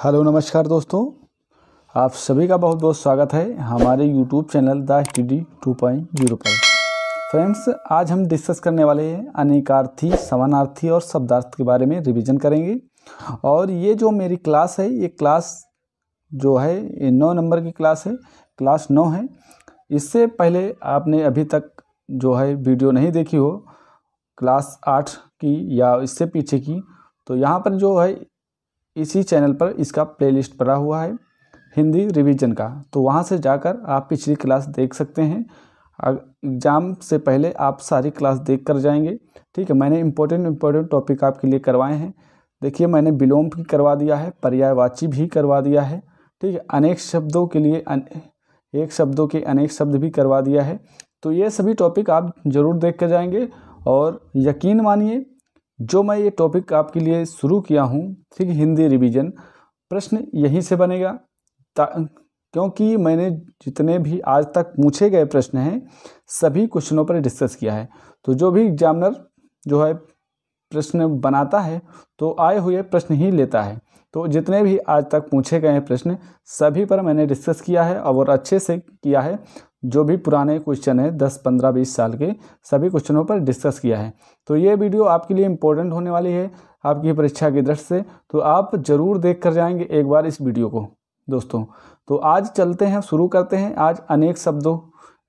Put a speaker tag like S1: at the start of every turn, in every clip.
S1: hello नमस्कार दोस्तों आप सभी का बहुत बहुत स्वागत है हमारे YouTube channel the study D two point zero पर फ्रेंड्स आज हम डिस्कस करने वाले हैं अनेकार्थी समानार्थी और शब्दार्थ के बारे में रिवीजन करेंगे और ये जो मेरी क्लास है ये क्लास जो है ये नौ नंबर की क्लास है क्लास नौ है इससे पहले आपने अभी तक जो है वीडियो नहीं देखी हो क्लास आठ की या इससे पीछे की तो यहाँ पर जो है इसी चैनल पर इसका प्लेलिस्ट पड़ा हुआ है हिंदी रिवीजन का तो वहाँ से जाकर आप पिछली क्लास देख सकते हैं एग्ज़ाम से पहले आप सारी क्लास देख कर जाएंगे ठीक है मैंने इम्पोर्टेंट इम्पोर्टेंट टॉपिक आपके लिए करवाए हैं देखिए मैंने विलोम भी करवा दिया है पर्यायवाची भी करवा दिया है ठीक है अनेक शब्दों के लिए एक शब्दों के अनेक शब्द भी करवा दिया है तो ये सभी टॉपिक आप ज़रूर देख कर जाएंगे और यकीन मानिए जो मैं ये टॉपिक आपके लिए शुरू किया हूँ ठीक हिंदी रिवीजन प्रश्न यहीं से बनेगा क्योंकि मैंने जितने भी आज तक पूछे गए प्रश्न हैं सभी क्वेश्चनों पर डिस्कस किया है तो जो भी एग्जामिनर जो है प्रश्न बनाता है तो आए हुए प्रश्न ही लेता है तो जितने भी आज तक पूछे गए हैं प्रश्न सभी पर मैंने डिस्कस किया है और अच्छे से किया है जो भी पुराने क्वेश्चन हैं दस पंद्रह बीस साल के सभी क्वेश्चनों पर डिस्कस किया है तो ये वीडियो आपके लिए इम्पोर्टेंट होने वाली है आपकी परीक्षा की दृष्टि से तो आप ज़रूर देख कर जाएंगे एक बार इस वीडियो को दोस्तों तो आज चलते हैं शुरू करते हैं आज अनेक शब्दों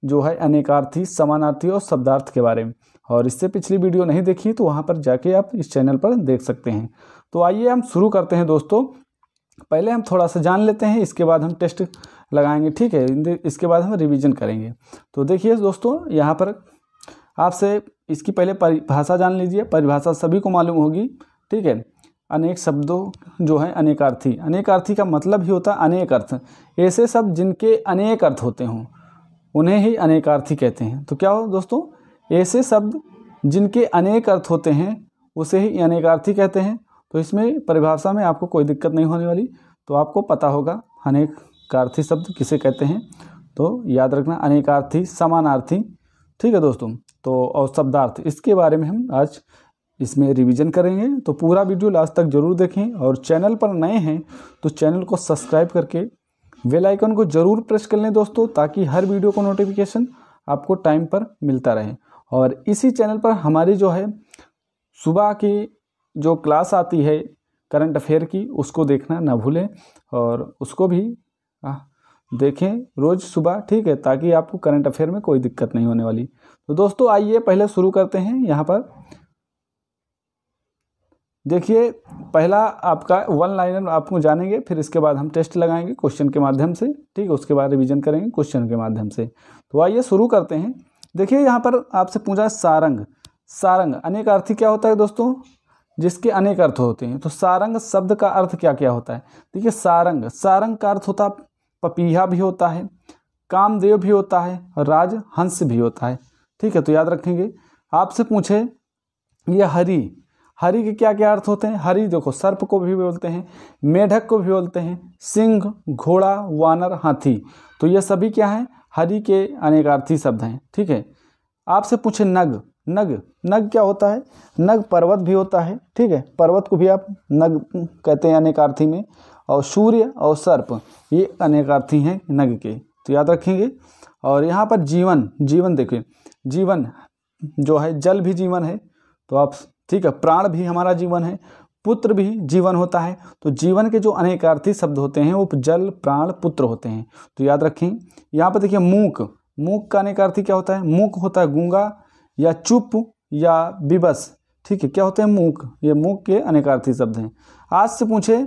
S1: जो है अनेकार्थी समानार्थी और शब्दार्थ के बारे में और इससे पिछली वीडियो नहीं देखी तो वहाँ पर जाके आप इस चैनल पर देख सकते हैं तो आइए हम शुरू करते हैं दोस्तों पहले हम थोड़ा सा जान लेते हैं इसके बाद हम टेस्ट लगाएंगे ठीक है इसके बाद हम रिवीजन करेंगे तो देखिए दोस्तों यहाँ पर आपसे इसकी पहले परिभाषा जान लीजिए परिभाषा सभी को मालूम होगी ठीक है अनेक शब्दों जो है अनेकार्थी अनेकार्थी का मतलब ही होता है अनेक अर्थ ऐसे शब्द जिनके अनेक अर्थ होते हों उन्हें ही अनेकार्थी कहते हैं तो क्या हो दोस्तों ऐसे शब्द जिनके अनेक अर्थ होते हैं उसे ही अनेकार्थी कहते हैं तो इसमें परिभाषा में आपको कोई दिक्कत नहीं होने वाली तो आपको पता होगा अनेक अनेकार्थी शब्द किसे कहते हैं तो याद रखना अनेकार्थी समानार्थी ठीक है दोस्तों तो और शब्दार्थ इसके बारे में हम आज इसमें रिवीजन करेंगे तो पूरा वीडियो लास्ट तक जरूर देखें और चैनल पर नए हैं तो चैनल को सब्सक्राइब करके बेल आइकन को ज़रूर प्रेस कर लें दोस्तों ताकि हर वीडियो को नोटिफिकेशन आपको टाइम पर मिलता रहे और इसी चैनल पर हमारी जो है सुबह की जो क्लास आती है करंट अफेयर की उसको देखना ना भूलें और उसको भी हाँ, देखें रोज़ सुबह ठीक है ताकि आपको करंट अफेयर में कोई दिक्कत नहीं होने वाली तो दोस्तों आइए पहले शुरू करते हैं यहाँ पर देखिए पहला आपका वन लाइनर आपको जानेंगे फिर इसके बाद हम टेस्ट लगाएंगे क्वेश्चन के माध्यम से ठीक है उसके बाद रिवीजन करेंगे क्वेश्चन के माध्यम से तो आइए शुरू करते हैं देखिए यहाँ पर आपसे पूछा सारंग सारंग अनेक अर्थी क्या होता है दोस्तों जिसके अनेक अर्थ होते हैं तो सारंग शब्द का अर्थ क्या क्या होता है देखिए सारंग सारंग का अर्थ होता पपीहा भी होता है कामदेव भी होता है राज हंस भी होता है ठीक है तो याद रखेंगे आपसे पूछे ये हरी हरी के क्या क्या अर्थ होते हैं हरी देखो सर्प को भी बोलते हैं मेढक को भी बोलते हैं सिंह घोड़ा वानर हाथी तो ये सभी क्या हैं हरी के अनेकार्थी शब्द हैं ठीक है आपसे पूछे नग नग नग क्या होता है नग पर्वत भी होता है ठीक है पर्वत को भी आप नग कहते हैं अनेकार्थी में और सूर्य और सर्प ये अनेकार्थी हैं नग के तो याद रखेंगे और यहाँ पर जीवन जीवन देखिए जीवन जो है जल भी जीवन है तो आप ठीक है प्राण भी हमारा जीवन है पुत्र भी जीवन होता है तो जीवन के जो अनेकार्थी शब्द होते हैं वो जल प्राण पुत्र होते हैं तो याद रखें यहाँ पर देखिए मूक मूक का अनेकार्थी क्या होता है मूक होता है गूंगा या चुप या बिबस ठीक है क्या होते हैं मूक ये मूक के अनेकार्थी शब्द हैं आज से पूछे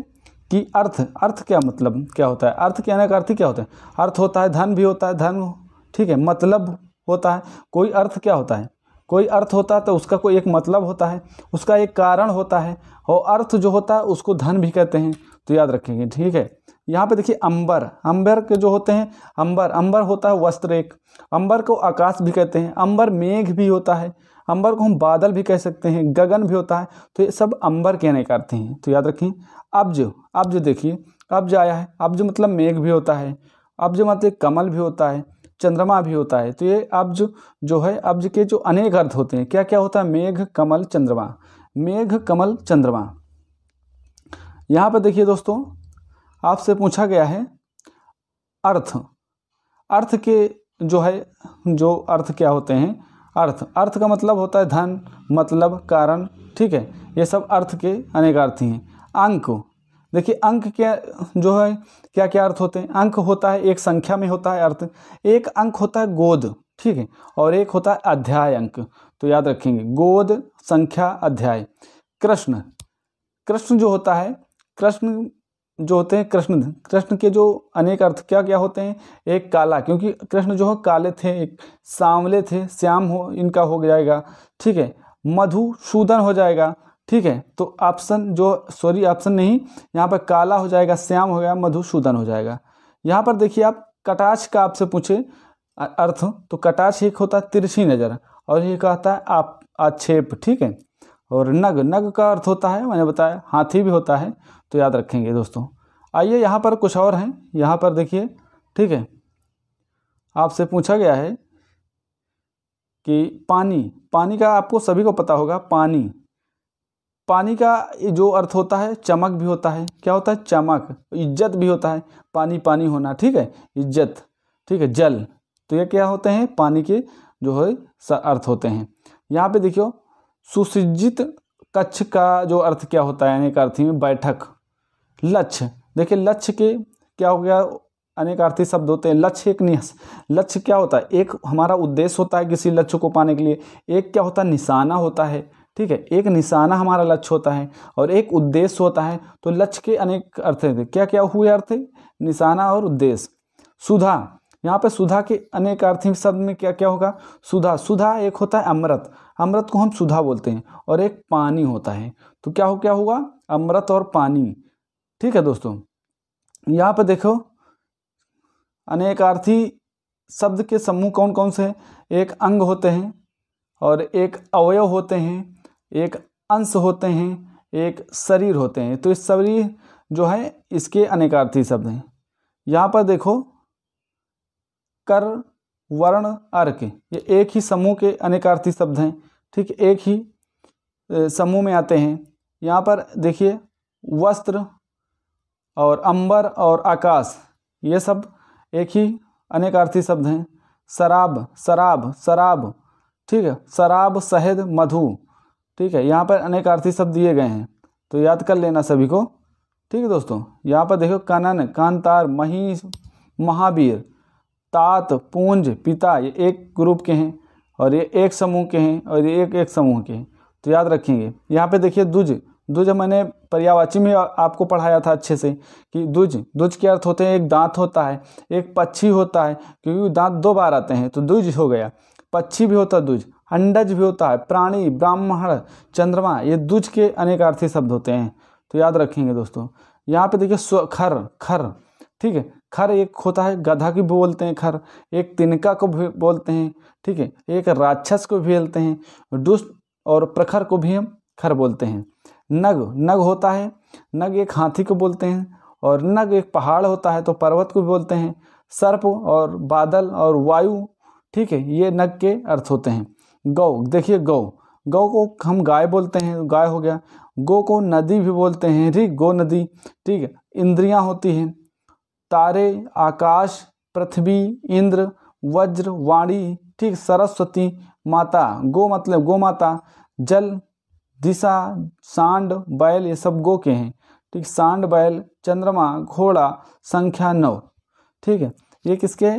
S1: कि अर्थ अर्थ क्या मतलब क्या होता है अर्थ कहने का अर्थ क्या होता है अर्थ होता है धन भी होता है धन ठीक है मतलब होता है कोई अर्थ क्या होता है कोई अर्थ होता है तो उसका कोई एक मतलब होता है उसका एक कारण होता है और अर्थ जो होता है उसको धन भी कहते हैं तो याद रखेंगे ठीक है यहाँ पे देखिए अंबर अंबर के जो होते हैं अंबर अंबर होता है वस्त्र एक अंबर को आकाश भी कहते हैं अंबर मेघ भी होता है अंबर को हम बादल भी कह सकते हैं गगन भी होता है तो ये सब अंबर कहने का आते हैं तो याद रखें अब्ज जो देखिए अब जो आया है अब्ज मतलब मेघ भी होता है अब्ज मतलब कमल भी होता है चंद्रमा भी होता है तो ये अब्ज जो है अब्ज के जो अनेक अर्थ होते हैं क्या क्या होता है मेघ कमल चंद्रमा मेघ कमल चंद्रमा यहाँ पर देखिए दोस्तों आपसे पूछा गया है अर्थ अर्थ के जो है जो अर्थ क्या होते हैं अर्थ अर्थ का मतलब होता है धन मतलब कारण ठीक है ये सब अर्थ के अनेक अर्थ हैं अंक देखिए अंक के जो है क्या क्या अर्थ होते हैं अंक होता है एक संख्या में होता है अर्थ एक अंक होता है गोद ठीक है और एक होता है अध्याय अंक तो याद रखेंगे गोद संख्या अध्याय कृष्ण कृष्ण जो होता है कृष्ण जो होते हैं कृष्ण कृष्ण के जो अनेक अर्थ क्या क्या होते हैं एक काला क्योंकि कृष्ण जो है काले थे एक सांवले थे श्याम हो इनका हो जाएगा ठीक है मधुसूदन हो जाएगा ठीक है तो ऑप्शन जो सॉरी ऑप्शन नहीं यहाँ पर काला हो जाएगा श्याम हो गया मधुसूदन हो जाएगा यहाँ पर देखिए आप कटाच का आपसे पूछे अर्थ तो कटाच एक होता है तिरछी नज़र और ये कहता है आप आक्षेप ठीक है और नग नग का अर्थ होता है मैंने बताया हाथी भी होता है तो याद रखेंगे दोस्तों आइए यहाँ पर कुछ और हैं यहाँ पर देखिए ठीक है आपसे पूछा गया है कि पानी पानी का आपको सभी को पता होगा पानी पानी का जो अर्थ होता है चमक भी होता है क्या होता है चमक इज्जत भी होता है पानी पानी होना ठीक है इज्जत ठीक है जल तो ये क्या होते हैं पानी के जो है अर्थ होते हैं यहाँ पे देखियो सुसज्जित कच्छ का जो अर्थ क्या होता है यानी एक अर्थी में बैठक लक्ष्य देखिए लक्ष्य के क्या हो गया अनेकार्थी शब्द होते हैं लक्ष्य एक निहस लक्ष्य क्या होता है एक हमारा उद्देश्य होता है किसी लक्ष्य को पाने के लिए एक क्या होता है निशाना होता है ठीक है एक निशाना हमारा लक्ष्य होता है और एक उद्देश्य होता है तो लक्ष्य के अनेक अर्थ थे क्या क्या हुए अर्थ निशाना और उद्देश्य सुधा यहाँ पर सुधा के अनेक अर्थी शब्द में क्या क्या होगा सुधा सुधा एक होता है अमृत अमृत को हम सुधा बोलते हैं और एक पानी होता है तो क्या हो क्या हुआ अमृत और पानी ठीक है दोस्तों यहाँ पर देखो अनेकार्थी शब्द के समूह कौन कौन से हैं एक अंग होते हैं और एक अवयव होते हैं एक अंश होते हैं एक शरीर होते हैं तो इस शरीर जो है इसके अनेकार्थी शब्द हैं यहाँ पर देखो कर वर्ण अर्क ये एक ही समूह के अनेकार्थी शब्द हैं ठीक एक ही समूह में आते हैं यहाँ पर देखिए वस्त्र और अंबर और आकाश ये सब एक ही अनेकार्थी शब्द हैं शराब शराब शराब ठीक है शराब शहद मधु ठीक है यहाँ पर अनेकार्थी शब्द दिए गए हैं तो याद कर लेना सभी को ठीक है दोस्तों यहाँ पर देखो कानन कांतार मही महावीर तात पूंज पिता ये एक ग्रुप के हैं और ये एक समूह के हैं और ये एक एक समूह के हैं तो याद रखेंगे यहाँ पे देखिए दुज दुज मैंने पर्यावाची में आपको पढ़ाया था अच्छे से कि दुज दुज के अर्थ होते हैं एक दांत होता है एक पक्षी होता है क्योंकि दांत दो बार आते हैं तो दुज हो गया पक्षी भी होता है दुज अंडज भी होता है प्राणी ब्राह्मण चंद्रमा ये दुज के अनेक अर्थी शब्द होते हैं तो याद रखेंगे दोस्तों यहाँ पे देखिए स्व खर खर ठीक है खर एक होता है गधा की बोलते हैं खर एक तिनका को भी बोलते हैं ठीक है एक राक्षस को भी बोलते हैं दुष्ट और प्रखर को भी हम खर बोलते हैं नग नग होता है नग एक हाथी को बोलते हैं और नग एक पहाड़ होता है तो पर्वत को बोलते हैं सर्प और बादल और वायु ठीक है ये नग के अर्थ होते हैं गौ देखिए गौ गौ को हम गाय बोलते हैं गाय हो गया गो को नदी भी बोलते हैं ठीक गो नदी ठीक है इंद्रियाँ होती हैं तारे आकाश पृथ्वी इंद्र वज्र वाणी ठीक सरस्वती माता गो मतलब गो माता जल दिशा सांड बैल ये सब गो के हैं ठीक सांड बैल चंद्रमा घोड़ा संख्या नौ ठीक है ये किसके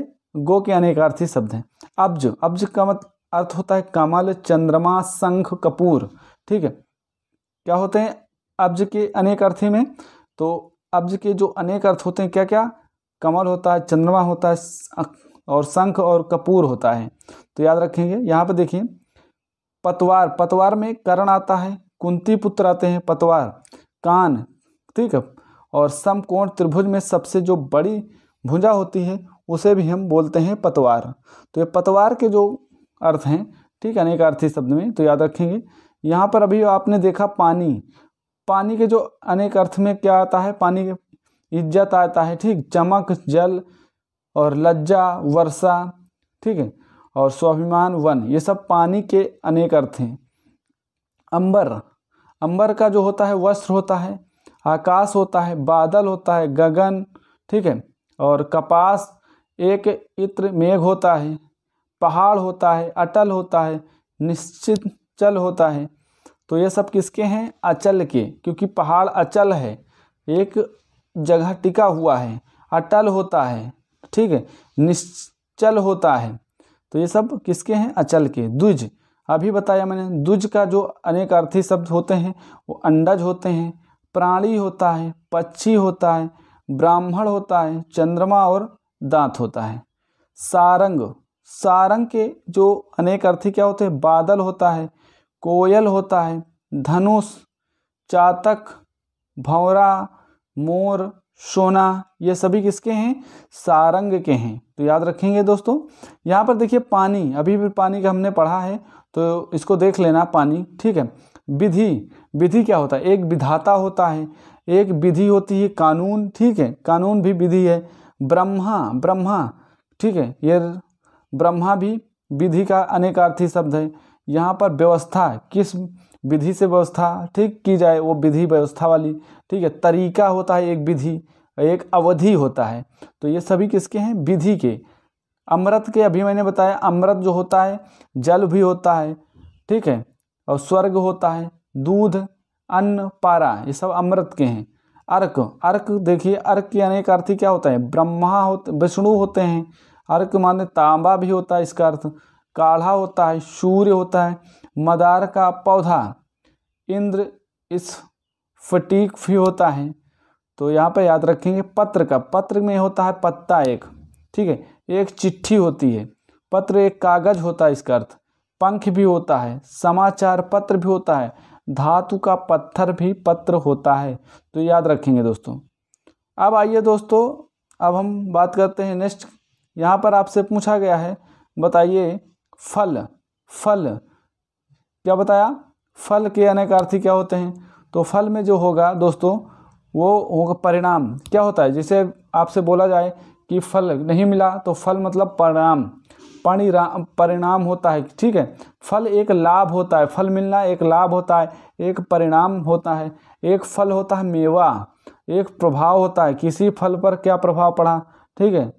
S1: गो के अनेकार्थी शब्द हैं अब्ज अब्ज का मत अर्थ होता है कमल चंद्रमा शंख कपूर ठीक है क्या होते हैं अब्ज के अनेक अर्थी में तो अब्ज के जो अनेक अर्थ होते हैं क्या क्या कमल होता है चंद्रमा होता है और शंख और कपूर होता है तो याद रखेंगे यहाँ पर देखिए पतवार पतवार में करण आता है कुंती पुत्र आते हैं पतवार कान ठीक है और समकोण त्रिभुज में सबसे जो बड़ी भुजा होती है उसे भी हम बोलते हैं पतवार तो ये पतवार के जो अर्थ हैं ठीक है अनेक इस शब्द में तो याद रखेंगे यहाँ पर अभी आपने देखा पानी पानी के जो अनेक अर्थ में क्या आता है पानी के इज्जत आता है ठीक चमक जल और लज्जा वर्षा ठीक है और स्वाभिमान वन ये सब पानी के अनेक अर्थ हैं अंबर अंबर का जो होता है वस्त्र होता है आकाश होता है बादल होता है गगन ठीक है और कपास एक इत्र मेघ होता है पहाड़ होता है अटल होता है निश्चित चल होता है तो ये सब किसके हैं अचल के क्योंकि पहाड़ अचल है एक जगह टिका हुआ है अटल होता है ठीक है निश्चल होता है तो ये सब किसके हैं अचल के द्विज अभी बताया मैंने द्विज का जो अनेक अर्थी शब्द होते हैं वो अंडज होते हैं प्राणी होता है पक्षी होता है ब्राह्मण होता है चंद्रमा और दांत होता है सारंग सारंग के जो अनेक अर्थी क्या होते हैं बादल होता है कोयल होता है धनुष चातक भौरा मोर सोना ये सभी किसके हैं सारंग के हैं तो याद रखेंगे दोस्तों यहाँ पर देखिए पानी अभी भी पानी का हमने पढ़ा है तो इसको देख लेना पानी ठीक है विधि विधि क्या होता है एक विधाता होता है एक विधि होती है कानून ठीक है कानून भी विधि है ब्रह्मा ब्रह्मा ठीक है ये ब्रह्मा भी विधि का अनेकार्थी शब्द है यहाँ पर व्यवस्था किस विधि से व्यवस्था ठीक की जाए वो विधि व्यवस्था वाली ठीक है तरीका होता है एक विधि एक अवधि होता है तो ये सभी किसके हैं विधि के अमृत के अभी मैंने बताया अमृत जो होता है जल भी होता है ठीक है और स्वर्ग होता है दूध अन्न पारा ये सब अमृत के हैं अर्क अर्क देखिए अर्क के अनेक अर्थ क्या होता है ब्रह्मा होते विष्णु होते हैं अर्क माने तांबा भी होता है इसका अर्थ काढ़ा होता है सूर्य होता है मदार का पौधा इंद्र इस फटीक भी होता है तो यहाँ पर याद रखेंगे पत्र का पत्र में होता है पत्ता एक ठीक है एक चिट्ठी होती है पत्र एक कागज होता है इसका अर्थ पंख भी होता है समाचार पत्र भी होता है धातु का पत्थर भी पत्र होता है तो याद रखेंगे दोस्तों अब आइए दोस्तों अब हम बात करते हैं नेक्स्ट यहाँ पर आपसे पूछा गया है बताइए फल फल क्या बताया फल के अनेक अर्थी क्या होते हैं तो फल में जो होगा दोस्तों वो होगा परिणाम क्या होता है जिसे आपसे बोला जाए कि फल नहीं मिला तो फल मतलब परिणाम परिणाम परिणाम होता है ठीक है फल एक लाभ होता है फल मिलना एक लाभ होता है एक परिणाम होता है एक फल होता है मेवा एक प्रभाव होता है किसी फल पर क्या प्रभाव पड़ा ठीक है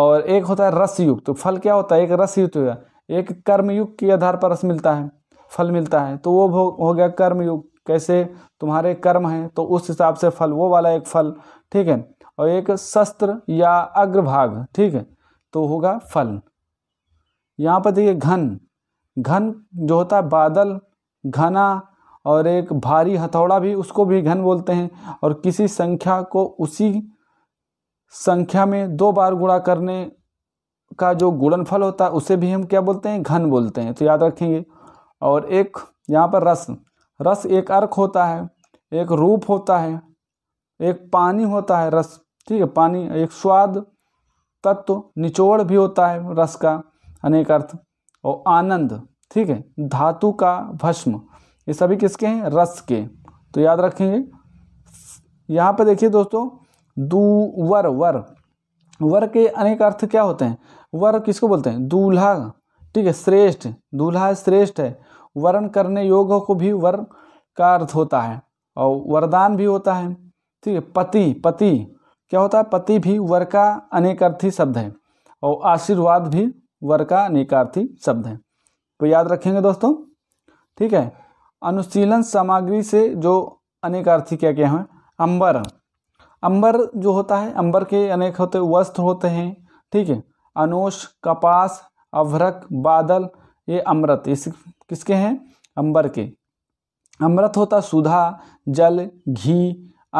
S1: और एक होता है रसयुक्त तो फल क्या होता है एक रसयुक्त गया एक कर्मयुग के आधार पर रस मिलता है फल मिलता है तो वो हो गया कर्मयुग कैसे तुम्हारे कर्म हैं तो उस हिसाब से फल वो वाला एक फल ठीक है और एक शस्त्र या अग्रभाग ठीक है तो होगा फल यहाँ पर देखिए घन घन जो होता है बादल घना और एक भारी हथौड़ा भी उसको भी घन बोलते हैं और किसी संख्या को उसी संख्या में दो बार गुणा करने का जो गुणनफल होता है उसे भी हम क्या बोलते हैं घन बोलते हैं तो याद रखेंगे और एक यहाँ पर रस रस एक अर्क होता है एक रूप होता है एक पानी होता है रस ठीक है पानी एक स्वाद तत्व निचोड़ भी होता है रस का अनेक अर्थ और आनंद ठीक है धातु का भस्म ये सभी किसके हैं रस के तो याद रखेंगे यहाँ पर देखिए दोस्तों दू वर वर वर के अनेक अर्थ क्या होते हैं वर किसको बोलते हैं दूल्हा ठीक है श्रेष्ठ दूल्हा श्रेष्ठ है वर्ण करने योग को भी वर का अर्थ होता है और वरदान भी होता है ठीक है पति पति क्या होता है पति भी वर का अनेकार्थी शब्द है और आशीर्वाद भी वर का अनेकार्थी शब्द है तो याद रखेंगे दोस्तों ठीक है अनुशीलन सामग्री से जो अनेकार्थी क्या क्या हैं अंबर अंबर जो होता है अंबर के अनेक होते वस्त्र होते हैं ठीक है अनोश कपास अभ्रक बादल ये अमृत इस किसके हैं अंबर के अमृत होता सुधा जल घी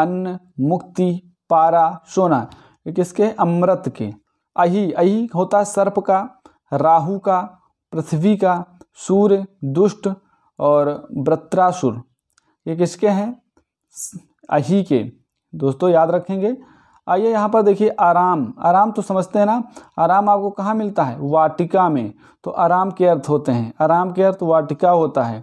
S1: अन्न मुक्ति पारा सोना ये किसके अमृत के अही अही होता सर्प का राहु का पृथ्वी का सूर्य दुष्ट और वृत्रासुर ये किसके हैं अही के दोस्तों याद रखेंगे आइए यहाँ पर देखिए आराम आराम तो समझते हैं ना आराम आपको कहाँ मिलता है वाटिका में तो आराम के अर्थ होते हैं आराम के अर्थ वाटिका होता है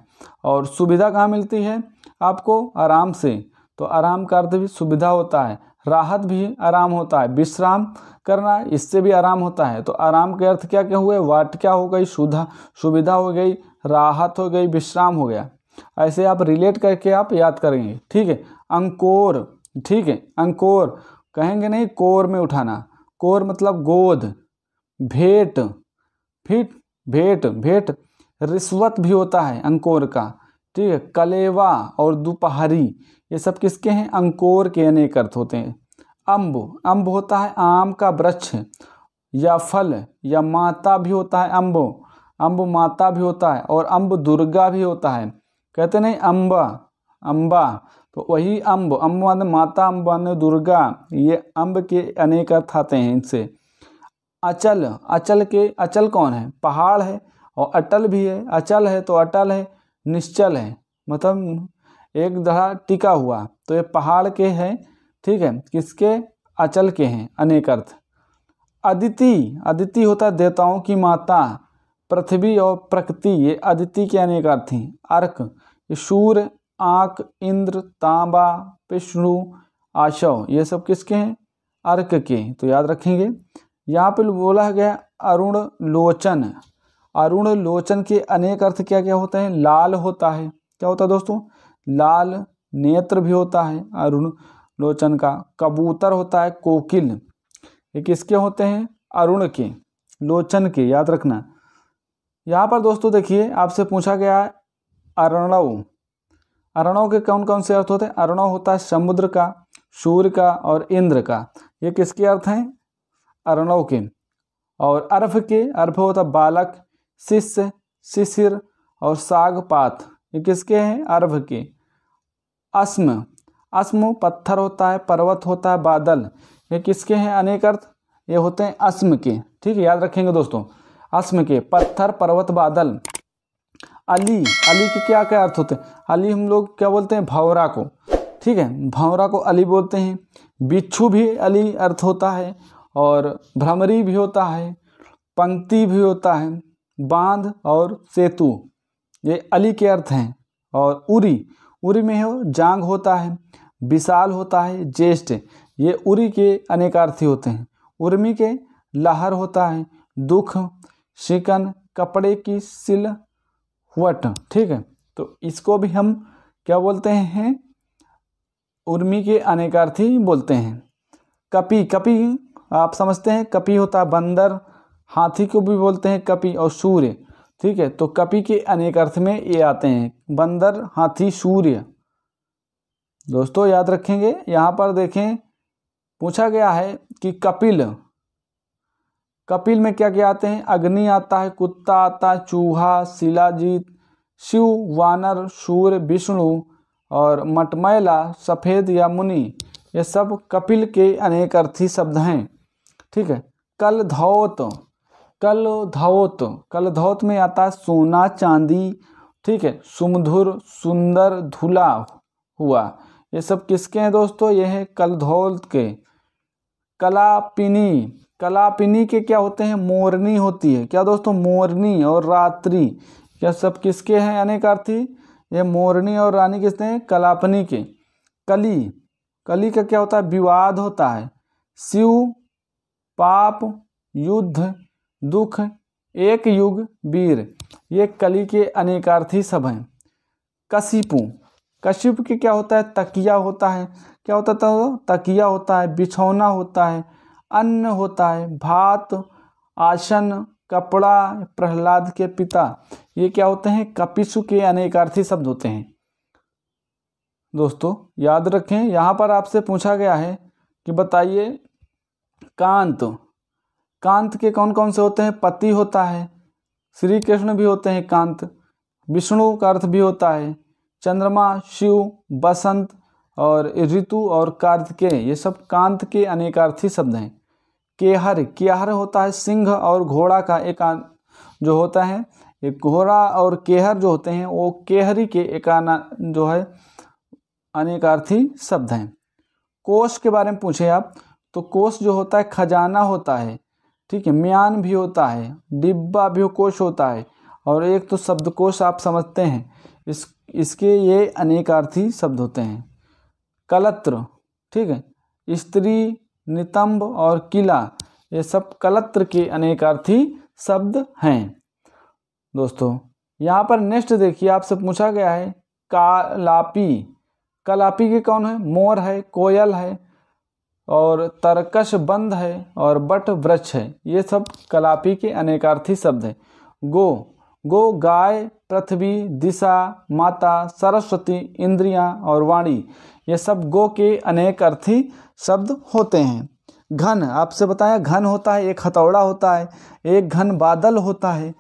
S1: और सुविधा कहाँ मिलती है आपको आराम से तो आराम का अर्थ भी सुविधा होता है राहत भी आराम होता है विश्राम करना इससे भी आराम होता है तो आराम के अर्थ क्या क्या हुए वाटिका हो गई सुधा सुविधा हो गई राहत हो गई विश्राम हो गया ऐसे आप रिलेट करके आप याद करेंगे ठीक है अंकोर ठीक है अंकोर कहेंगे नहीं कोर में उठाना कोर मतलब गोद भेंट फिट भेंट भेंट रिश्वत भी होता है अंकोर का ठीक है कलेवा और दुपहरी ये सब किसके हैं अंकोर के अनेक अर्थ होते हैं अम्ब अम्ब होता है आम का वृक्ष या फल या माता भी होता है अम्ब अम्ब माता भी होता है और अम्ब दुर्गा भी होता है कहते नहीं अम्बा अम्बा तो वही अम्ब अम्ब माने माता अम्ब माने दुर्गा ये अम्ब के अनेक अर्थ आते हैं इनसे अचल अचल के अचल कौन है पहाड़ है और अटल भी है अचल है तो अटल है निश्चल है मतलब एक धड़ा टिका हुआ तो ये पहाड़ के हैं ठीक है किसके अचल के हैं अनेक अर्थ अदिति अदिति होता देवताओं की माता पृथ्वी और प्रकृति ये अदिति के अनेक अर्थ हैं अर्क सूर्य आँख इंद्र तांबा विष्णु आशव ये सब किसके हैं अर्क के तो याद रखेंगे यहाँ पर बोला गया अरुण लोचन अरुण लोचन के अनेक अर्थ क्या क्या होते हैं लाल होता है क्या होता है दोस्तों लाल नेत्र भी होता है अरुण लोचन का कबूतर होता है कोकिल ये किसके होते हैं अरुण के लोचन के याद रखना यहाँ पर दोस्तों देखिए आपसे पूछा गया अरणव अरणों के कौन कौन से अर्थ होते हैं अरणों होता है समुद्र का सूर्य का और इंद्र का ये किसके अर्थ हैं अरणों के और अर्फ के अर्फ होता है बालक शिष्य शिशिर और सागपात ये किसके हैं अर्भ के अस्म अस्म पत्थर होता है पर्वत होता है बादल ये किसके हैं अनेक अर्थ ये होते हैं अस्म के ठीक है याद रखेंगे दोस्तों अस्म के पत्थर पर्वत बादल अली अली के क्या क्या अर्थ होते हैं अली हम लोग क्या बोलते हैं भंवरा को ठीक है भावरा को अली बोलते हैं बिच्छू भी अली अर्थ होता है और भ्रमरी भी होता है पंक्ति भी होता है बांध और सेतु ये अली के अर्थ हैं और उरी उरी में हो जांग होता है विशाल होता है ज्येष्ठ ये उरी के अनेक अर्थी होते हैं उर्मी के लहर होता है दुख शिकन कपड़े की सिल वट ठीक है तो इसको भी हम क्या बोलते हैं उर्मी के अनेकार्थी बोलते हैं कपी कपी आप समझते हैं कपी होता है बंदर हाथी को भी बोलते हैं कपी और सूर्य ठीक है तो कपी के अनेक अर्थ में ये आते हैं बंदर हाथी सूर्य दोस्तों याद रखेंगे यहाँ पर देखें पूछा गया है कि कपिल कपिल में क्या क्या आते हैं अग्नि आता है कुत्ता आता है चूहा शिलाजीत शिव वानर सूर्य विष्णु और मटमैला सफ़ेद या मुनि ये सब कपिल के अनेक अर्थी शब्द हैं ठीक है कल धौत कल धौत कल धौत में आता है सोना चांदी ठीक है सुमधुर सुंदर धुला हुआ ये सब किसके हैं दोस्तों ये है कल धौत के कलापिनी कलापिनी के क्या होते हैं मोरनी होती है क्या दोस्तों मोरनी और रात्रि क्या सब किसके हैं अनेकार्थी ये मोरनी और रानी किसते हैं कलापनी के कली कली का क्या होता है विवाद होता है शिव पाप युद्ध दुख एक युग वीर ये कली के अनेकार्थी सब हैं कशिपु कशिप के क्या होता है तकिया होता है क्या होता था तकिया होता है बिछौना होता है अन्न होता है भात आसन कपड़ा प्रहलाद के पिता ये क्या होते हैं कपिशु के अनेकार्थी शब्द होते हैं दोस्तों याद रखें यहाँ पर आपसे पूछा गया है कि बताइए कांत कांत के कौन कौन से होते हैं पति होता है श्री कृष्ण भी होते हैं कांत विष्णु का अर्थ भी होता है चंद्रमा शिव बसंत और ऋतु और कार्त के ये सब कांत के अनेकार्थी शब्द हैं केहर केहर होता है सिंह और घोड़ा का एक जो होता है ये घोड़ा और केहर जो होते हैं वो केहरी के एकाना जो है अनेकार्थी शब्द हैं कोष के बारे में पूछे आप तो कोष जो होता है खजाना होता है ठीक है म्यान भी होता है डिब्बा भी कोष होता है और एक तो शब्दकोश आप समझते हैं इस इसके ये अनेकार्थी शब्द होते हैं कलत्र ठीक है स्त्री नितंब और किला ये सब कलत्र के अनेकार्थी शब्द हैं दोस्तों यहाँ पर नेक्स्ट देखिए आपसे पूछा गया है कालापी कलापी के कौन है मोर है कोयल है और तरकश बंद है और बट वृक्ष है ये सब कलापी के अनेकार्थी शब्द हैं गो गो गाय पृथ्वी दिशा माता सरस्वती इंद्रियां और वाणी ये सब गो के अनेक अर्थी शब्द होते हैं घन आपसे बताया घन होता है एक हथौड़ा होता है एक घन बादल होता है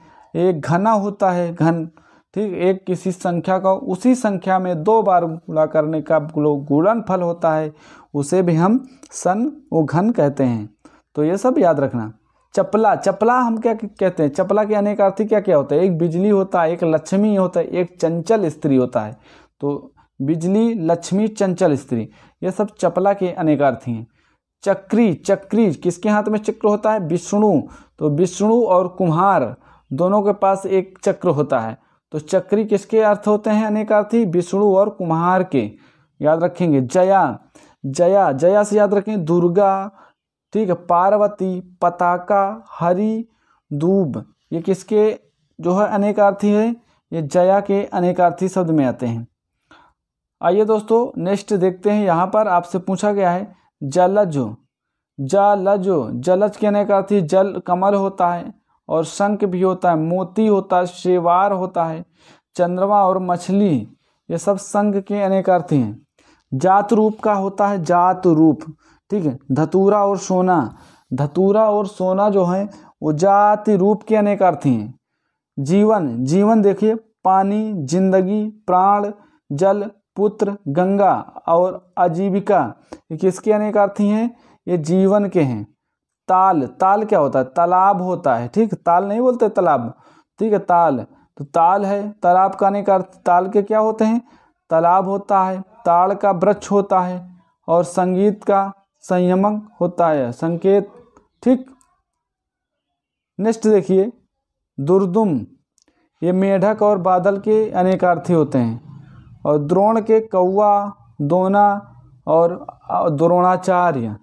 S1: एक घना होता है घन ठीक एक किसी संख्या का उसी संख्या में दो बार गुणा करने का गुणन फल होता है उसे भी हम सन वो घन कहते हैं तो ये सब याद रखना चपला चपला हम क्या कहते हैं चपला के अनेक अर्थी क्या क्या होता है एक बिजली होता है एक लक्ष्मी होता है एक चंचल स्त्री होता है तो बिजली लक्ष्मी चंचल स्त्री ये सब चपला के अनेकार्थी हैं चक्री चक्री किसके हाथ में चक्र होता है विष्णु तो विष्णु और कुम्हार दोनों के पास एक चक्र होता है तो चक्री किसके अर्थ होते हैं अनेकार्थी विष्णु और कुम्हार के याद रखेंगे जया जया जया से याद रखें दुर्गा ठीक है पार्वती पताका हरि दूब ये किसके जो है अनेकार्थी है ये जया के अनेकार्थी शब्द में आते हैं आइए दोस्तों नेक्स्ट देखते हैं यहाँ पर आपसे पूछा गया है जलज जलज जलज कहने का अर्थ जल कमल होता है और शंख भी होता है मोती होता है शेवार होता है चंद्रमा और मछली ये सब संघ के अनेक अर्थ हैं जात रूप का होता है जात रूप ठीक है धतूरा और सोना धतूरा और सोना जो है वो जाति रूप के अनेक अर्थ हैं जीवन जीवन देखिए पानी जिंदगी प्राण जल पुत्र गंगा और आजीविका ये किसके अनेक अर्थी हैं ये जीवन के हैं ताल ताल क्या होता है तालाब होता है ठीक ताल नहीं बोलते तालाब ठीक है ताल तो ताल है तालाब का अनेक अर्थ ताल के क्या होते हैं तालाब होता है ताल का वृक्ष होता है और संगीत का संयमक होता है संकेत ठीक नेक्स्ट देखिए दुर्दुम ये मेढक और बादल के अनेकार्थी होते हैं और द्रोण के कौवा दोना और द्रोणाचार्य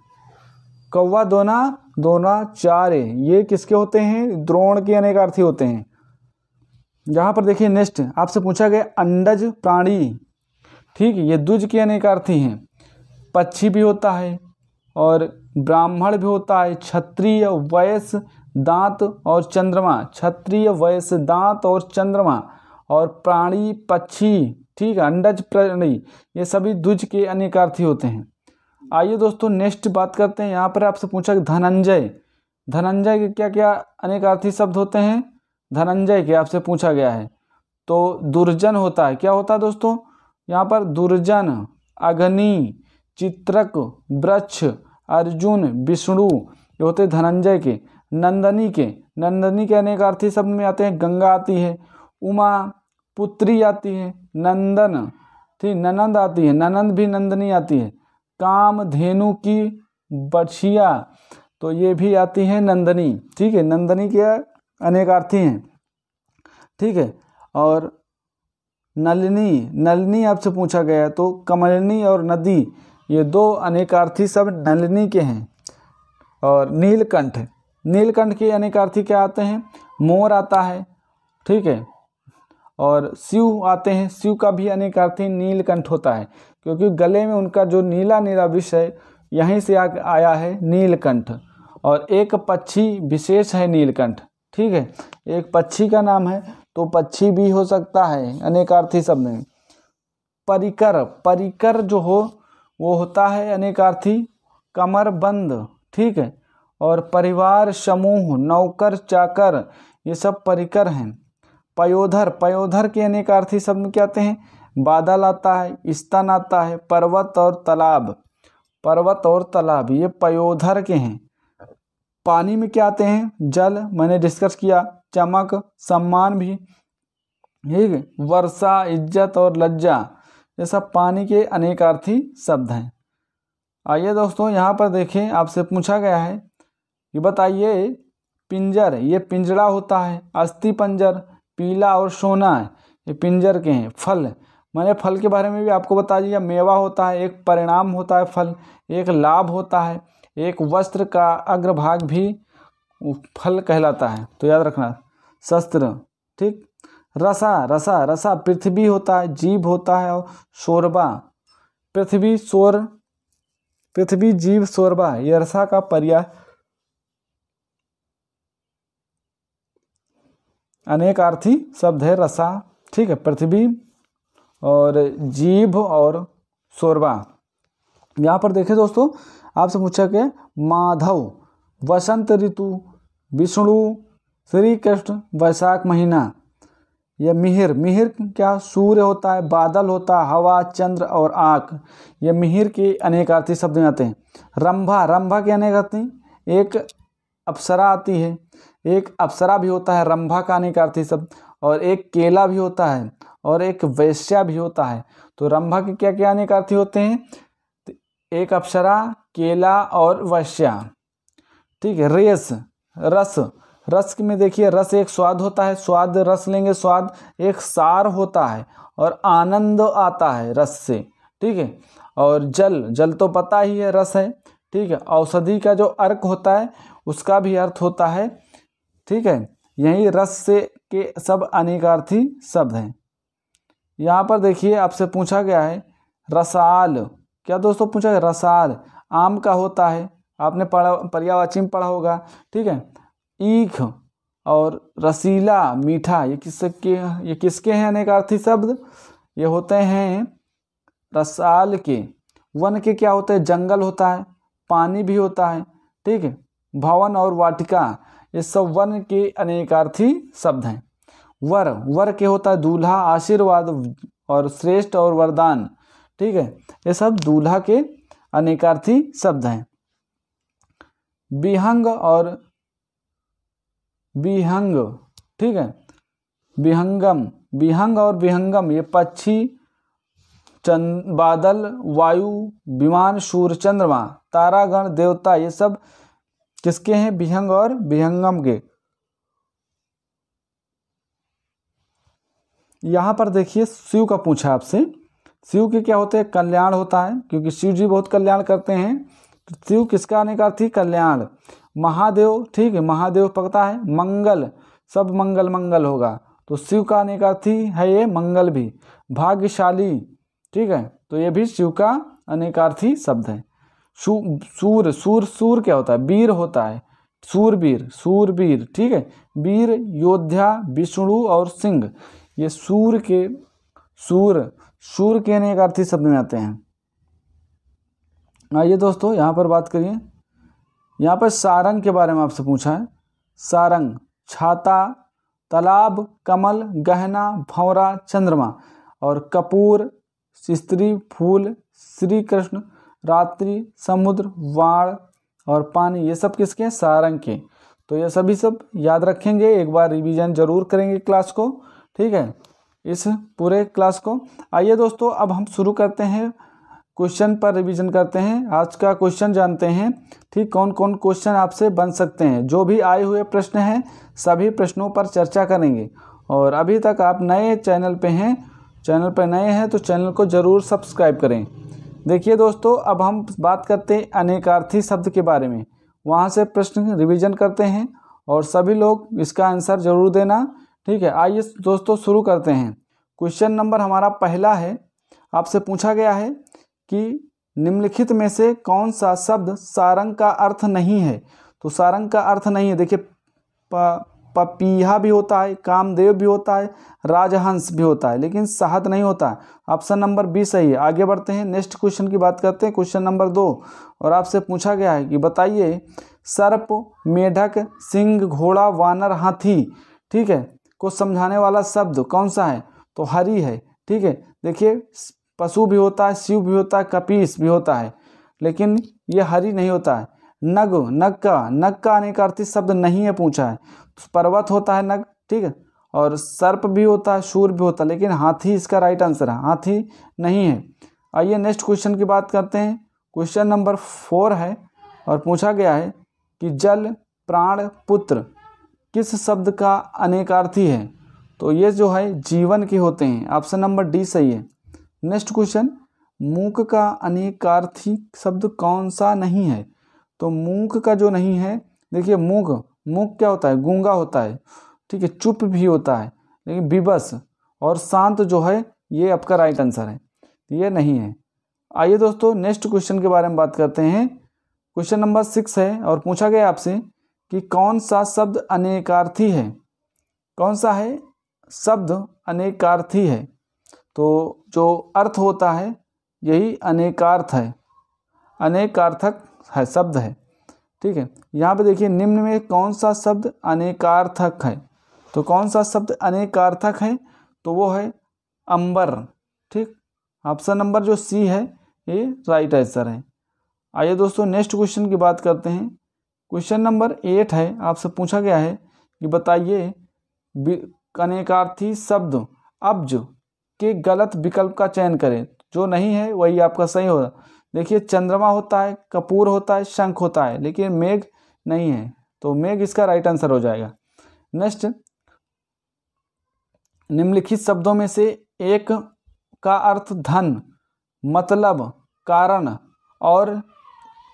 S1: कौवा दोना द्रोणाचार्य ये किसके होते हैं द्रोण के अनेकार्थी होते हैं यहाँ पर देखिए नेक्स्ट आपसे पूछा गया अंडज प्राणी ठीक ये दुज के अनेकार्थी हैं पक्षी भी होता है और ब्राह्मण भी होता है क्षत्रिय वयस दांत और चंद्रमा क्षत्रिय वयस दांत और चंद्रमा और प्राणी पक्षी ठीक है अंडज प्रणयी ये सभी द्विज के अनेकार्थी होते हैं आइए दोस्तों नेक्स्ट बात करते हैं यहाँ पर आपसे पूछा धनंजय धनंजय के क्या क्या अनेकार्थी शब्द होते हैं धनंजय के आपसे पूछा गया है तो दुर्जन होता है क्या होता है दोस्तों यहाँ पर दुर्जन अग्नि चित्रक वृक्ष अर्जुन विष्णु ये होते धनंजय के नंदनी के नंदनी के अनेकार्थी शब्द में आते हैं गंगा आती है उमा पुत्री आती है नंदन ठीक ननंद आती है ननंद भी नंदनी आती है काम धेनु की बछिया तो ये भी आती है नंदनी ठीक है नंदनी के अनेकार्थी हैं ठीक है और नलिनी नलिनी आपसे पूछा गया तो कमलिनी और नदी ये दो अनेकार्थी सब नलिनी के हैं और नीलकंठ नीलकंठ के अनेकार्थी क्या आते हैं मोर आता है ठीक है और शिव आते हैं शिव का भी अनेक ही नीलकंठ होता है क्योंकि गले में उनका जो नीला नीला विष है यहीं से आ, आया है नीलकंठ और एक पक्षी विशेष है नीलकंठ ठीक है एक पक्षी का नाम है तो पक्षी भी हो सकता है अनेकार्थी शब्द में परिकर परिकर जो हो वो होता है अनेकार्थी कमरबंद ठीक है और परिवार समूह नौकर चाकर ये सब परिकर हैं पयोधर पयोधर के अनेकार्थी शब्द क्या आते हैं बादल आता है स्तन आता है पर्वत और तालाब पर्वत और तालाब ये पयोधर के हैं पानी में क्या आते हैं जल मैंने डिस्कस किया चमक सम्मान भी ठीक है वर्षा इज्जत और लज्जा ये सब पानी के अनेकार्थी शब्द हैं आइए दोस्तों यहाँ पर देखें आपसे पूछा गया है कि बताइए पिंजर ये पिंजड़ा होता है अस्थि पंजर पीला और सोना ये पिंजर के हैं फल मैंने फल के बारे में भी आपको बता दिया मेवा होता है एक परिणाम होता है फल एक लाभ होता है एक वस्त्र का अग्रभाग भी फल कहलाता है तो याद रखना शस्त्र ठीक रसा रसा रसा पृथ्वी होता है जीव होता है और शोरबा पृथ्वी शोर पृथ्वी जीव शोरबा ये रसा का पर्याय अनेकार्थी शब्द है रसा ठीक है पृथ्वी और जीभ और शोरबा यहाँ पर देखें दोस्तों आपसे पूछा के माधव वसंत ऋतु विष्णु श्री कृष्ण वैशाख महीना यह मिहिर मिहिर क्या सूर्य होता है बादल होता है हवा चंद्र और आँख यह मिहिर के अनेक आर्थी शब्द आते हैं रंभा रंभा के अनेकार्थी एक अप्सरा आती है एक अप्सरा भी होता है रंभा का का अर्थ शब्द और एक केला भी होता है और एक वैश्या भी होता है तो रंभा के क्या क्या आने अर्थी होते हैं तो एक अप्सरा केला और वैश्या ठीक है रेस रस रस में देखिए रस एक स्वाद होता है स्वाद रस लेंगे स्वाद एक सार होता है और आनंद आता है रस से ठीक है और जल जल तो पता ही है रस है ठीक है औषधि का जो अर्क होता है उसका भी अर्थ होता है ठीक है यही रस से के सब अनेकार्थी शब्द हैं यहाँ पर देखिए आपसे पूछा गया है रसाल क्या दोस्तों पूछा गया रसाल आम का होता है आपने पढ़ा पर्यावाची में पढ़ा होगा ठीक है ईख और रसीला मीठा ये किसके ये किसके हैं अनेकार्थी शब्द ये होते हैं रसाल के वन के क्या होते हैं जंगल होता है पानी भी होता है ठीक है भवन और वाटिका ये सब वन के अनेकार्थी शब्द हैं वर वर के होता है दूल्हा आशीर्वाद और श्रेष्ठ और वरदान ठीक है ये सब दूल्हा के अनेकार्थी शब्द हैं विहंग और विहंग ठीक है विहंगम विहंग और विहंगम ये पक्षी चंद बादल वायु विमान सूर्य चंद्रमा तारागण देवता ये सब किसके हैं विहंग और विहंगम के यहाँ पर देखिए शिव का पूछा आपसे शिव के क्या होते हैं कल्याण होता है क्योंकि शिव जी बहुत कल्याण करते हैं शिव किसका आने का थी कल्याण महादेव ठीक है महादेव पकता है मंगल सब मंगल मंगल होगा तो शिव का आने का थी है ये मंगल भी भाग्यशाली ठीक है तो ये भी शिव का अनेकार्थी शब्द है सूर सूर सूर क्या होता है वीर होता है सूरवीर सूरवीर ठीक है वीर योद्धा विष्णु और सिंह ये सूर के सूर सूर के अनेक अर्थी शब्द में आते हैं आइए हाँ, दोस्तों यहाँ पर बात करिए यहाँ पर सारंग के बारे में आपसे पूछा है सारंग छाता तालाब कमल गहना भंवरा चंद्रमा और कपूर स्त्री फूल श्री कृष्ण रात्रि समुद्र वाड़ और पानी ये सब किसके हैं सारंग के तो ये सभी सब याद रखेंगे एक बार रिवीजन जरूर करेंगे क्लास को ठीक है इस पूरे क्लास को आइए दोस्तों अब हम शुरू करते हैं क्वेश्चन पर रिवीजन करते हैं आज का क्वेश्चन जानते हैं ठीक कौन कौन क्वेश्चन आपसे बन सकते हैं जो भी आए हुए प्रश्न हैं सभी प्रश्नों पर चर्चा करेंगे और अभी तक आप नए चैनल पे हैं चैनल पर नए हैं तो चैनल को ज़रूर सब्सक्राइब करें देखिए दोस्तों अब हम बात करते हैं अनेकार्थी शब्द के बारे में वहाँ से प्रश्न रिवीजन करते हैं और सभी लोग इसका आंसर जरूर देना ठीक है आइए दोस्तों शुरू करते हैं क्वेश्चन नंबर हमारा पहला है आपसे पूछा गया है कि निम्नलिखित में से कौन सा शब्द सारंग का अर्थ नहीं है तो सारंग का अर्थ नहीं है देखिए पपीहा भी होता है कामदेव भी होता है राजहंस भी होता है लेकिन शहद नहीं होता है ऑप्शन नंबर बी सही है आगे बढ़ते हैं नेक्स्ट क्वेश्चन की बात करते हैं क्वेश्चन नंबर दो और आपसे पूछा गया है कि बताइए सर्प मेढक सिंह घोड़ा वानर हाथी ठीक है को समझाने वाला शब्द कौन सा है तो हरी है ठीक है देखिए पशु भी होता है शिव भी होता है कपीस भी होता है लेकिन ये हरी नहीं होता है नग नग का नग का आने का अर्थित शब्द नहीं है पूछा है पर्वत होता है नग ठीक है और सर्प भी होता है शूर भी होता है लेकिन हाथी इसका राइट आंसर है हाथी नहीं है आइए नेक्स्ट क्वेश्चन की बात करते हैं क्वेश्चन नंबर फोर है और पूछा गया है कि जल प्राण पुत्र किस शब्द का अनेकार्थी है तो ये जो है जीवन के होते हैं ऑप्शन नंबर डी सही है नेक्स्ट क्वेश्चन मूक का अनेकार्थी शब्द कौन सा नहीं है तो मूक का जो नहीं है देखिए मूक मूक क्या होता है गूंगा होता है ठीक है चुप भी होता है लेकिन बिबस और शांत जो है ये आपका राइट आंसर है ये नहीं है आइए दोस्तों नेक्स्ट क्वेश्चन के बारे में बात करते हैं क्वेश्चन नंबर सिक्स है और पूछा गया आपसे कि कौन सा शब्द अनेकार्थी है कौन सा है शब्द अनेकार्थी है तो जो अर्थ होता है यही अनेकार्थ है अनेकार्थक है शब्द है ठीक है यहाँ पे देखिए निम्न में कौन सा शब्द अनेकार्थक है तो कौन सा शब्द अनेकार्थक है तो वो है अंबर ठीक ऑप्शन नंबर जो सी है ये राइट आंसर है आइए दोस्तों नेक्स्ट क्वेश्चन की बात करते हैं क्वेश्चन नंबर एट है आपसे पूछा गया है कि बताइए अनेकार्थी शब्द अब्ज के गलत विकल्प का चयन करें जो नहीं है वही आपका सही होगा देखिए चंद्रमा होता है कपूर होता है शंख होता है लेकिन मेघ नहीं है तो मेघ इसका राइट आंसर हो जाएगा नेक्स्ट निम्नलिखित शब्दों में से एक का अर्थ धन मतलब कारण और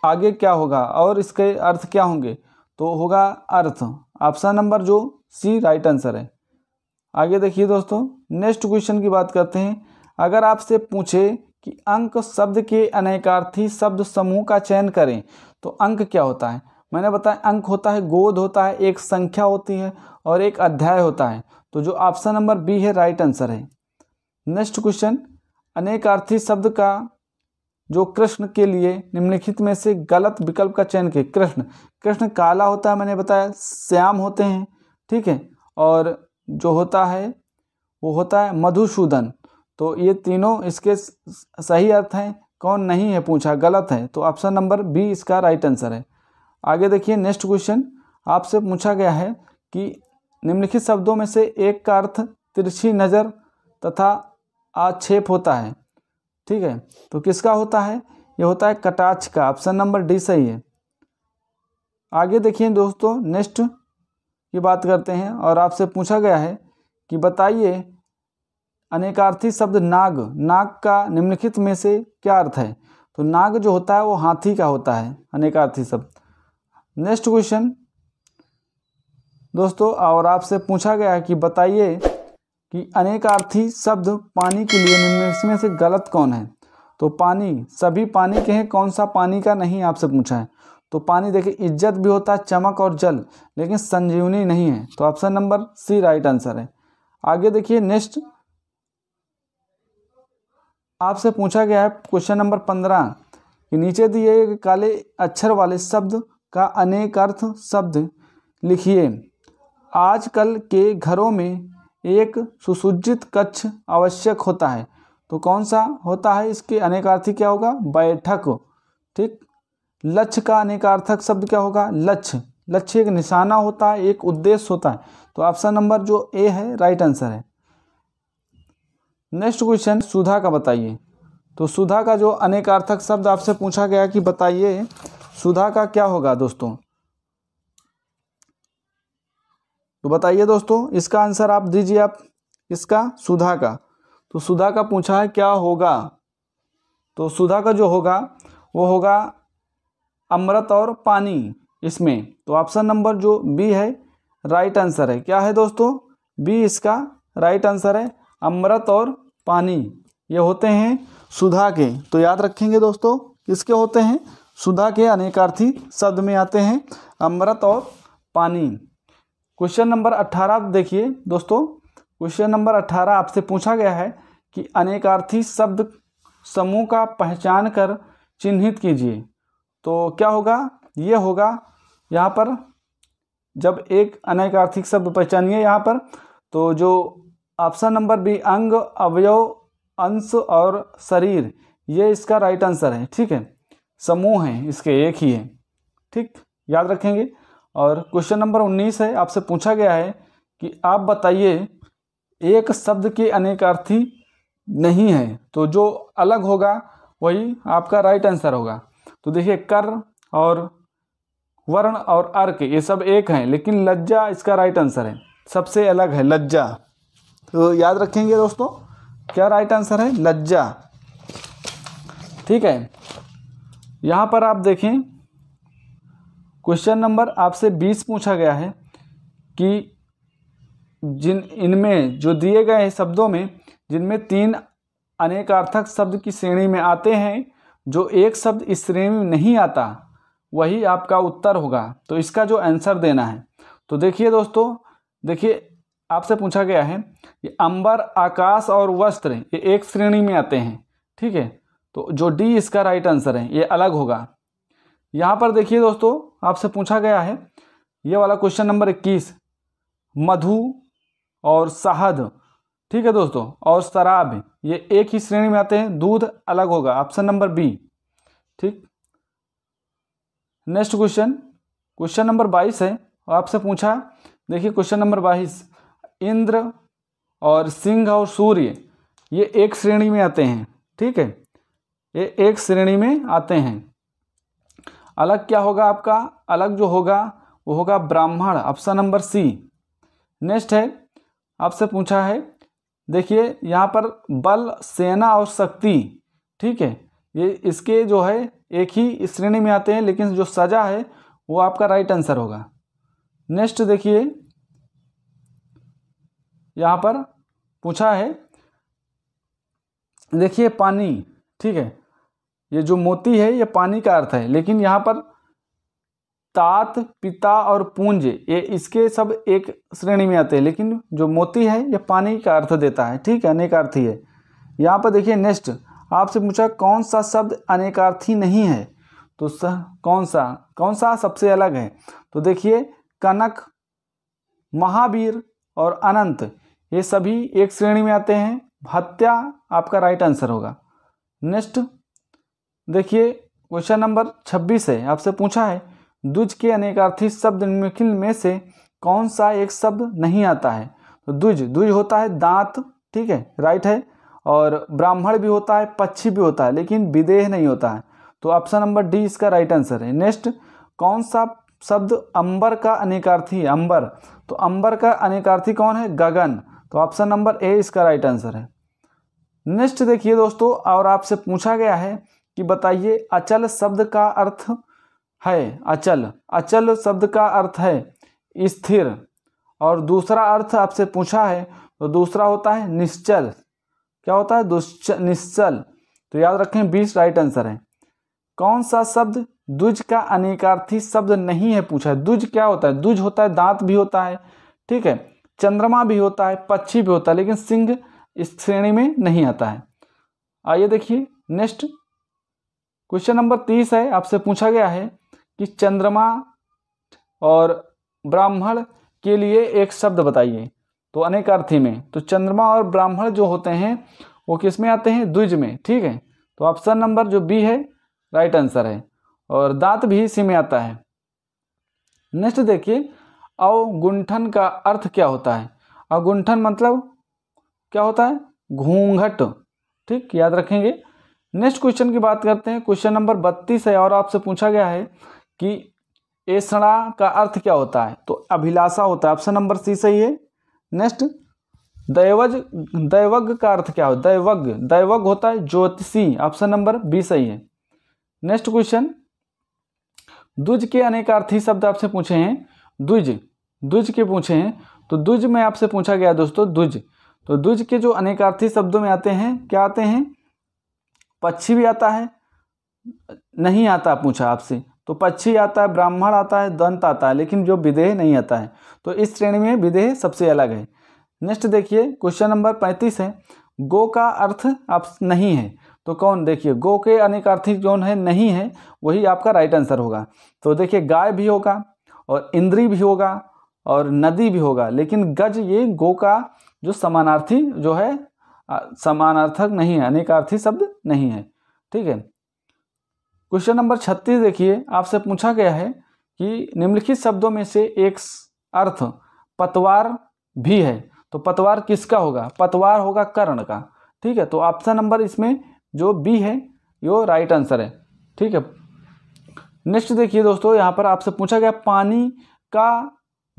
S1: आगे क्या होगा और इसके अर्थ क्या होंगे तो होगा अर्थ ऑप्शन नंबर जो सी राइट आंसर है आगे देखिए दोस्तों नेक्स्ट क्वेश्चन की बात करते हैं अगर आपसे पूछे कि अंक शब्द के अनेकार्थी शब्द समूह का चयन करें तो अंक क्या होता है मैंने बताया अंक होता है गोद होता है एक संख्या होती है और एक अध्याय होता है तो जो ऑप्शन नंबर बी है राइट आंसर है नेक्स्ट क्वेश्चन अनेकार्थी शब्द का जो कृष्ण के लिए निम्नलिखित में से गलत विकल्प का चयन के कृष्ण कृष्ण काला होता है मैंने बताया श्याम होते हैं ठीक है और जो होता है वो होता है मधुसूदन तो ये तीनों इसके सही अर्थ हैं कौन नहीं है पूछा गलत है तो ऑप्शन नंबर बी इसका राइट आंसर है आगे देखिए नेक्स्ट क्वेश्चन आपसे पूछा गया है कि निम्नलिखित शब्दों में से एक का अर्थ तिरछी नज़र तथा आक्षेप होता है ठीक है तो किसका होता है ये होता है कटाक्ष का ऑप्शन नंबर डी सही है आगे देखिए दोस्तों नेक्स्ट की बात करते हैं और आपसे पूछा गया है कि बताइए अनेकार्थी शब्द नाग नाग का निम्नलिखित में से क्या अर्थ है तो नाग जो होता है वो हाथी का होता है अनेकार्थी शब्द नेक्स्ट क्वेश्चन दोस्तों और आपसे पूछा गया कि बताइए कि अनेकार्थी शब्द पानी के लिए निम्नलिखित में से गलत कौन है तो पानी सभी पानी के हैं कौन सा पानी का नहीं आपसे पूछा है तो पानी देखिए इज्जत भी होता है चमक और जल लेकिन संजीवनी नहीं है तो option number C right answer है आगे देखिए नेक्स्ट आपसे पूछा गया है क्वेश्चन नंबर पंद्रह कि नीचे दिए काले अक्षर वाले शब्द का अनेक अर्थ शब्द लिखिए आजकल के घरों में एक सुसज्जित कक्ष आवश्यक होता है तो कौन सा होता है इसके अनेकार्थी क्या होगा बैठक ठीक लक्ष्य का अनेकार्थक शब्द क्या होगा लक्ष्य लक्ष्य एक निशाना होता है एक उद्देश्य होता है तो ऑप्शन नंबर जो ए है राइट आंसर है नेक्स्ट क्वेश्चन सुधा का बताइए तो सुधा का जो अनेकार्थक शब्द आपसे पूछा गया कि बताइए सुधा का क्या होगा दोस्तों तो बताइए दोस्तों इसका आंसर आप दीजिए आप इसका सुधा का तो सुधा का पूछा है क्या होगा तो सुधा का जो होगा वो होगा अमृत और पानी इसमें तो ऑप्शन नंबर जो बी है राइट आंसर है क्या है दोस्तों बी इसका राइट आंसर है अमृत और पानी ये होते हैं सुधा के तो याद रखेंगे दोस्तों किसके होते हैं सुधा के अनेकार्थी शब्द में आते हैं अमृत और पानी क्वेश्चन नंबर अट्ठारह देखिए दोस्तों क्वेश्चन नंबर अट्ठारह आपसे पूछा गया है कि अनेकार्थी शब्द समूह का पहचान कर चिन्हित कीजिए तो क्या होगा ये होगा यहाँ पर जब एक अनेकार्थिक शब्द पहचानिए यहाँ पर तो जो ऑप्शन नंबर बी अंग अवयव अंश और शरीर ये इसका राइट आंसर है ठीक है समूह है इसके एक ही है ठीक याद रखेंगे और क्वेश्चन नंबर उन्नीस है आपसे पूछा गया है कि आप बताइए एक शब्द के अनेकार्थी नहीं है तो जो अलग होगा वही आपका राइट आंसर होगा तो देखिए कर और वर्ण और अर्क ये सब एक हैं लेकिन लज्जा इसका राइट आंसर है सबसे अलग है लज्जा तो याद रखेंगे दोस्तों क्या राइट आंसर है लज्जा ठीक है यहाँ पर आप देखें क्वेश्चन नंबर आपसे बीस पूछा गया है कि जिन इनमें जो दिए गए शब्दों में जिनमें तीन अनेकार्थक शब्द की श्रेणी में आते हैं जो एक शब्द इस श्रेणी में नहीं आता वही आपका उत्तर होगा तो इसका जो आंसर देना है तो देखिए दोस्तों देखिए आपसे पूछा गया है कि अंबर आकाश और वस्त्र ये एक श्रेणी में आते हैं ठीक है तो जो डी इसका राइट आंसर है ये अलग होगा यहाँ पर देखिए दोस्तों आपसे पूछा गया है ये वाला क्वेश्चन नंबर इक्कीस मधु और शहद ठीक है दोस्तों और शराब ये एक ही श्रेणी में आते हैं दूध अलग होगा ऑप्शन नंबर बी ठीक नेक्स्ट क्वेश्चन क्वेश्चन नंबर बाईस है आपसे पूछा देखिए क्वेश्चन नंबर बाईस इंद्र और सिंह और सूर्य ये एक श्रेणी में आते हैं ठीक है ये एक श्रेणी में आते हैं अलग क्या होगा आपका अलग जो होगा वो होगा ब्राह्मण ऑप्शन नंबर सी नेक्स्ट है आपसे पूछा है देखिए यहाँ पर बल सेना और शक्ति ठीक है ये इसके जो है एक ही श्रेणी में आते हैं लेकिन जो सजा है वो आपका राइट आंसर होगा नेक्स्ट देखिए यहाँ पर पूछा है देखिए पानी ठीक है ये जो मोती है ये पानी का अर्थ है लेकिन यहाँ पर तात पिता और पूंज ये इसके सब एक श्रेणी में आते हैं लेकिन जो मोती है ये पानी का अर्थ देता है ठीक है अनेकार्थी है यहाँ पर देखिए नेक्स्ट आपसे पूछा कौन सा शब्द अनेकार्थी नहीं है तो स कौन सा कौन सा सबसे अलग है तो देखिए कनक महावीर और अनंत ये सभी एक श्रेणी में आते हैं हत्या आपका राइट आंसर होगा नेक्स्ट देखिए क्वेश्चन नंबर 26 है आपसे पूछा है द्विज के अनेकार्थी शब्द निम्नलिखित में से कौन सा एक शब्द नहीं आता है तो द्विज द्विज होता है दांत ठीक है राइट है और ब्राह्मण भी होता है पक्षी भी होता है लेकिन विदेह नहीं होता है तो ऑप्शन नंबर डी इसका राइट आंसर है नेक्स्ट कौन सा शब्द अंबर का अनेकार्थी अंबर तो अंबर का अनेकार्थी कौन है गगन तो ऑप्शन नंबर ए इसका राइट आंसर है नेक्स्ट देखिए दोस्तों और आपसे पूछा गया है कि बताइए अचल शब्द का अर्थ है अचल अचल शब्द का अर्थ है स्थिर और दूसरा अर्थ आपसे पूछा है तो दूसरा होता है निश्चल क्या होता है निश्चल तो याद रखें बीस राइट आंसर है कौन सा शब्द दुज का अनेकार्थी शब्द नहीं है पूछा है दुज क्या होता है दुज होता है दांत भी होता है ठीक है चंद्रमा भी होता है पक्षी भी होता है लेकिन सिंह इस श्रेणी में नहीं आता है आइए देखिए नेक्स्ट क्वेश्चन नंबर तीस है आपसे पूछा गया है कि चंद्रमा और ब्राह्मण के लिए एक शब्द बताइए तो अनेक अर्थी में तो चंद्रमा और ब्राह्मण जो होते हैं वो किस में आते हैं द्विज में ठीक है तो ऑप्शन नंबर जो बी है राइट आंसर है और दांत भी इसी में आता है नेक्स्ट देखिए अवगुंठन का अर्थ क्या होता है अवगुंठन मतलब क्या होता है घूंघट ठीक याद रखेंगे नेक्स्ट क्वेश्चन की बात करते हैं क्वेश्चन नंबर बत्तीस है और आपसे पूछा गया है कि एसड़ा का अर्थ क्या होता है तो अभिलाषा होता है ऑप्शन नंबर सी सही है नेक्स्ट दैवज दैवज्ञ का अर्थ क्या होता है दैवज्ञ दैवज्ञ होता है ज्योतिषी ऑप्शन नंबर बी सही है नेक्स्ट क्वेश्चन द्विज के अनेकार्थी शब्द आपसे पूछे हैं द्विज द्विज के पूछे हैं तो द्विज में आपसे पूछा गया दोस्तों द्विज तो द्विज के जो अनेकार्थी शब्दों में आते हैं क्या आते हैं पक्षी भी आता है नहीं आता पूछा आपसे तो पक्षी आता है ब्राह्मण आता है दंत आता है लेकिन जो विदेह नहीं आता है तो इस श्रेणी में विदेह सबसे अलग है नेक्स्ट देखिए क्वेश्चन नंबर पैंतीस है गो का अर्थ आप नहीं है तो कौन देखिए गो के अनेकार्थी कौन है नहीं है वही आपका राइट आंसर होगा तो देखिए गाय भी होगा और इंद्री भी होगा और नदी भी होगा लेकिन गज ये गो का जो समानार्थी जो है समानार्थक नहीं है अनेकार्थी शब्द नहीं है ठीक है क्वेश्चन नंबर छत्तीस देखिए आपसे पूछा गया है कि निम्नलिखित शब्दों में से एक अर्थ पतवार भी है तो पतवार किसका होगा पतवार होगा कर्ण का ठीक है तो ऑप्शन नंबर इसमें जो बी है यो राइट आंसर है ठीक है नेक्स्ट देखिए दोस्तों यहाँ पर आपसे पूछा गया पानी का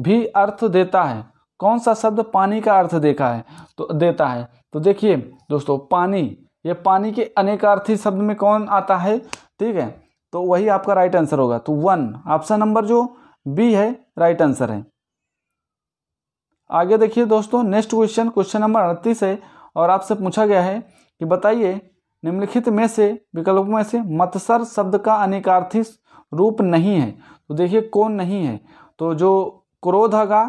S1: भी अर्थ देता है कौन सा शब्द पानी का अर्थ देखा है तो देता है तो देखिए दोस्तों पानी ये पानी के अनेकार्थी शब्द में कौन आता है ठीक है तो वही आपका राइट आंसर होगा तो वन ऑप्शन नंबर जो बी है राइट आंसर है आगे देखिए दोस्तों नेक्स्ट क्वेश्चन क्वेश्चन नंबर अड़तीस है और आपसे पूछा गया है कि बताइए निम्नलिखित में से विकल्पों में से मत्सर शब्द का अनेकार्थी रूप नहीं है तो देखिए कौन नहीं है तो जो क्रोधगा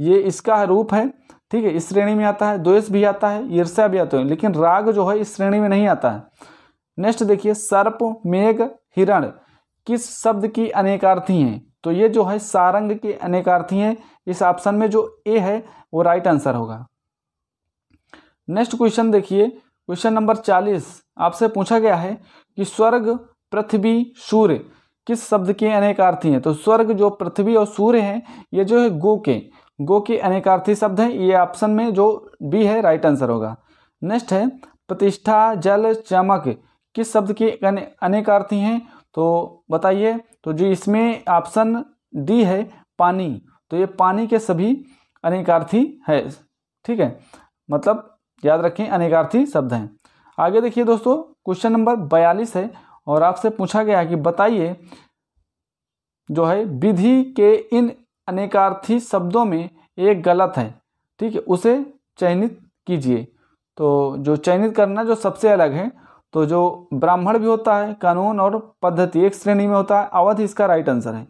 S1: ये इसका रूप है ठीक है इस श्रेणी में आता है द्वेष भी आता है ईर्ष्या भी आते हैं लेकिन राग जो है इस श्रेणी में नहीं आता है नेक्स्ट देखिए सर्प मेघ हिरण किस शब्द की अनेकार्थी हैं तो ये जो है सारंग के अनेकार्थी हैं इस ऑप्शन में जो ए है वो राइट आंसर होगा नेक्स्ट क्वेश्चन देखिए क्वेश्चन नंबर चालीस आपसे पूछा गया है कि स्वर्ग पृथ्वी सूर्य किस शब्द के अनेकार्थी हैं तो स्वर्ग जो पृथ्वी और सूर्य हैं ये जो है गो के गो के अनेकार्थी शब्द हैं ये ऑप्शन में जो बी है राइट आंसर होगा नेक्स्ट है प्रतिष्ठा जल चमक किस शब्द के अनेकार्थी हैं तो बताइए तो जो इसमें ऑप्शन डी है पानी तो ये पानी के सभी अनेकार्थी है ठीक है मतलब याद रखें अनेकार्थी शब्द हैं आगे देखिए दोस्तों क्वेश्चन नंबर बयालीस है और आपसे पूछा गया कि बताइए जो है विधि के इन अनेकार्थी शब्दों में एक गलत है ठीक है उसे चयनित कीजिए तो जो चयनित करना जो सबसे अलग है तो जो ब्राह्मण भी होता है कानून और पद्धति एक श्रेणी में होता है अवध इसका राइट आंसर है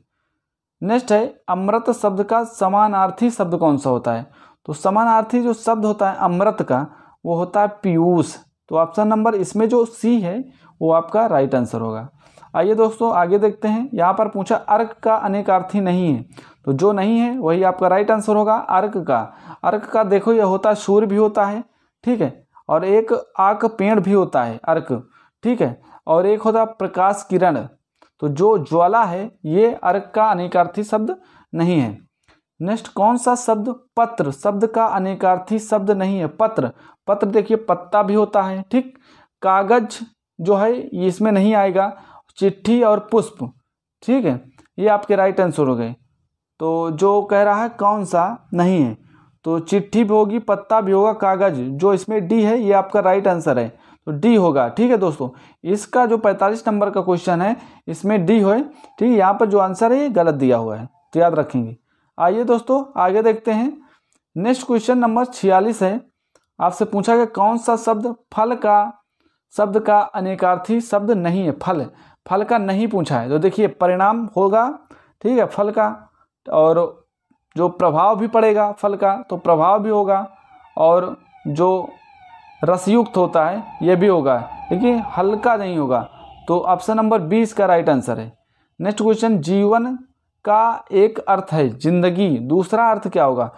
S1: नेक्स्ट है अमृत शब्द का समानार्थी शब्द कौन सा होता है तो समानार्थी जो शब्द होता है अमृत का वो होता है पीयूष तो ऑप्शन नंबर इसमें जो सी है वो आपका राइट आंसर होगा आइए दोस्तों आगे देखते हैं यहाँ पर पूछा अर्क का अनेकार्थी नहीं है तो जो नहीं है वही आपका राइट आंसर होगा अर्क का अर्क का देखो यह होता सूर्य भी होता है ठीक है और एक आक पेड़ भी होता है अर्क ठीक है और एक होता प्रकाश किरण तो जो ज्वाला है ये अर्क का अनेकार्थी शब्द नहीं है नेक्स्ट कौन सा शब्द पत्र शब्द का अनेकार्थी शब्द नहीं है पत्र पत्र देखिए पत्ता भी होता है ठीक कागज जो है ये इसमें नहीं आएगा चिट्ठी और पुष्प ठीक है ये आपके राइट आंसर हो गए तो जो कह रहा है कौन सा नहीं है तो चिट्ठी भी होगी पत्ता भी होगा कागज जो इसमें डी है ये आपका राइट आंसर है तो डी होगा ठीक है दोस्तों इसका जो 45 नंबर का क्वेश्चन है इसमें डी हो ठीक है यहाँ पर जो आंसर है ये गलत दिया हुआ है तो याद रखेंगे आइए दोस्तों आगे देखते हैं नेक्स्ट क्वेश्चन नंबर छियालीस है आपसे पूछा गया कौन सा शब्द फल का शब्द का अनेकार्थी शब्द नहीं है फल फल का नहीं पूछा है तो देखिए परिणाम होगा ठीक है फल का और जो प्रभाव भी पड़ेगा फल का तो प्रभाव भी होगा और जो रसयुक्त होता है ये भी होगा लेकिन हल्का नहीं होगा तो ऑप्शन नंबर बीस का राइट आंसर है नेक्स्ट क्वेश्चन जीवन का एक अर्थ है जिंदगी दूसरा अर्थ क्या होगा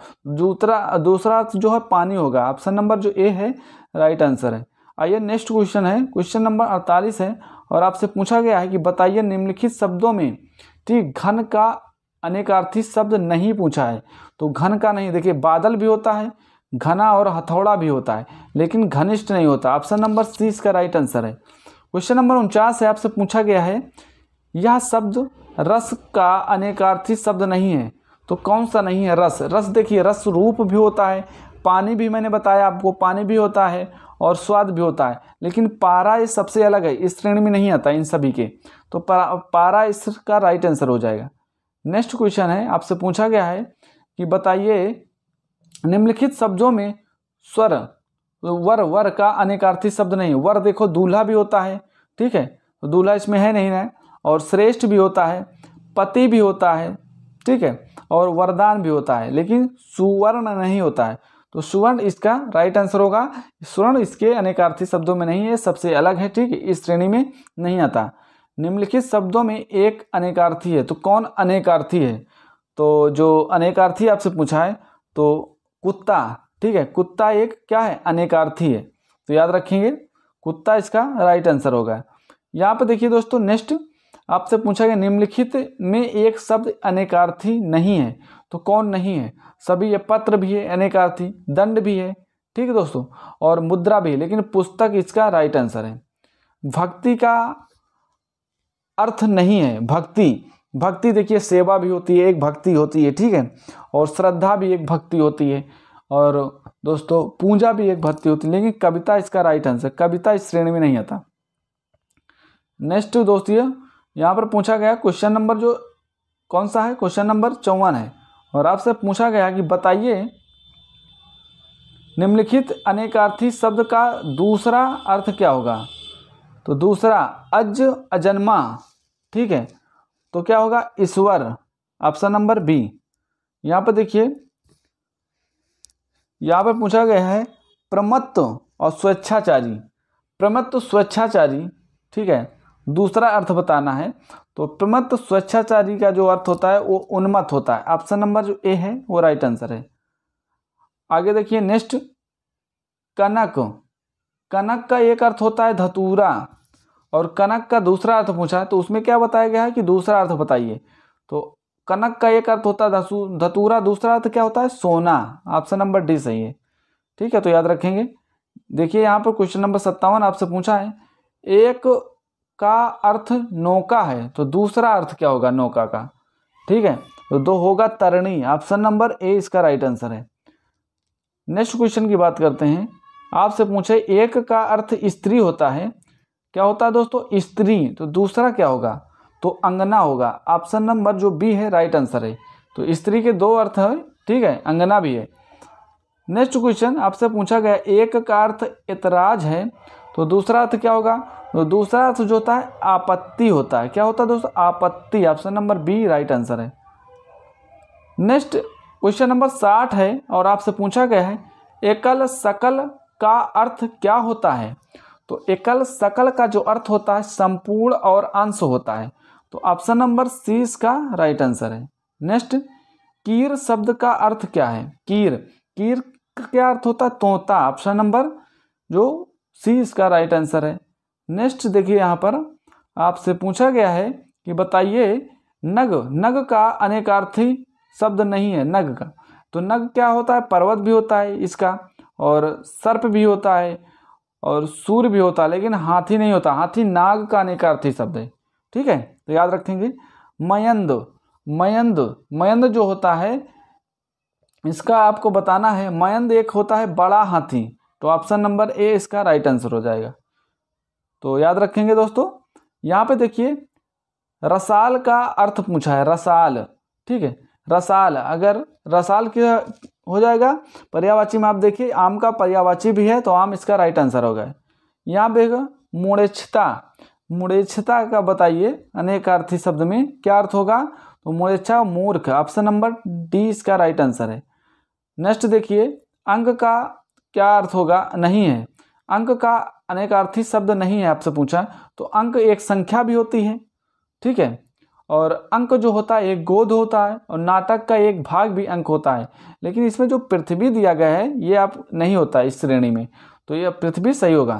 S1: दूसरा दूसरा अर्थ जो है पानी होगा ऑप्शन नंबर जो ए है राइट आंसर है आइए नेक्स्ट क्वेश्चन है क्वेश्चन नंबर अड़तालीस है और आपसे पूछा गया है कि बताइए निम्नलिखित शब्दों में ठीक घन का अनेकार्थी शब्द नहीं पूछा है तो घन का नहीं देखिए बादल भी होता है घना और हथौड़ा भी होता है लेकिन घनिष्ठ नहीं होता ऑप्शन नंबर सी इसका राइट आंसर है क्वेश्चन नंबर उनचास है आपसे पूछा गया है यह शब्द रस का अनेकार्थी शब्द नहीं है तो कौन सा नहीं है रस रस देखिए रस रूप भी होता है पानी भी मैंने बताया आपको पानी भी होता है और स्वाद भी होता है लेकिन पारा ये सबसे अलग है इस श्रेणी में नहीं आता इन सभी के तो पारा इसका राइट आंसर हो जाएगा नेक्स्ट क्वेश्चन है आपसे पूछा गया है कि बताइए निम्नलिखित शब्दों में स्वर वर वर का अनेकार्थी शब्द नहीं वर देखो दूल्हा भी होता है ठीक है तो दूल्हा इसमें है नहीं ना और श्रेष्ठ भी होता है पति भी होता है ठीक है और वरदान भी होता है लेकिन सुवर्ण नहीं होता है तो सुवर्ण इसका राइट आंसर होगा स्वर्ण इसके अनेकार्थी शब्दों में नहीं है सबसे अलग है ठीक इस श्रेणी में नहीं आता निम्नलिखित शब्दों में एक अनेकार्थी है तो कौन अनेकार्थी है तो जो अनेकार्थी आपसे पूछा है तो कुत्ता ठीक है कुत्ता एक क्या है अनेकार्थी है तो याद रखेंगे कुत्ता इसका राइट आंसर होगा यहाँ पर देखिए दोस्तों नेक्स्ट आपसे पूछा गया निम्नलिखित में एक शब्द अनेकार्थी नहीं है तो कौन नहीं है सभी ये पत्र भी है अनेकार्थी दंड भी है ठीक है दोस्तों और मुद्रा भी है लेकिन पुस्तक इसका राइट आंसर है भक्ति का अर्थ नहीं है भक्ति भक्ति देखिए सेवा भी होती है एक भक्ति होती है ठीक है और श्रद्धा भी एक भक्ति होती है और दोस्तों पूजा भी एक भक्ति होती है लेकिन कविता इसका राइट आंसर कविता इस श्रेणी में नहीं आता नेक्स्ट दोस्त ये यहाँ पर पूछा गया क्वेश्चन नंबर जो कौन सा है क्वेश्चन नंबर चौवन है और आपसे पूछा गया कि बताइए निम्नलिखित अनेकार्थी शब्द का दूसरा अर्थ क्या होगा तो दूसरा अज अजन्मा ठीक है तो क्या होगा ईश्वर ऑप्शन नंबर बी यहाँ पर देखिए यहाँ पर पूछा गया है प्रमत्व और स्वेच्छाचारी प्रमत्व स्वेच्छाचारी ठीक है दूसरा अर्थ बताना है तो प्रमत्त स्वेच्छाचारी का जो अर्थ होता है वो उन्मत्त होता है ऑप्शन नंबर जो ए है वो राइट आंसर है आगे देखिए नेक्स्ट कनक कनक का एक अर्थ होता है धतूरा और कनक का दूसरा अर्थ पूछा है तो उसमें क्या बताया गया है कि दूसरा अर्थ बताइए तो कनक का एक अर्थ होता है धतूरा दूसरा अर्थ क्या होता है सोना ऑप्शन नंबर डी सही है ठीक है तो याद रखेंगे देखिए यहाँ पर क्वेश्चन नंबर सत्तावन आपसे पूछा है एक का अर्थ नौका है तो दूसरा अर्थ क्या होगा नौका का ठीक है तो दो होगा तरणी ऑप्शन नंबर ए इसका राइट आंसर है नेक्स्ट क्वेश्चन की बात करते हैं आपसे पूछे एक का अर्थ स्त्री होता है क्या होता है दोस्तों स्त्री तो दूसरा क्या होगा तो अंगना होगा ऑप्शन नंबर जो बी है राइट आंसर है तो स्त्री के दो अर्थ है ठीक है अंगना भी है नेक्स्ट क्वेश्चन आपसे पूछा गया एक का अर्थ इतराज है तो दूसरा अर्थ क्या होगा तो दूसरा अर्थ जो होता है आपत्ति होता है क्या होता है दोस्तों आपत्ति option number B right answer है नेक्स्ट क्वेश्चन नंबर साठ है और आपसे पूछा गया है एकल सकल का अर्थ क्या होता है तो एकल सकल का जो अर्थ होता है संपूर्ण और अंश होता है तो ऑप्शन नंबर सी इसका राइट आंसर है नेक्स्ट कीर शब्द का अर्थ क्या है कीर कीर क्या अर्थ होता है तोता ऑप्शन नंबर जो सी इसका राइट आंसर है नेक्स्ट देखिए यहाँ पर आपसे पूछा गया है कि बताइए नग नग का अनेकार्थी शब्द नहीं है नग का तो नग क्या होता है पर्वत भी होता है इसका और सर्प भी होता है और सूर्य भी होता है लेकिन हाथी नहीं होता हाथी नाग का अनेकार्थी शब्द है ठीक है तो याद रखेंगे मयंद मयंद मयंद जो होता है इसका आपको बताना है मयंद एक होता है बड़ा हाथी तो ऑप्शन नंबर ए इसका राइट आंसर हो जाएगा तो याद रखेंगे दोस्तों यहाँ पे देखिए रसाल का अर्थ पूछा है रसाल ठीक है रसाल अगर रसाल क्या हो जाएगा पर्यावाची में आप देखिए आम का पर्यावाची भी है तो आम इसका राइट आंसर हो गया यहाँ पे मुड़ेक्षता मुड़ेक्षता का बताइए अनेक अर्थी शब्द में क्या अर्थ होगा तो मुड़ेक्षा मूर्ख ऑप्शन नंबर डी इसका राइट आंसर है नेक्स्ट देखिए अंग का क्या अर्थ होगा नहीं है अंक का अनेकार्थी शब्द नहीं है आपसे पूछा तो अंक एक संख्या भी होती है ठीक है और अंक जो होता है एक गोद होता है और नाटक का एक भाग भी अंक होता है लेकिन इसमें जो पृथ्वी दिया गया है ये आप नहीं होता इस श्रेणी में तो यह पृथ्वी सही होगा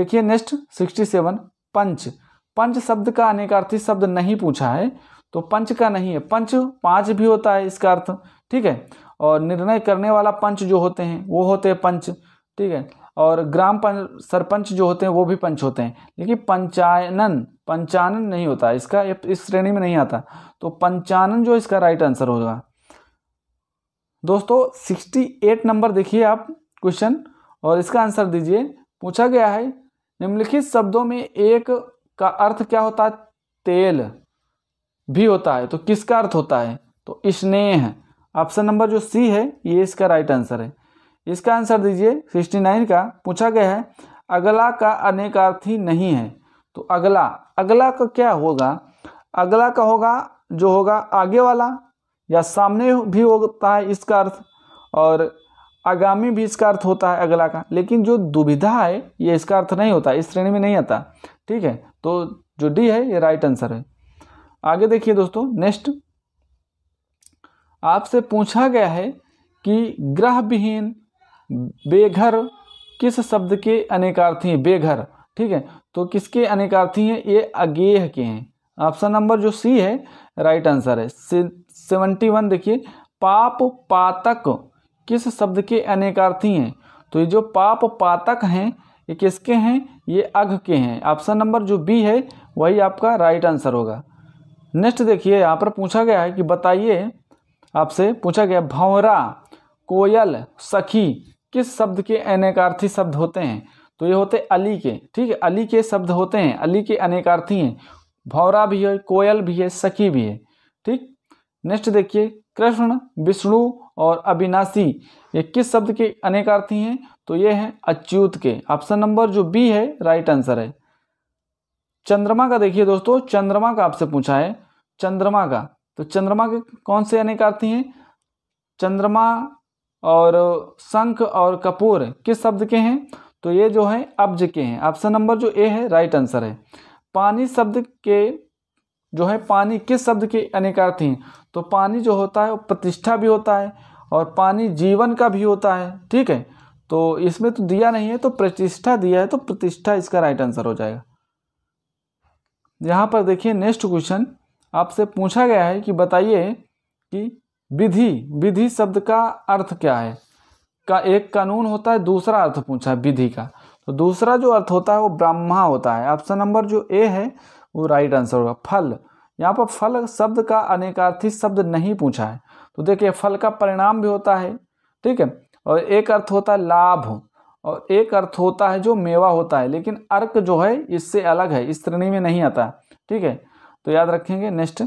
S1: देखिए नेक्स्ट सिक्सटी सेवन पंच पंच शब्द का अनेकार्थी शब्द नहीं पूछा है तो पंच का नहीं है पंच पांच भी होता है इसका अर्थ ठीक है और निर्णय करने वाला पंच जो होते हैं वो होते हैं पंच ठीक है और ग्राम पंच सरपंच जो होते हैं वो भी पंच होते हैं लेकिन पंचायनन पंचानन नहीं होता इसका इस श्रेणी में नहीं आता तो पंचानन जो इसका राइट आंसर होगा दोस्तों 68 नंबर देखिए आप क्वेश्चन और इसका आंसर दीजिए पूछा गया है निम्नलिखित शब्दों में एक का अर्थ क्या होता है तेल भी होता है तो किसका अर्थ होता है तो स्नेह ऑप्शन नंबर जो सी है ये इसका राइट आंसर है इसका आंसर दीजिए सिक्सटी नाइन का पूछा गया है अगला का अनेकार्थी नहीं है तो अगला अगला का क्या होगा अगला का होगा जो होगा आगे वाला या सामने भी होता है इसका अर्थ और आगामी भी इसका अर्थ होता है अगला का लेकिन जो दुविधा है ये इसका अर्थ नहीं होता इस श्रेणी में नहीं आता ठीक है तो जो डी है ये राइट आंसर है आगे देखिए दोस्तों नेक्स्ट आपसे पूछा गया है कि ग्रह विहीन बेघर किस शब्द के अनेकार्थी हैं बेघर ठीक है तो किसके अनेकार्थी हैं ये अगेह के हैं ऑप्शन नंबर जो सी है राइट आंसर है सेवेंटी वन देखिए पाप पातक किस शब्द के अनेकार्थी हैं तो ये जो पाप पातक हैं ये किसके हैं ये अघ के हैं ऑप्शन नंबर जो बी है वही आपका राइट आंसर होगा नेक्स्ट देखिए यहाँ पर पूछा गया है कि बताइए आपसे पूछा गया भंवरा कोयल सखी किस शब्द के अनेकार्थी शब्द होते हैं तो ये होते अली के ठीक है अली के शब्द होते हैं अली के अनेकार्थी हैं भौरा भी है कोयल भी है सखी भी है ठीक नेक्स्ट देखिए कृष्ण विष्णु और अविनाशी ये किस शब्द के अनेकार्थी हैं तो ये हैं अच्युत के ऑप्शन नंबर जो बी है राइट आंसर है चंद्रमा का देखिए दोस्तों चंद्रमा का आपसे पूछा है चंद्रमा का तो चंद्रमा के कौन से अनेकार्थी हैं चंद्रमा और शंख और कपूर किस शब्द के हैं तो ये जो है अब्ज के हैं ऑप्शन नंबर जो ए है राइट आंसर है पानी शब्द के जो है पानी किस शब्द के अनेकार्थी हैं तो पानी जो होता है वो प्रतिष्ठा भी होता है और पानी जीवन का भी होता है ठीक है तो इसमें तो दिया नहीं है तो प्रतिष्ठा दिया है तो प्रतिष्ठा इसका राइट आंसर हो जाएगा यहाँ पर देखिए नेक्स्ट क्वेश्चन आपसे पूछा गया है कि बताइए कि विधि विधि शब्द का अर्थ क्या है का एक कानून होता है दूसरा अर्थ पूछा है विधि का तो दूसरा जो अर्थ होता है वो ब्रह्मा होता है ऑप्शन नंबर जो ए है वो राइट आंसर होगा फल यहाँ पर फल शब्द का अनेकार्थी शब्द नहीं पूछा है तो देखिए फल का परिणाम भी होता है ठीक है और एक अर्थ होता है लाभ और एक अर्थ होता है जो मेवा होता है लेकिन अर्क जो है इससे अलग है इस श्रेणी में नहीं आता ठीक है तो याद रखेंगे नेक्स्ट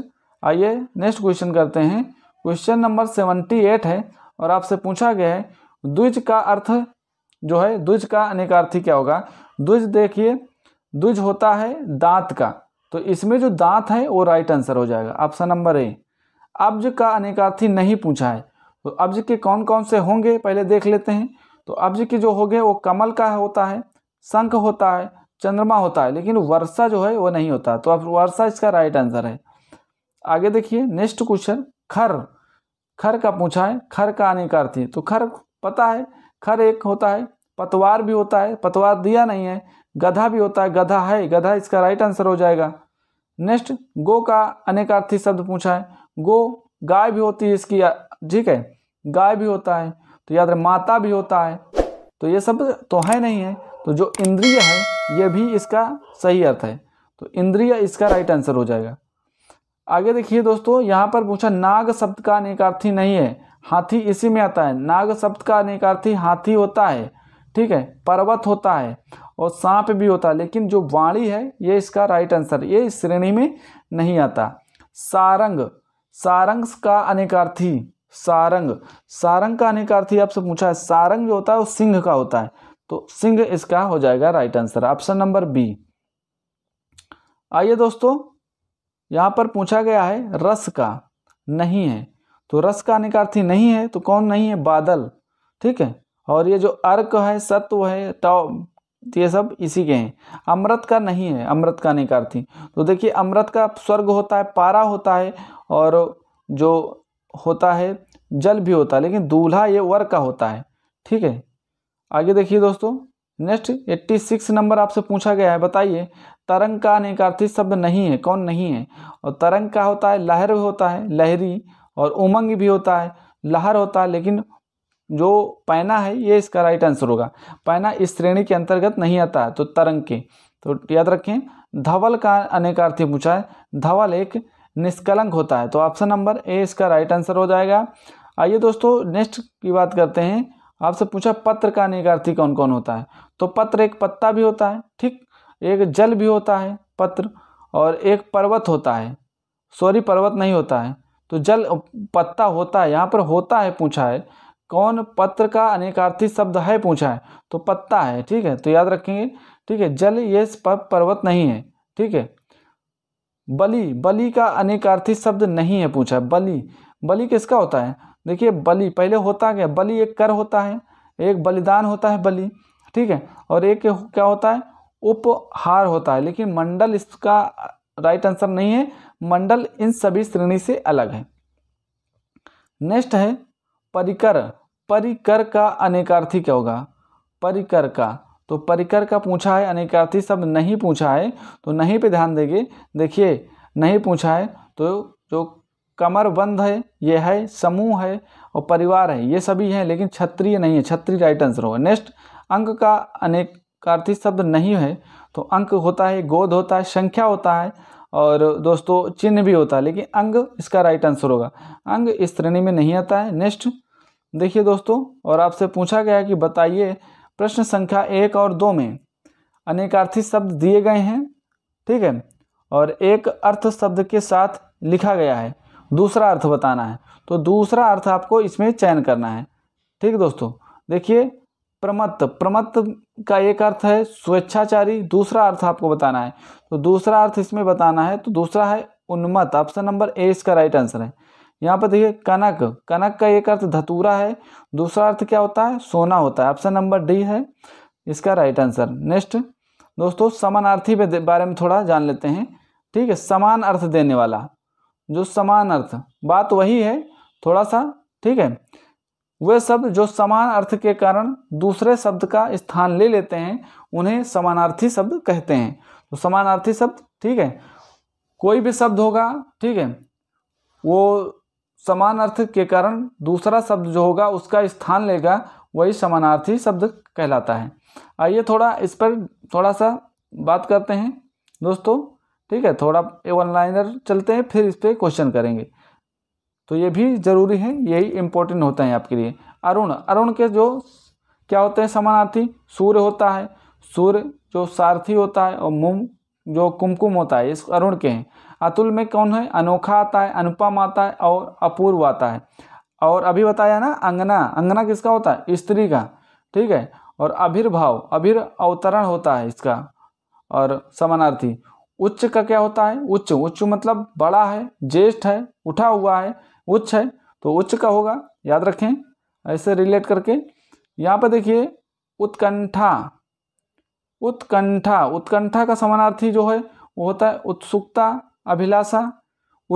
S1: आइए नेक्स्ट क्वेश्चन करते हैं क्वेश्चन नंबर सेवेंटी एट है और आपसे पूछा गया है द्विज का अर्थ जो है द्विज का अनेकार्थी क्या होगा द्विज देखिए द्विज होता है दांत का तो इसमें जो दांत है वो राइट आंसर हो जाएगा ऑप्शन नंबर ए अब्ज का अनेकार्थी नहीं पूछा है तो अब्ज के कौन कौन से होंगे पहले देख लेते हैं तो अब्ज के जो हो वो कमल का होता है शंख होता है चंद्रमा होता है लेकिन वर्षा जो है वो नहीं होता तो अब वर्षा इसका राइट आंसर है आगे देखिए नेक्स्ट क्वेश्चन खर खर का पूछा है खर का आने का अर्थ है तो खर पता है खर एक होता है पतवार भी होता है पतवार दिया नहीं है गधा भी होता है गधा है गधा इसका राइट आंसर हो जाएगा नेक्स्ट गो का अनेकार्थी शब्द पूछा है गो गाय भी होती है इसकी ठीक है गाय भी होता है तो याद रहे माता भी होता है तो ये सब तो है नहीं है तो जो इंद्रिय है यह भी इसका सही अर्थ है तो इंद्रिय इसका राइट आंसर हो जाएगा आगे देखिए दोस्तों यहाँ पर पूछा नाग शब्द का अनेकार्थी नहीं है हाथी इसी में आता है नाग शब्द का अनेकार्थी हाथी होता है ठीक है पर्वत होता है और सांप भी होता है लेकिन जो वाणी है ये इसका राइट आंसर ये इस श्रेणी में नहीं आता सारंग सारंग का अनेकार्थी सारंग सारंग का अनेकार्थी आपसे पूछा है सारंग जो होता है वो सिंह का होता है तो सिंह इसका हो जाएगा right answer option number B आइए दोस्तों यहां पर पूछा गया है रस का नहीं है तो रस का अनिकार्थी नहीं है तो कौन नहीं है बादल ठीक है और ये जो अर्क है सत्व है टॉ ये सब इसी के हैं अमृत का नहीं है अमृत का अनिकार्थी तो देखिए अमृत का स्वर्ग होता है पारा होता है और जो होता है जल भी होता है लेकिन दूल्हा ये वर का होता है ठीक है आगे देखिए दोस्तों नेक्स्ट 86 नंबर आपसे पूछा गया है बताइए तरंग का अनेकार्थी शब्द नहीं है कौन नहीं है और तरंग का होता है लहर होता है लहरी और उमंग भी होता है लहर होता है लेकिन जो पैना है ये इसका राइट आंसर होगा पैना इस श्रेणी के अंतर्गत नहीं आता है तो तरंग के तो याद रखें धवल का अनेकार्थी पूछा है धवल एक निष्कलंक होता है तो ऑप्शन नंबर ए इसका राइट आंसर हो जाएगा आइए दोस्तों नेक्स्ट की बात करते हैं आपसे पूछा पत्र का निगार्थी कौन कौन होता है तो पत्र एक पत्ता भी होता है ठीक एक जल भी होता है पत्र और एक पर्वत होता है सॉरी पर्वत नहीं होता है तो जल पत्ता होता है यहाँ पर होता है पूछा है कौन पत्र का अनेकार्थी शब्द है पूछा है तो पत्ता है ठीक है तो याद रखेंगे ठीक है जल ये पर्वत नहीं है ठीक है बलि बलि का अनेकार्थी शब्द नहीं है पूछा बलि बलि किसका होता है देखिए बलि पहले होता क्या बलि एक कर होता है एक बलिदान होता है बलि ठीक है और एक क्या होता है उपहार होता है लेकिन मंडल इसका राइट आंसर नहीं है मंडल इन सभी श्रेणी से अलग है नेक्स्ट है परिकर परिकर का अनेकार्थी क्या होगा परिकर का तो परिकर का पूछा है अनेकार्थी सब नहीं पूछा है तो नहीं पे ध्यान देंगे देखिए नहीं पूछा है तो जो कमरबंध है ये है समूह है और परिवार है ये सभी हैं लेकिन क्षत्रिय नहीं है क्षत्रिय राइट आंसर होगा नेक्स्ट अंक का अनेकार्थी शब्द नहीं है तो अंक होता है गोद होता है संख्या होता है और दोस्तों चिन्ह भी होता है लेकिन अंग इसका राइट आंसर होगा अंग इस श्रेणी में नहीं आता है नेक्स्ट देखिए दोस्तों और आपसे पूछा गया कि बताइए प्रश्न संख्या एक और दो में अनेकार्थी शब्द दिए गए हैं ठीक है और एक अर्थ शब्द के साथ लिखा गया है दूसरा अर्थ बताना है तो दूसरा अर्थ आपको इसमें चयन करना है ठीक है दोस्तों देखिए प्रमत्त प्रमत्त का एक अर्थ है स्वेच्छाचारी दूसरा अर्थ आपको बताना है तो दूसरा अर्थ इसमें बताना है तो दूसरा है उन्मत्त ऑप्शन नंबर ए इसका राइट आंसर है यहाँ पर देखिए कनक कनक का एक अर्थ धतूरा है दूसरा अर्थ क्या होता है सोना होता है ऑप्शन नंबर डी है इसका राइट आंसर नेक्स्ट दोस्तों समानार्थी के बारे में थोड़ा जान लेते हैं ठीक है समान अर्थ देने वाला जो समान अर्थ बात वही है थोड़ा सा ठीक है वे शब्द जो समान अर्थ के कारण दूसरे शब्द का स्थान ले लेते हैं उन्हें समानार्थी शब्द कहते हैं तो समानार्थी शब्द ठीक है कोई भी शब्द होगा ठीक है वो समान अर्थ के कारण दूसरा शब्द जो होगा उसका स्थान लेगा वही समानार्थी शब्द कहलाता है आइए थोड़ा इस पर थोड़ा सा बात करते हैं दोस्तों ठीक है थोड़ा ए वन लाइनर चलते हैं फिर इस पर क्वेश्चन करेंगे तो ये भी जरूरी है यही इम्पोर्टेंट होता है आपके लिए अरुण अरुण के जो क्या होते हैं समानार्थी सूर्य होता है सूर्य जो सारथी होता है और मुम जो कुमकुम होता है इस अरुण के हैं अतुल में कौन है अनोखा आता है अनुपम आता है और अपूर्व आता है और अभी बताया ना अंगना अंगना किसका होता है स्त्री का ठीक है और अभिर्भाव अभिर अवतरण होता है इसका और समानार्थी उच्च का क्या होता है उच्च उच्च मतलब बड़ा है ज्येष्ठ है उठा हुआ है उच्च है तो उच्च का होगा याद रखें ऐसे रिलेट करके यहाँ पर देखिए उत्कंठा उत्कंठा उत्कंठा का समानार्थी जो है वो होता है उत्सुकता अभिलाषा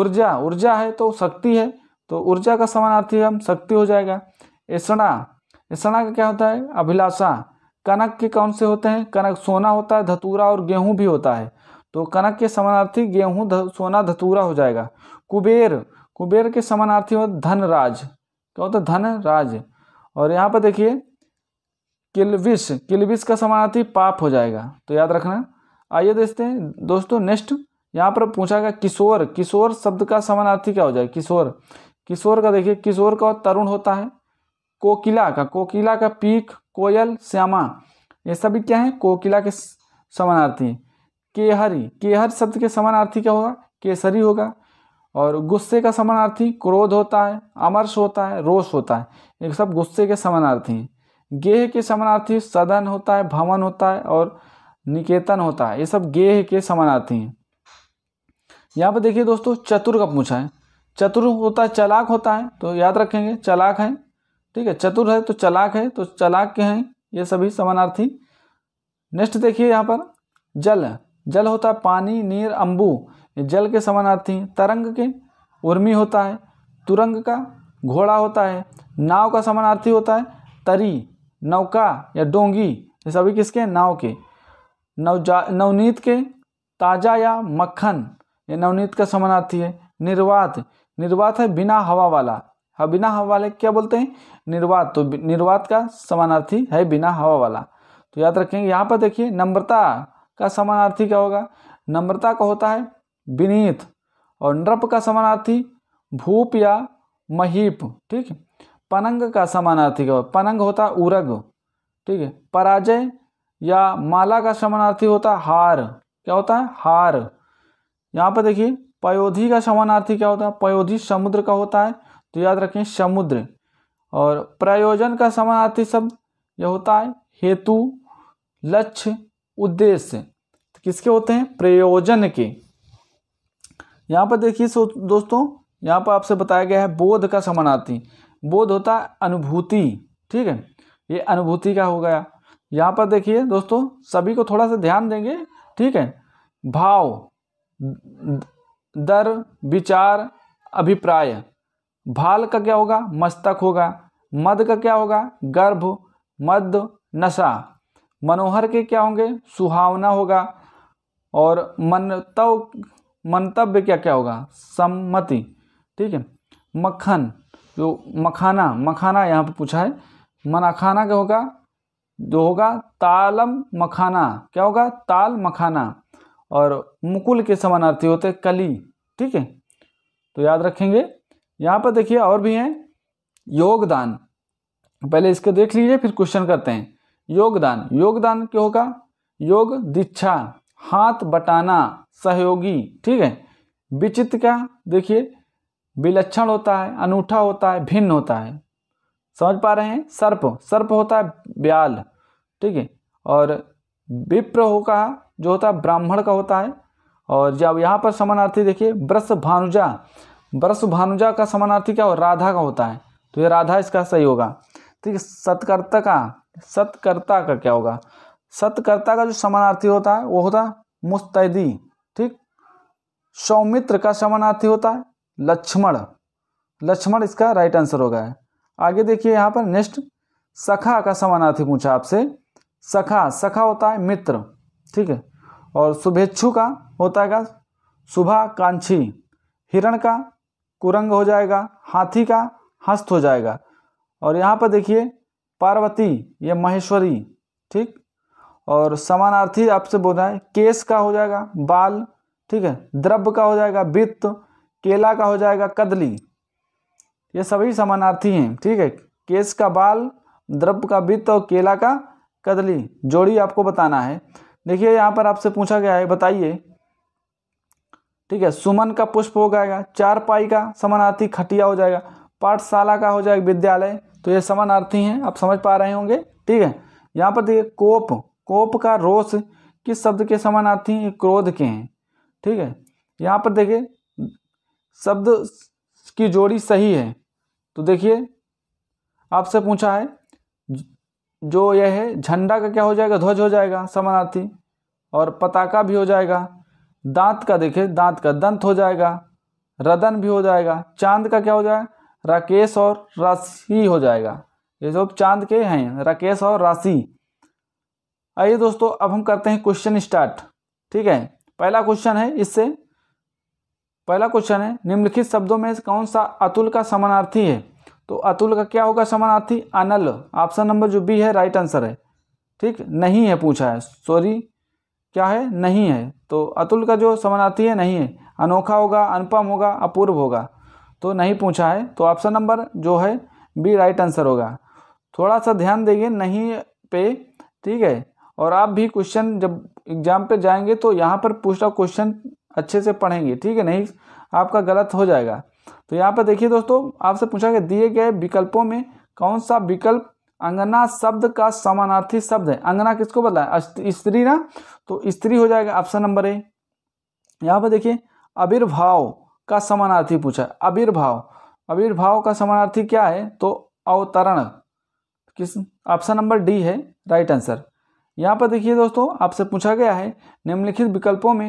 S1: ऊर्जा ऊर्जा है तो शक्ति है तो ऊर्जा का समानार्थी हम शक्ति हो जाएगा ऐसणा ऐसणा का क्या होता है अभिलाषा कनक के कौन से होते हैं कनक सोना होता है धतूरा और गेहूं भी होता है तो कनक के समानार्थी गेहूँ सोना धतूरा हो जाएगा कुबेर कुबेर के समानार्थी होता धनराज क्या होता है धनराज और यहाँ पर देखिए किलविश किलविश का समानार्थी पाप हो जाएगा तो याद रखना आइए देखते हैं दोस्तों नेक्स्ट यहाँ पर पूछा गया किशोर किशोर शब्द का समानार्थी क्या हो जाएगा किशोर किशोर का देखिए किशोर का तरुण होता है कोकिला का कोकिला का पीक कोयल श्यामा ये सभी क्या है कोकिला के समानार्थी केहरी केहर शब्द के समानार्थी क्या होगा केसरी होगा और गुस्से का समानार्थी क्रोध होता है अमर्ष होता है रोष होता है ये सब गुस्से के समानार्थी हैं गेह के समानार्थी सदन होता है भवन होता है और निकेतन होता है ये सब गेह के समानार्थी हैं यहाँ पर देखिए दोस्तों चतुर का पूछा है चतुर होता है चलाक होता है तो याद रखेंगे चलाक है ठीक है चतुर है तो चलाक है तो चलाक के हैं ये सभी समानार्थी नेक्स्ट देखिए यहाँ पर जल जल होता है पानी नीर अम्बू जल के समानार्थी तरंग के उर्मी होता है तुरंग का घोड़ा होता है नाव का समानार्थी होता है तरी नौका या डोंगी ये सभी किसके नाव के नवजा नवनीत के ताज़ा या मक्खन ये नवनीत का समानार्थी है निर्वात निर्वात है बिना हवा वाला हाँ बिना हवा वाले क्या बोलते हैं निर्वात तो निर्वात का समानार्थी है बिना हवा वाला तो याद रखेंगे यहाँ पर देखिए नम्रता का समानार्थी क्या होगा नम्रता का होता है विनीत और नृप का समानार्थी भूप या महीप ठीक पनंग का समानार्थी क्या होगा पनंग होता है उरग ठीक है पराजय या माला का समानार्थी होता है हार क्या होता है हार यहाँ पर देखिए पयोधि का समानार्थी क्या होता है पयोधि समुद्र का होता है तो याद रखें समुद्र और प्रयोजन का समानार्थी शब्द यह होता है हेतु लक्ष्य उद्देश्य तो किसके होते हैं प्रयोजन के यहाँ पर देखिए दोस्तों यहाँ पर आपसे बताया गया है बोध का समानार्थी बोध होता है अनुभूति ठीक है ये अनुभूति का हो गया यहाँ पर देखिए दोस्तों सभी को थोड़ा सा ध्यान देंगे ठीक है भाव दर विचार अभिप्राय भाल का क्या होगा मस्तक होगा मद का क्या होगा गर्भ मद नशा मनोहर के क्या होंगे सुहावना होगा और मनतव मंतव्य क्या क्या होगा सम्मति ठीक है मक्खन जो मखाना मखाना यहाँ पे पूछा है मनाखाना क्या होगा जो होगा तालम मखाना क्या होगा ताल मखाना और मुकुल के समानार्थी होते कली ठीक है तो याद रखेंगे यहाँ पर देखिए और भी हैं योगदान पहले इसके देख लीजिए फिर क्वेश्चन करते हैं योगदान योगदान क्या होगा योग दीक्षा हाथ बटाना सहयोगी ठीक है विचित्र क्या देखिए विलक्षण होता है अनूठा होता है भिन्न होता है समझ पा रहे हैं सर्प सर्प होता है ब्याल ठीक है और विप्र होगा जो होता है ब्राह्मण का होता है और जब यहाँ पर समानार्थी देखिए ब्रस भानुजा ब्रस भानुजा का समानार्थी क्या हो राधा का होता है तो ये राधा इसका सही होगा ठीक है सत्कर्ता का सत्कर्ता का क्या होगा सत्कर्ता का जो समानार्थी होता है वो होता है मुस्तैदी ठीक सौमित्र का समानार्थी होता है लक्ष्मण लक्ष्मण इसका राइट आंसर होगा आगे देखिए यहाँ पर नेक्स्ट सखा का समानार्थी पूछा आपसे सखा सखा होता है मित्र ठीक है और शुभेच्छु का होता है कांक्षी हिरण का कुरंग हो जाएगा हाथी का हस्त हो जाएगा और यहाँ पर देखिए पार्वती या महेश्वरी ठीक और समानार्थी आपसे बोल रहा है केस का हो जाएगा बाल ठीक है द्रव्य का हो जाएगा वित्त केला का हो जाएगा कदली ये सभी समानार्थी हैं ठीक है केस का बाल द्रव्य का वित्त और केला का कदली जोड़ी आपको बताना है देखिए यहाँ पर आपसे पूछा गया है बताइए ठीक है सुमन का पुष्प हो जाएगा चार पाई का समानार्थी खटिया हो जाएगा पाठशाला का हो जाएगा विद्यालय तो ये समानार्थी हैं आप समझ पा रहे होंगे ठीक है यहाँ पर देखिए कोप कोप का रोष किस शब्द के समानार्थी हैं क्रोध के हैं ठीक है यहाँ पर देखिए शब्द की जोड़ी सही है तो देखिए आपसे पूछा है जो यह है झंडा का क्या हो जाएगा ध्वज हो जाएगा समानार्थी और पताका भी हो जाएगा दांत का देखिए दांत का दंत हो जाएगा रदन भी हो जाएगा चांद का क्या हो जाएगा राकेश और राशि हो जाएगा ये जो चांद के हैं राकेश और राशि आइए दोस्तों अब हम करते हैं क्वेश्चन स्टार्ट ठीक है पहला क्वेश्चन है इससे पहला क्वेश्चन है निम्नलिखित शब्दों में कौन सा अतुल का समानार्थी है तो अतुल का क्या होगा समानार्थी अनल ऑप्शन नंबर जो बी है राइट आंसर है ठीक नहीं है पूछा है सॉरी क्या है नहीं है तो अतुल का जो समानार्थी है नहीं है अनोखा होगा अनुपम होगा अपूर्व होगा तो नहीं पूछा है तो ऑप्शन नंबर जो है बी राइट आंसर होगा थोड़ा सा ध्यान देंगे नहीं पे ठीक है और आप भी क्वेश्चन जब एग्ज़ाम पे जाएंगे तो यहाँ पर पूछा क्वेश्चन अच्छे से पढ़ेंगे ठीक है नहीं आपका गलत हो जाएगा तो यहाँ पर देखिए दोस्तों आपसे पूछा कि दिए गए विकल्पों में कौन सा विकल्प अंगना शब्द का समानार्थी शब्द है अंगना किसको बदला है स्त्री ना तो स्त्री हो जाएगा ऑप्शन नंबर ए यहाँ पर देखिए अविर्भाव का समानार्थी पूछा आविर्भाव आविर्भाव का समानार्थी क्या है तो अवतरण किस ऑप्शन नंबर डी है राइट आंसर यहाँ पर देखिए दोस्तों आपसे पूछा गया है निम्नलिखित विकल्पों में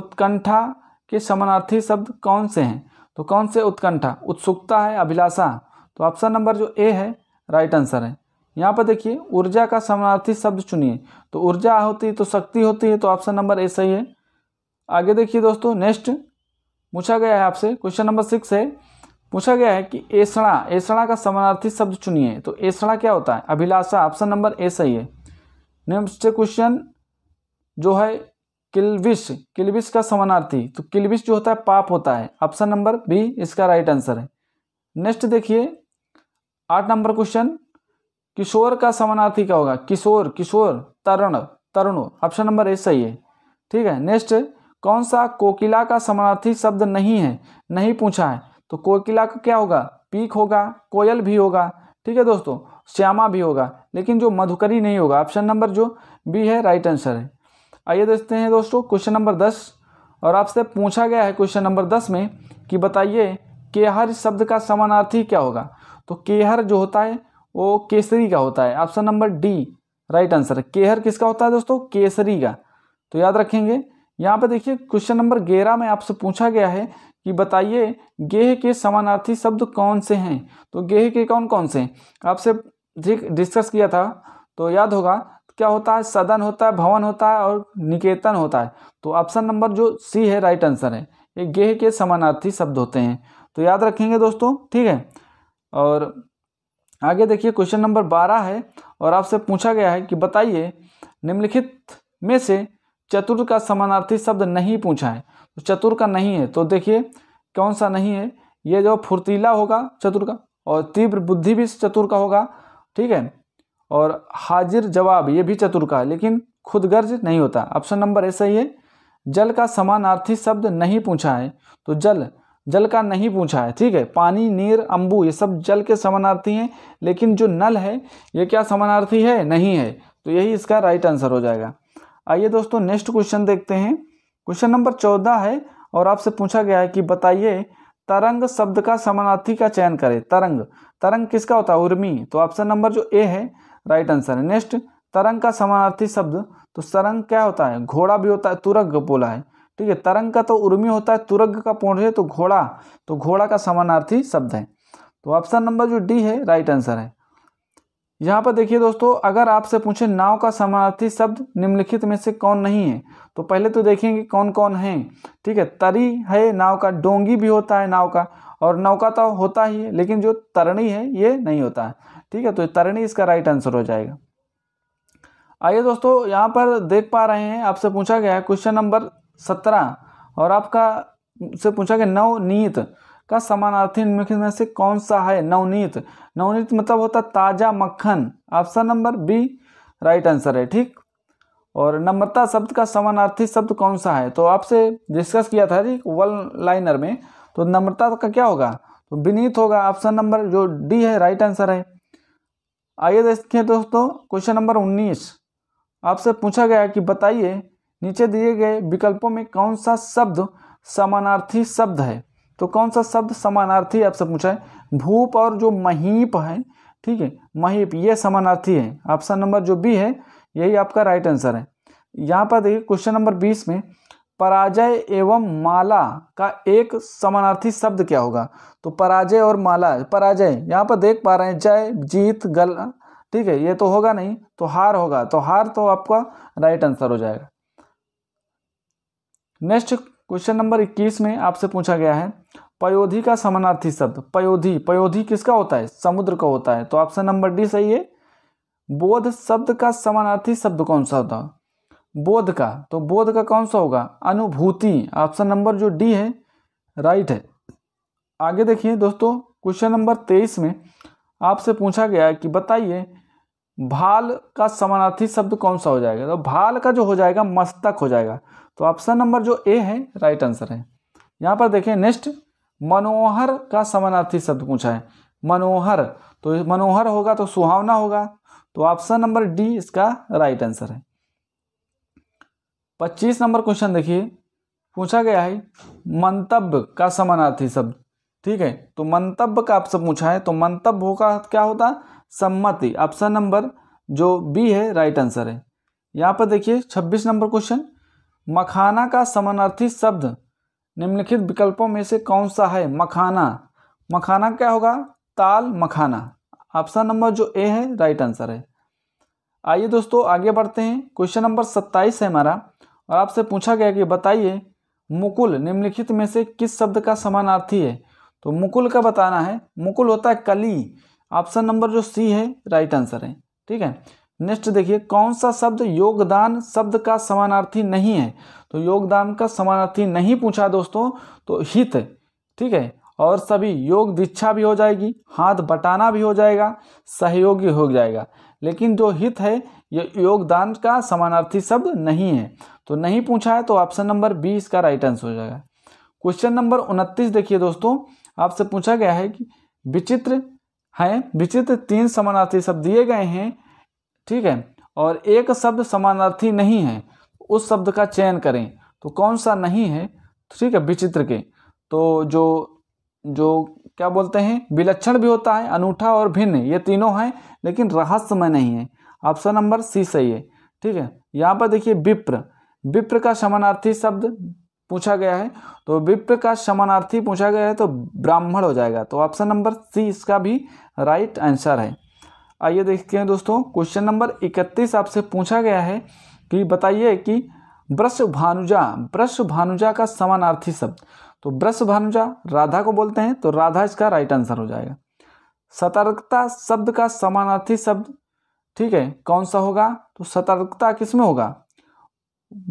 S1: उत्कंठा के समानार्थी शब्द कौन से हैं तो कौन से उत्कंठा उत्सुकता है अभिलाषा तो ऑप्शन नंबर जो ए है राइट आंसर है यहाँ पर देखिए ऊर्जा का समानार्थी शब्द चुनिए तो ऊर्जा होती है तो शक्ति होती है तो ऑप्शन नंबर ए सही है आगे देखिए दोस्तों नेक्स्ट पूछा गया है आपसे क्वेश्चन नंबर सिक्स है पूछा गया है कि एसड़ा ऐसणा का समानार्थी शब्द चुनिए तो एसड़ा क्या होता है अभिलाषा ऑप्शन नंबर ए सही है नेक्स्ट क्वेश्चन जो है किलविश किलविश का समानार्थी तो किलविश जो होता है पाप होता है ऑप्शन नंबर बी इसका राइट आंसर है नेक्स्ट देखिए आठ नंबर क्वेश्चन किशोर का समानार्थी क्या होगा किशोर किशोर तरुण तरुण ऑप्शन नंबर ए सही है ठीक है नेक्स्ट कौन सा कोकिला का समानार्थी शब्द नहीं है नहीं पूछा है तो कोकिला का क्या होगा पीक होगा कोयल भी होगा ठीक है दोस्तों श्यामा भी होगा लेकिन जो मधुकरी नहीं होगा ऑप्शन नंबर जो बी है राइट आंसर है आइए देखते हैं दोस्तों क्वेश्चन नंबर दस और आपसे पूछा गया है क्वेश्चन नंबर दस में कि बताइए केहर शब्द का समानार्थी क्या होगा तो केहर जो होता है वो केसरी का होता है option number D right answer केहर किसका होता है दोस्तों केसरी का तो याद रखेंगे यहाँ पर देखिए क्वेश्चन नंबर ग्यारह में आपसे पूछा गया है कि बताइए गेह के समानार्थी शब्द कौन से हैं तो गेह के कौन कौन से हैं आपसे डिस्कस किया था तो याद होगा क्या होता है सदन होता है भवन होता है और निकेतन होता है तो ऑप्शन नंबर जो सी है राइट आंसर है ये गेह के समानार्थी शब्द होते हैं तो याद रखेंगे दोस्तों ठीक है और आगे देखिए क्वेश्चन नंबर बारह है और आपसे पूछा गया है कि बताइए निम्नलिखित में से चतुर का समानार्थी शब्द नहीं पूछा है तो चतुर का नहीं है तो देखिए कौन सा नहीं है ये जो फुर्तीला होगा चतुर का और तीव्र बुद्धि भी चतुर का होगा ठीक है और हाजिर जवाब ये भी चतुर का है लेकिन खुदगर्ज नहीं होता ऑप्शन नंबर ऐसा ही है जल का समानार्थी शब्द नहीं पूछा है तो जल जल का नहीं पूछा है ठीक है पानी नीर अम्बू ये सब जल के समानार्थी हैं लेकिन जो नल है ये क्या समानार्थी है नहीं है तो यही इसका राइट आंसर हो जाएगा आइए दोस्तों नेक्स्ट क्वेश्चन देखते हैं क्वेश्चन नंबर चौदह है और आपसे पूछा गया है कि बताइए तरंग शब्द का समानार्थी का चयन करें तरंग तरंग किसका होता है उर्मी तो ऑप्शन नंबर जो ए है राइट आंसर है नेक्स्ट तरंग का समानार्थी शब्द तो तरंग क्या होता है घोड़ा भी होता है तुरग बोला है ठीक है तरंग का तो उर्मी होता है तुरग का पूर्ण है तो घोड़ा तो घोड़ा का समानार्थी शब्द है तो ऑप्शन नंबर जो डी है राइट आंसर है यहाँ पर देखिए दोस्तों अगर आपसे पूछे नाव का समानार्थी शब्द निम्नलिखित में से कौन नहीं है तो पहले तो देखेंगे कौन कौन है ठीक है तरी है नाव का डोंगी भी होता है नाव का और नौका तो होता ही है लेकिन जो तरणी है ये नहीं होता है ठीक है तो तरणी इसका राइट आंसर हो जाएगा आइए दोस्तों यहाँ पर देख पा रहे हैं आपसे पूछा गया है क्वेश्चन नंबर सत्रह और आपका से पूछा गया नवनीत का समानार्थी निम्नलिखित में से कौन सा है नवनीत नवनीत मतलब होता ताज़ा मक्खन option number B right answer है ठीक और नम्रता शब्द का समानार्थी शब्द कौन सा है तो आपसे डिस्कस किया था जी वन लाइनर में तो नम्रता का क्या होगा तो विनीत होगा ऑप्शन नंबर जो डी है राइट आंसर है आइए देखते हैं दोस्तों क्वेश्चन नंबर उन्नीस आपसे पूछा गया कि बताइए नीचे दिए गए विकल्पों में कौन सा शब्द समानार्थी शब्द है तो कौन सा शब्द समानार्थी आपसे पूछा है भूप और जो महीप है ठीक है महीप ये समानार्थी है ऑप्शन नंबर जो बी है यही आपका राइट आंसर है यहाँ पर देखिए क्वेश्चन नंबर बीस में पराजय एवं माला का एक समानार्थी शब्द क्या होगा तो पराजय और माला पराजय यहाँ पर देख पा रहे हैं जय जीत गल ठीक है ये तो होगा नहीं तो हार होगा तो हार तो आपका राइट आंसर हो जाएगा नेक्स्ट क्वेश्चन नंबर 21 में आपसे पूछा गया है पयोधि का समानार्थी शब्द पयोधि पयोधि किसका होता है समुद्र का होता है तो ऑप्शन नंबर डी सही है बोध शब्द का समानार्थी शब्द कौन सा होता है बोध का तो बोध का कौन सा होगा अनुभूति ऑप्शन नंबर जो डी है राइट है आगे देखिए दोस्तों क्वेश्चन नंबर तेईस में आपसे पूछा गया है कि बताइए भाल का समानार्थी शब्द कौन सा हो जाएगा तो भाल का जो हो जाएगा मस्तक हो जाएगा तो ऑप्शन नंबर जो ए है राइट आंसर है यहाँ पर देखें नेक्स्ट मनोहर का समानार्थी शब्द पूछा है मनोहर तो मनोहर होगा तो सुहावना होगा तो ऑप्शन नंबर डी इसका राइट आंसर है पच्चीस नंबर क्वेश्चन देखिए पूछा गया है मंतव्य का समानार्थी शब्द ठीक है तो मंतव्य का आप सब पूछा है तो मंतव्य होगा क्या होता सम्मति ऑप्शन नंबर जो बी है राइट आंसर है यहाँ पर देखिए 26 नंबर क्वेश्चन मखाना का समानार्थी शब्द निम्नलिखित विकल्पों में से कौन सा है मखाना मखाना क्या होगा ताल मखाना ऑप्शन नंबर जो ए है राइट आंसर है आइए दोस्तों आगे बढ़ते हैं क्वेश्चन नंबर सत्ताईस है हमारा और आपसे पूछा गया कि बताइए मुकुल निम्नलिखित में से किस शब्द का समानार्थी है तो मुकुल का बताना है मुकुल होता है कली ऑप्शन नंबर जो सी है राइट आंसर है ठीक है नेक्स्ट देखिए कौन सा शब्द योगदान शब्द का समानार्थी नहीं है तो योगदान का समानार्थी नहीं पूछा दोस्तों तो हित ठीक है और सभी योग दीक्षा भी हो जाएगी हाथ बटाना भी हो जाएगा सहयोगी हो जाएगा लेकिन जो हित है ये योगदान का समानार्थी शब्द नहीं है तो नहीं पूछा है तो ऑप्शन नंबर बी इसका राइट आंसर हो जाएगा क्वेश्चन नंबर उनतीस देखिए दोस्तों आपसे पूछा गया है कि विचित्र हैं विचित्र तीन समानार्थी शब्द दिए गए हैं ठीक है और एक शब्द समानार्थी नहीं है उस शब्द का चयन करें तो कौन सा नहीं है ठीक है विचित्र के तो जो जो क्या बोलते हैं विलक्षण भी होता है अनूठा और भिन्न ये तीनों हैं लेकिन रहस्यमय नहीं है ऑप्शन नंबर सी सही है ठीक है यहाँ पर देखिए विप्र विप्र का समानार्थी शब्द पूछा गया है तो विप्र का समानार्थी पूछा गया है तो ब्राह्मण हो जाएगा तो ऑप्शन नंबर सी इसका भी राइट आंसर है आइए देखते हैं दोस्तों क्वेश्चन नंबर इकतीस आपसे पूछा गया है कि बताइए कि ब्रश भानुजा ब्रश भानुजा का समानार्थी शब्द तो ब्रश भानुजा राधा को बोलते हैं तो राधा इसका राइट आंसर हो जाएगा सतर्कता शब्द का समानार्थी शब्द ठीक है कौन सा होगा तो सतर्कता किस में होगा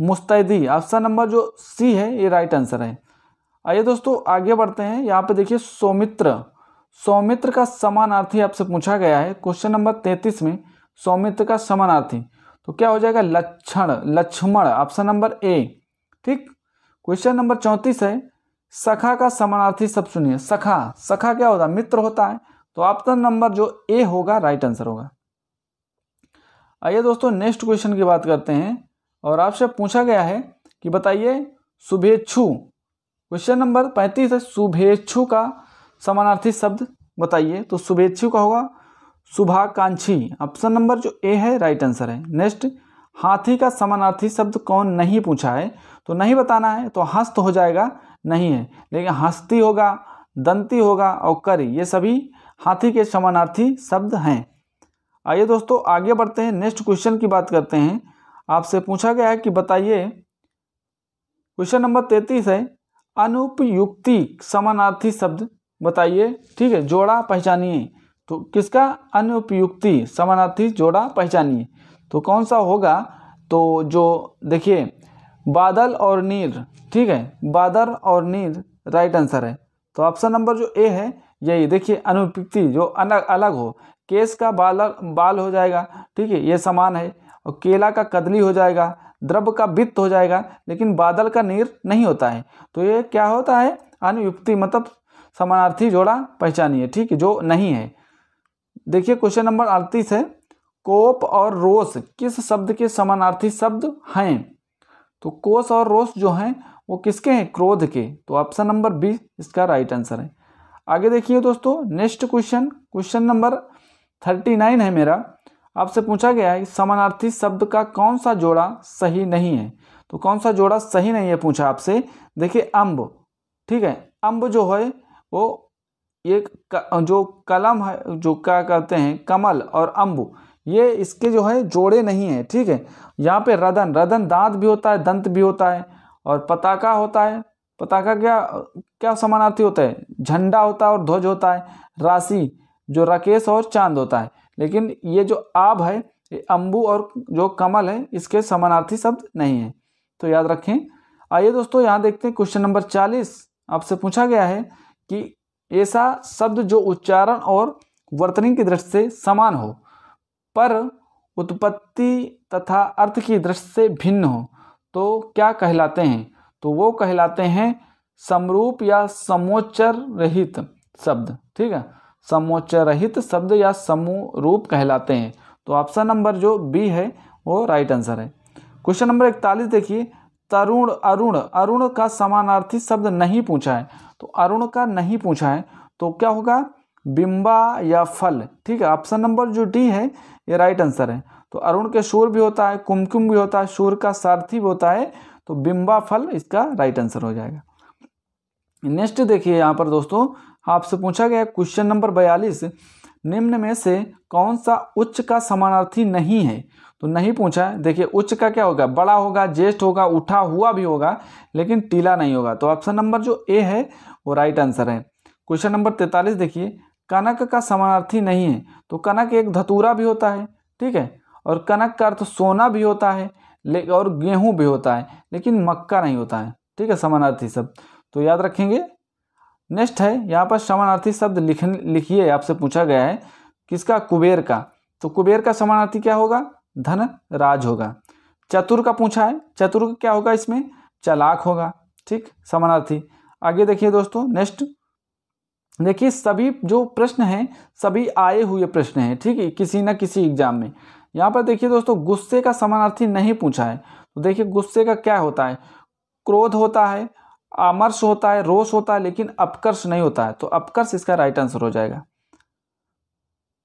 S1: मुस्तैदी ऑप्शन नंबर जो सी है ये राइट आंसर है आइए दोस्तों आगे बढ़ते हैं यहाँ पे देखिए सौमित्र सौमित्र का समानार्थी आपसे पूछा गया है क्वेश्चन नंबर तैतीस में सौमित्र का समानार्थी तो क्या हो जाएगा लक्षण लक्ष्मण ऑप्शन नंबर ए ठीक क्वेश्चन नंबर चौंतीस है सखा का समानार्थी सब सुनिए सखा सखा क्या होता है मित्र होता है तो ऑप्शन नंबर जो ए होगा राइट आंसर होगा आइए दोस्तों नेक्स्ट क्वेश्चन की बात करते हैं और आपसे पूछा गया है कि बताइए शुभेच्छु क्वेश्चन नंबर पैंतीस है शुभेच्छु का समानार्थी शब्द बताइए तो शुभेच्छु का होगा शुभाकांक्षी ऑप्शन नंबर जो ए है राइट आंसर है नेक्स्ट हाथी का समानार्थी शब्द कौन नहीं पूछा है तो नहीं बताना है तो हस्त हो जाएगा नहीं है लेकिन हस्ती होगा दंती होगा और कर ये सभी हाथी के समानार्थी शब्द हैं आइए दोस्तों आगे बढ़ते हैं नेक्स्ट क्वेश्चन की बात करते हैं आपसे पूछा गया है कि बताइए क्वेश्चन नंबर तैतीस है अनुपयुक्ति समानार्थी शब्द बताइए ठीक है जोड़ा पहचानिए तो किसका अनुपयुक्ति समानार्थी जोड़ा पहचानिए तो कौन सा होगा तो जो देखिए बादल और नीर ठीक है बादल और नीर राइट आंसर है तो ऑप्शन नंबर जो ए है यही देखिए अनुपयुक्ति जो अलग अलग हो केस का बाल बाल हो जाएगा ठीक है ये समान है और केला का कदली हो जाएगा द्रव का वित्त हो जाएगा लेकिन बादल का नीर नहीं होता है तो ये क्या होता है अनुयुक्ति मतलब समानार्थी जोड़ा पहचानिए ठीक है जो नहीं है देखिए क्वेश्चन नंबर अड़तीस है कोप और रोस किस शब्द के समानार्थी शब्द हैं तो कोस और रोस जो हैं वो किसके हैं क्रोध के तो ऑप्शन नंबर बी इसका राइट आंसर है आगे देखिए दोस्तों next question question number thirty nine है मेरा आपसे पूछा गया है समानार्थी शब्द का कौन सा जोड़ा सही नहीं है तो कौन सा जोड़ा सही नहीं है पूछा आपसे देखिए अम्ब ठीक है अम्ब जो है वो ये जो कलम है जो क्या कहते हैं कमल और अम्बू ये इसके जो है जोड़े नहीं है ठीक है यहाँ पे रदन रदन दांत भी होता है दंत भी होता है और पताका होता है पताका क्या क्या समानार्थी होता है झंडा होता है और ध्वज होता है राशि जो राकेश और चांद होता है लेकिन ये जो आब है ये अम्बू और जो कमल है इसके समानार्थी शब्द नहीं है तो याद रखें आइए दोस्तों यहाँ देखते हैं क्वेश्चन नंबर चालीस आपसे पूछा गया है कि ऐसा शब्द जो उच्चारण और वर्तनी की दृष्टि से समान हो पर उत्पत्ति तथा अर्थ की दृष्टि से भिन्न हो तो क्या कहलाते हैं तो वो कहलाते हैं समरूप या समोच्चर रहित शब्द ठीक है समोच्चर रहित शब्द या समूरूप कहलाते हैं तो ऑप्शन नंबर जो बी है वो राइट आंसर है क्वेश्चन नंबर इकतालीस देखिए तरुण अरुण अरुण का समानार्थी शब्द नहीं पूछा है तो अरुण का नहीं पूछा है तो क्या होगा बिंबा या फल ठीक है ऑप्शन नंबर जो डी है ये राइट आंसर है तो अरुण के शूर भी होता है कुमकुम भी होता है शूर का सारथी भी होता है तो बिंबा फल इसका राइट आंसर हो जाएगा नेक्स्ट देखिए यहाँ पर दोस्तों आपसे पूछा गया क्वेश्चन नंबर बयालीस निम्न में से कौन सा उच्च का समानार्थी नहीं है तो नहीं पूछा है देखिए उच्च का क्या होगा बड़ा होगा ज्येष्ठ होगा उठा हुआ भी होगा लेकिन टीला नहीं होगा तो ऑप्शन नंबर जो ए है वो राइट आंसर है क्वेश्चन नंबर तैतालीस देखिए कनक का समानार्थी नहीं है तो कनक एक धतूरा भी होता है ठीक है और कनक का अर्थ सोना भी होता है ले और गेहूं भी होता है लेकिन मक्का नहीं होता है ठीक है समानार्थी सब तो याद रखेंगे नेक्स्ट है यहाँ पर समानार्थी शब्द लिख लिखिए आपसे पूछा गया है किसका कुबेर का तो कुबेर का समानार्थी क्या होगा धन राज होगा चतुर का पूछा है चतुर क्या होगा इसमें चलाक होगा ठीक समानार्थी आगे देखिए दोस्तों नेक्स्ट देखिए सभी जो प्रश्न हैं सभी आए हुए प्रश्न हैं ठीक है किसी ना किसी एग्जाम में यहाँ पर देखिए दोस्तों गुस्से का समानार्थी नहीं पूछा है तो देखिए गुस्से का क्या होता है क्रोध होता है आमर्श होता है रोस होता है लेकिन अपकर्ष नहीं होता है तो अपकर्ष इसका राइट आंसर हो जाएगा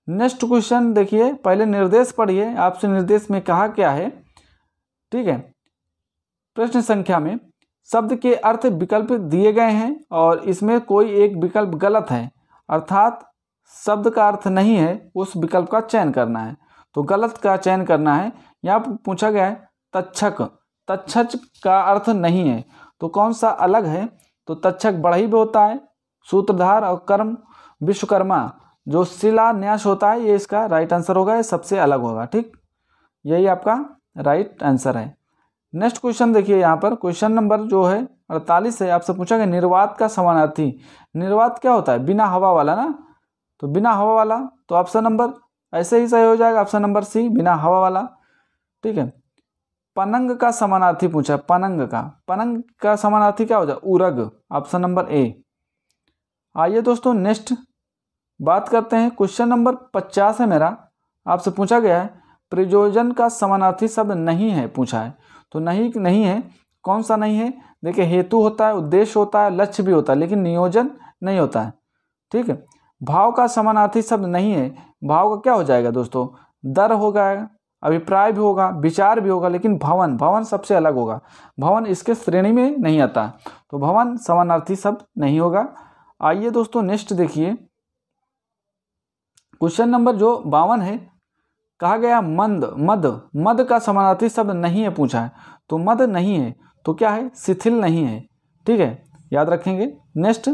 S1: नेक्स्ट क्वेश्चन देखिए पहले निर्देश पढ़िए आपसे निर्देश में कहा क्या है ठीक है प्रश्न संख्या में शब्द के अर्थ विकल्प दिए गए हैं और इसमें कोई एक विकल्प गलत है अर्थात शब्द का अर्थ नहीं है उस विकल्प का चयन करना है तो गलत का चयन करना है यहाँ पूछा गया है तक्षक तक्षक का अर्थ नहीं है तो कौन सा अलग है तो तक्षक बढ़ई भी होता है सूत्रधार और कर्म विश्वकर्मा जो शिलान्यास होता है ये इसका राइट आंसर होगा ये सबसे अलग होगा ठीक यही आपका राइट आंसर है नेक्स्ट क्वेश्चन देखिए यहाँ पर क्वेश्चन नंबर जो है अड़तालीस है आपसे पूछा गया निर्वात का समानार्थी निर्वात क्या होता है बिना हवा वाला ना तो बिना हवा वाला तो ऑप्शन नंबर ऐसे ही सही हो जाएगा ऑप्शन नंबर सी बिना हवा वाला ठीक है पनंग का समानार्थी पूछा पनंग का पनंग का समानार्थी क्या हो जाए उरग ऑप्शन नंबर ए आइए दोस्तों नेक्स्ट बात करते हैं क्वेश्चन नंबर पचास है मेरा आपसे पूछा गया है प्रयोजन का समानार्थी शब्द नहीं है पूछा है तो नहीं नहीं है कौन सा नहीं है देखिए हेतु होता है उद्देश्य होता है लक्ष्य भी होता है लेकिन नियोजन नहीं होता है ठीक है भाव का समानार्थी शब्द नहीं है भाव का क्या हो जाएगा दोस्तों दर हो जाएगा अभिप्राय भी होगा विचार भी होगा लेकिन भवन भवन सबसे अलग होगा भवन इसके श्रेणी में नहीं आता तो भवन समानार्थी शब्द नहीं होगा आइए दोस्तों नेक्स्ट देखिए क्वेश्चन नंबर जो बावन है कहा गया मंद मद मद का समानार्थी शब्द नहीं है पूछा है तो मद नहीं है तो क्या है शिथिल नहीं है ठीक है याद रखेंगे नेक्स्ट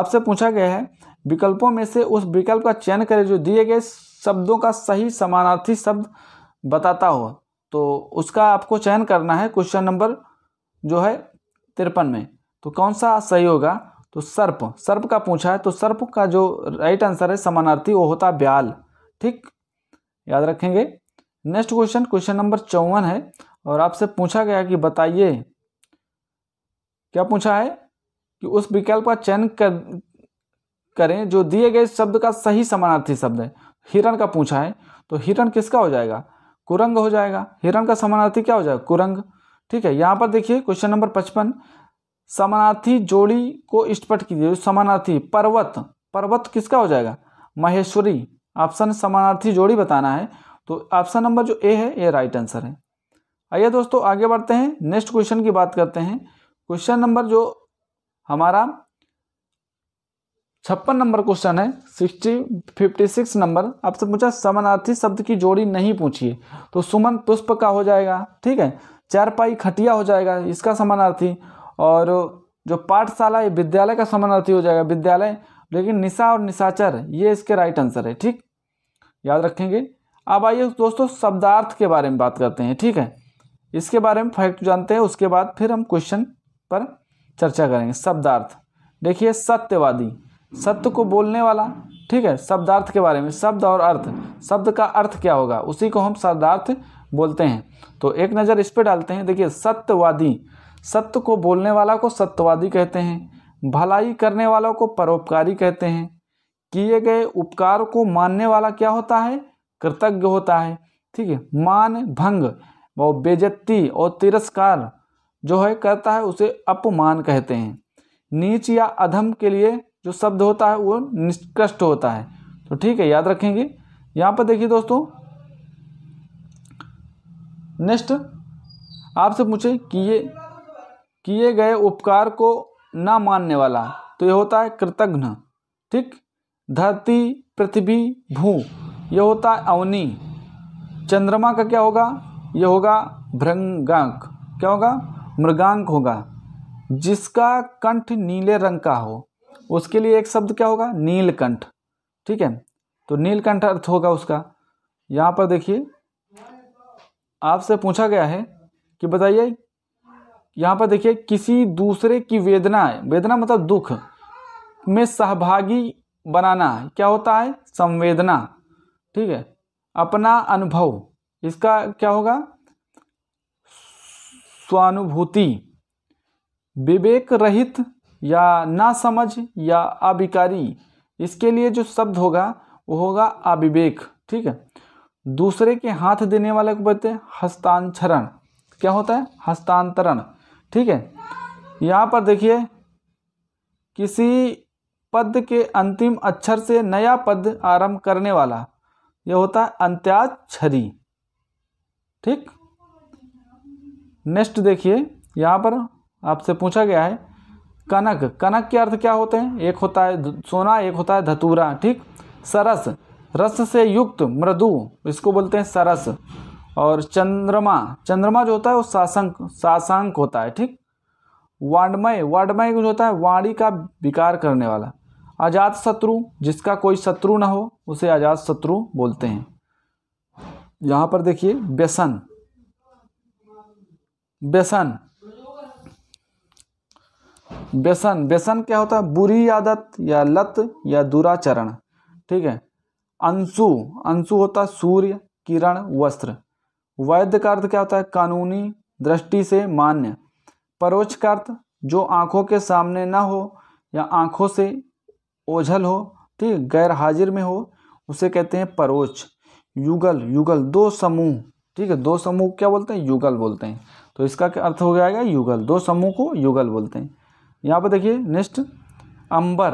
S1: आपसे पूछा गया है विकल्पों में से उस विकल्प का चयन करें जो दिए गए शब्दों का सही समानार्थी शब्द बताता हो तो उसका आपको चयन करना है क्वेश्चन नंबर जो है तिरपन में तो कौन सा सही होगा तो सर्प सर्प का पूछा है तो सर्प का जो राइट आंसर है समानार्थी वो होता ब्याल ठीक याद रखेंगे नेक्स्ट क्वेश्चन क्वेश्चन नंबर चौवन है और आपसे पूछा गया कि बताइए क्या पूछा है कि उस विकल्प का चयन कर करें जो दिए गए शब्द का सही समानार्थी शब्द है हिरण का पूछा है तो हिरण किसका हो जाएगा कुरंग हो जाएगा हिरण का समानार्थी क्या हो जाएगा कुरंग ठीक है यहाँ पर देखिए क्वेश्चन नंबर पचपन समानार्थी जोड़ी को इष्टपट कीजिए समानार्थी पर्वत पर्वत किसका हो जाएगा महेश्वरी ऑप्शन समानार्थी जोड़ी बताना है तो ऑप्शन नंबर जो ए है ये राइट आंसर है आइए दोस्तों आगे बढ़ते हैं नेक्स्ट क्वेश्चन की बात करते हैं क्वेश्चन नंबर जो हमारा छप्पन नंबर क्वेश्चन है सिक्सटी फिफ्टी सिक्स नंबर आपसे पूछा समानार्थी शब्द की जोड़ी नहीं पूछिए तो सुमन पुष्प का हो जाएगा ठीक है चारपाई खटिया हो जाएगा इसका समानार्थी और जो पाठशाला है विद्यालय का समानार्थी हो जाएगा विद्यालय लेकिन निशा और निशाचर ये इसके राइट आंसर है ठीक याद रखेंगे अब आइए दोस्तों शब्दार्थ के बारे में बात करते हैं ठीक है इसके बारे में फैक्ट जानते हैं उसके बाद फिर हम क्वेश्चन पर चर्चा करेंगे शब्दार्थ देखिए सत्यवादी सत्य को बोलने वाला ठीक है शब्दार्थ के बारे में शब्द और अर्थ शब्द का अर्थ क्या होगा उसी को हम शब्दार्थ बोलते हैं तो एक नज़र इस पर डालते हैं देखिए सत्यवादी सत्य को बोलने वाला को सत्यवादी कहते हैं भलाई करने वालों को परोपकारी कहते हैं किए गए उपकार को मानने वाला क्या होता है कृतज्ञ होता है ठीक है मान भंग वो बेजती और तिरस्कार जो है करता है उसे अपमान कहते हैं नीच या अधम के लिए जो शब्द होता है वो निष्कृष्ट होता है तो ठीक है याद रखेंगे यहाँ पर देखिए दोस्तों नेक्स्ट आपसे पूछे किए किए गए उपकार को ना मानने वाला तो ये होता है कृतघ्न ठीक धरती पृथ्वी भू यह होता है अवनी चंद्रमा का क्या होगा यह होगा भृंगांक क्या होगा मृगांक होगा जिसका कंठ नीले रंग का हो उसके लिए एक शब्द क्या होगा नीलकंठ ठीक है तो नीलकंठ अर्थ होगा उसका यहाँ पर देखिए आपसे पूछा गया है कि बताइए यहाँ पर देखिए किसी दूसरे की वेदना है वेदना मतलब दुख में सहभागी बनाना क्या होता है संवेदना ठीक है अपना अनुभव इसका क्या होगा स्वानुभूति विवेक रहित या ना समझ या अविकारी इसके लिए जो शब्द होगा वो होगा अविवेक ठीक है दूसरे के हाथ देने वाले को बोलते हैं हस्तांतरण क्या होता है हस्तांतरण ठीक है यहाँ पर देखिए किसी पद के अंतिम अक्षर से नया पद आरंभ करने वाला यह होता है अंत्याक्षरी ठीक नेक्स्ट देखिए यहाँ पर आपसे पूछा गया है कनक कनक के अर्थ क्या होते हैं एक होता है सोना एक होता है धतूरा ठीक सरस रस से युक्त मृदु इसको बोलते हैं सरस और चंद्रमा चंद्रमा जो होता है वो सासंक शासंक होता है ठीक वाणमय वाणमय जो होता है वाणी का विकार करने वाला अजात शत्रु जिसका कोई शत्रु ना हो उसे अजात शत्रु बोलते हैं यहाँ पर देखिए व्यसन व्यसन व्यसन व्यसन क्या होता है बुरी आदत या लत या दुराचरण ठीक है अंशु अंशु होता है सूर्य किरण वस्त्र वैध का अर्थ क्या होता है कानूनी दृष्टि से मान्य परोच का अर्थ जो आँखों के सामने ना हो या आँखों से ओझल हो ठीक गैर हाजिर में हो उसे कहते हैं परोच युगल युगल दो समूह ठीक है दो समूह क्या बोलते हैं युगल बोलते हैं तो इसका क्या अर्थ हो जाएगा युगल दो समूह को युगल बोलते हैं यहाँ पर देखिए नेक्स्ट अंबर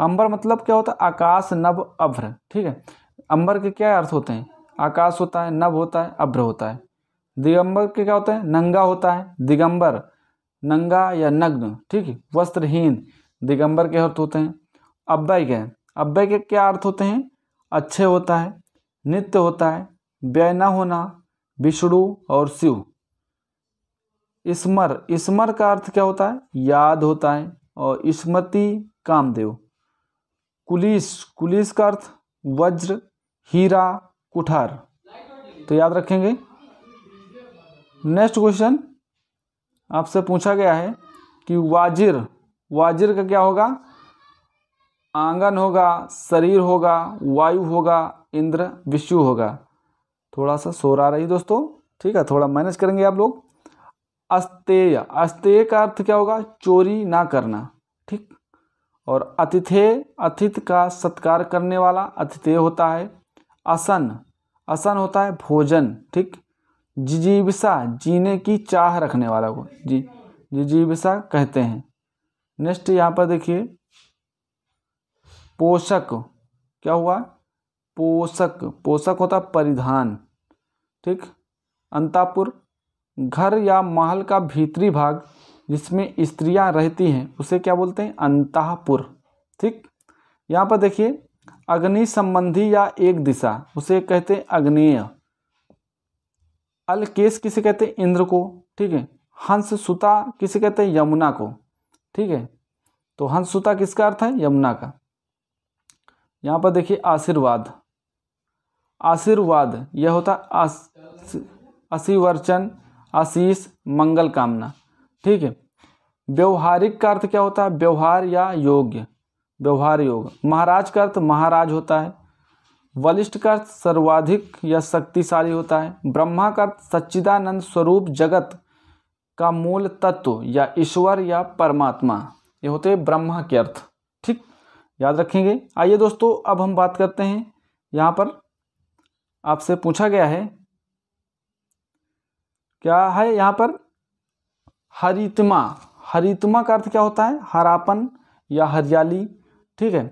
S1: अंबर मतलब क्या होता है आकाश नभ अभ्र ठीक है अंबर के क्या अर्थ होते हैं आकाश होता है नभ होता है अभ्र होता है दिगंबर के क्या होता है नंगा होता है दिगंबर नंगा या नग्न ठीक है वस्त्रहीन दिगंबर के अर्थ होते हैं अब्बय के अब्बय के क्या अर्थ होते हैं अच्छे होता है नित्य होता है व्यय न होना विष्णु और शिव स्मर स्मर का अर्थ क्या होता है याद होता है और स्मृति कामदेव कुलिस कुलिस का अर्थ वज्र हीरा कुठार तो याद रखेंगे नेक्स्ट क्वेश्चन आपसे पूछा गया है कि वाजिर वाजिर का क्या होगा आंगन होगा शरीर होगा वायु होगा इंद्र विश्व होगा थोड़ा सा शोर आ रही दोस्तों ठीक है थोड़ा मैनेज करेंगे आप लोग अस्तेय अस्तेय का अर्थ क्या होगा चोरी ना करना ठीक और अतिथेय अतिथि का सत्कार करने वाला अतिथेय होता है असन असन होता है भोजन ठीक जिजीविसा जीने की चाह रखने वाला को जी जिजीविसा कहते हैं नेक्स्ट यहाँ पर देखिए पोषक क्या हुआ पोषक पोषक होता परिधान ठीक अंतापुर घर या महल का भीतरी भाग जिसमें स्त्रियां रहती हैं उसे क्या बोलते हैं अंतपुर ठीक यहाँ पर देखिए अग्नि संबंधी या एक दिशा उसे कहते हैं अग्नेय अलकेश किसे कहते हैं इंद्र को ठीक है हंस सुता किसे कहते हैं यमुना को ठीक है तो हंस सुता किसका अर्थ है यमुना का यहाँ पर देखिए आशीर्वाद आशीर्वाद यह होता आशीर्वचन आस, आशीष मंगल कामना ठीक है व्यवहारिक का अर्थ क्या होता है व्यवहार या योग्य व्यवहार योग महाराज का अर्थ महाराज होता है वलिष्ठ का अर्थ सर्वाधिक या शक्तिशाली होता है ब्रह्मा का अर्थ सच्चिदानंद स्वरूप जगत का मूल तत्व या ईश्वर या परमात्मा ये होते हैं ब्रह्मा के अर्थ ठीक याद रखेंगे आइए दोस्तों अब हम बात करते हैं यहाँ पर आपसे पूछा गया है क्या है यहाँ पर हरितमा हरितमा का अर्थ क्या होता है हरापन या हरियाली ठीक है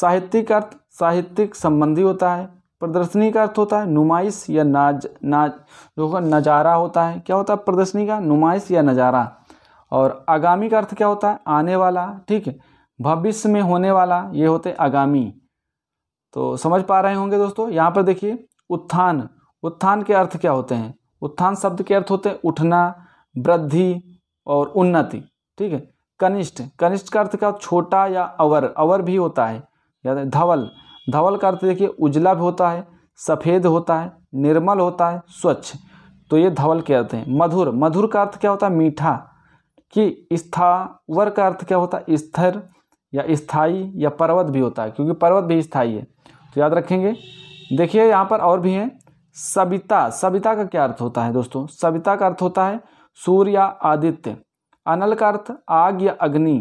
S1: साहित्यिक अर्थ साहित्यिक संबंधी होता है प्रदर्शनी का अर्थ होता है नुमाइश या नाज नाज जो नज़ारा होता है क्या होता है प्रदर्शनी का नुमाइश या नज़ारा और आगामी का अर्थ क्या होता है आने वाला ठीक है भविष्य में होने वाला ये होते आगामी तो समझ पा रहे होंगे दोस्तों यहाँ पर देखिए उत्थान उत्थान के अर्थ क्या होते हैं उत्थान शब्द के अर्थ होते हैं उठना वृद्धि और उन्नति ठीक है कनिष्ठ कनिष्ठ का अर्थ क्या छोटा या अवर अवर भी होता है या धवल धवल का अर्थ देखिए उजला भी होता है सफ़ेद होता है निर्मल होता है स्वच्छ तो ये धवल के अर्थ हैं मधुर मधुर का अर्थ क्या होता है मीठा कि स्थावर का अर्थ क्या होता है स्थिर या स्थाई या पर्वत भी होता है क्योंकि पर्वत भी स्थाई है तो याद रखेंगे देखिए यहाँ पर और भी हैं सविता सविता का क्या अर्थ होता है दोस्तों सविता का अर्थ होता है सूर्य या आदित्य अनल का अर्थ आग या अग्नि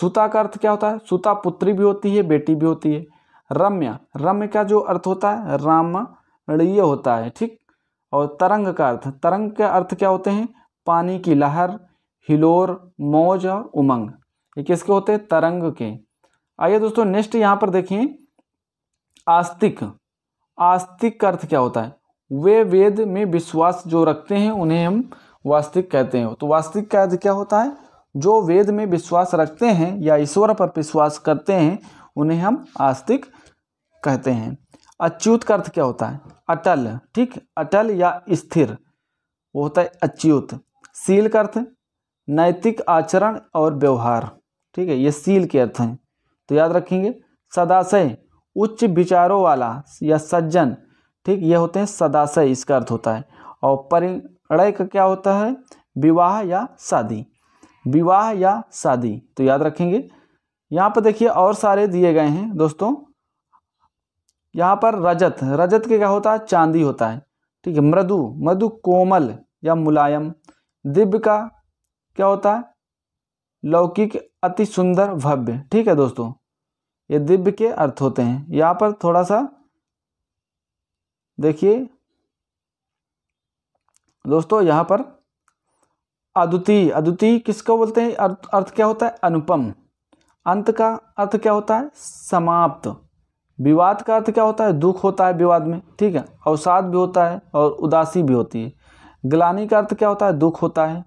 S1: सुता का अर्थ क्या होता है सुता पुत्री भी होती है बेटी भी होती है रम्य रम्य का जो अर्थ होता है रामणीय होता है ठीक और तरंग का अर्थ तरंग के अर्थ क्या होते हैं पानी की लहर हिलोर मौज और उमंग ये किसके होते हैं तरंग के आइए दोस्तों नेक्स्ट यहाँ पर देखिए आस्तिक आस्तिक का अर्थ क्या होता है वे वेद में विश्वास जो रखते हैं उन्हें हम वास्तविक कहते हैं तो वास्तविक का अर्थ क्या होता है जो वेद में विश्वास रखते हैं या ईश्वर पर विश्वास करते हैं उन्हें हम आस्तिक कहते हैं अच्युत का अर्थ क्या होता है अटल ठीक अटल या स्थिर वो होता है अच्युत सील का अर्थ नैतिक आचरण और व्यवहार ठीक है ये सील के अर्थ हैं तो याद रखेंगे सदाशय उच्च विचारों वाला या सज्जन ठीक ये होते हैं सदाशय इसका अर्थ होता है और परिणय का क्या होता है विवाह या शादी विवाह या शादी तो याद रखेंगे यहाँ पर देखिए और सारे दिए गए हैं दोस्तों यहाँ पर रजत रजत के क्या होता है चांदी होता है ठीक है मृदु मृदु कोमल या मुलायम दिव्य का क्या होता है लौकिक अति सुंदर भव्य ठीक है दोस्तों ये दिव्य के अर्थ होते हैं यहाँ पर थोड़ा सा देखिए दोस्तों यहाँ पर अद्वितीय अद्वितीय किसको बोलते हैं अर्थ अर्थ क्या होता है अनुपम अंत का अर्थ क्या होता है समाप्त विवाद का अर्थ क्या होता है दुख होता है विवाद में ठीक है अवसाद भी होता है और उदासी भी होती है ग्लानी का अर्थ क्या होता है दुख होता है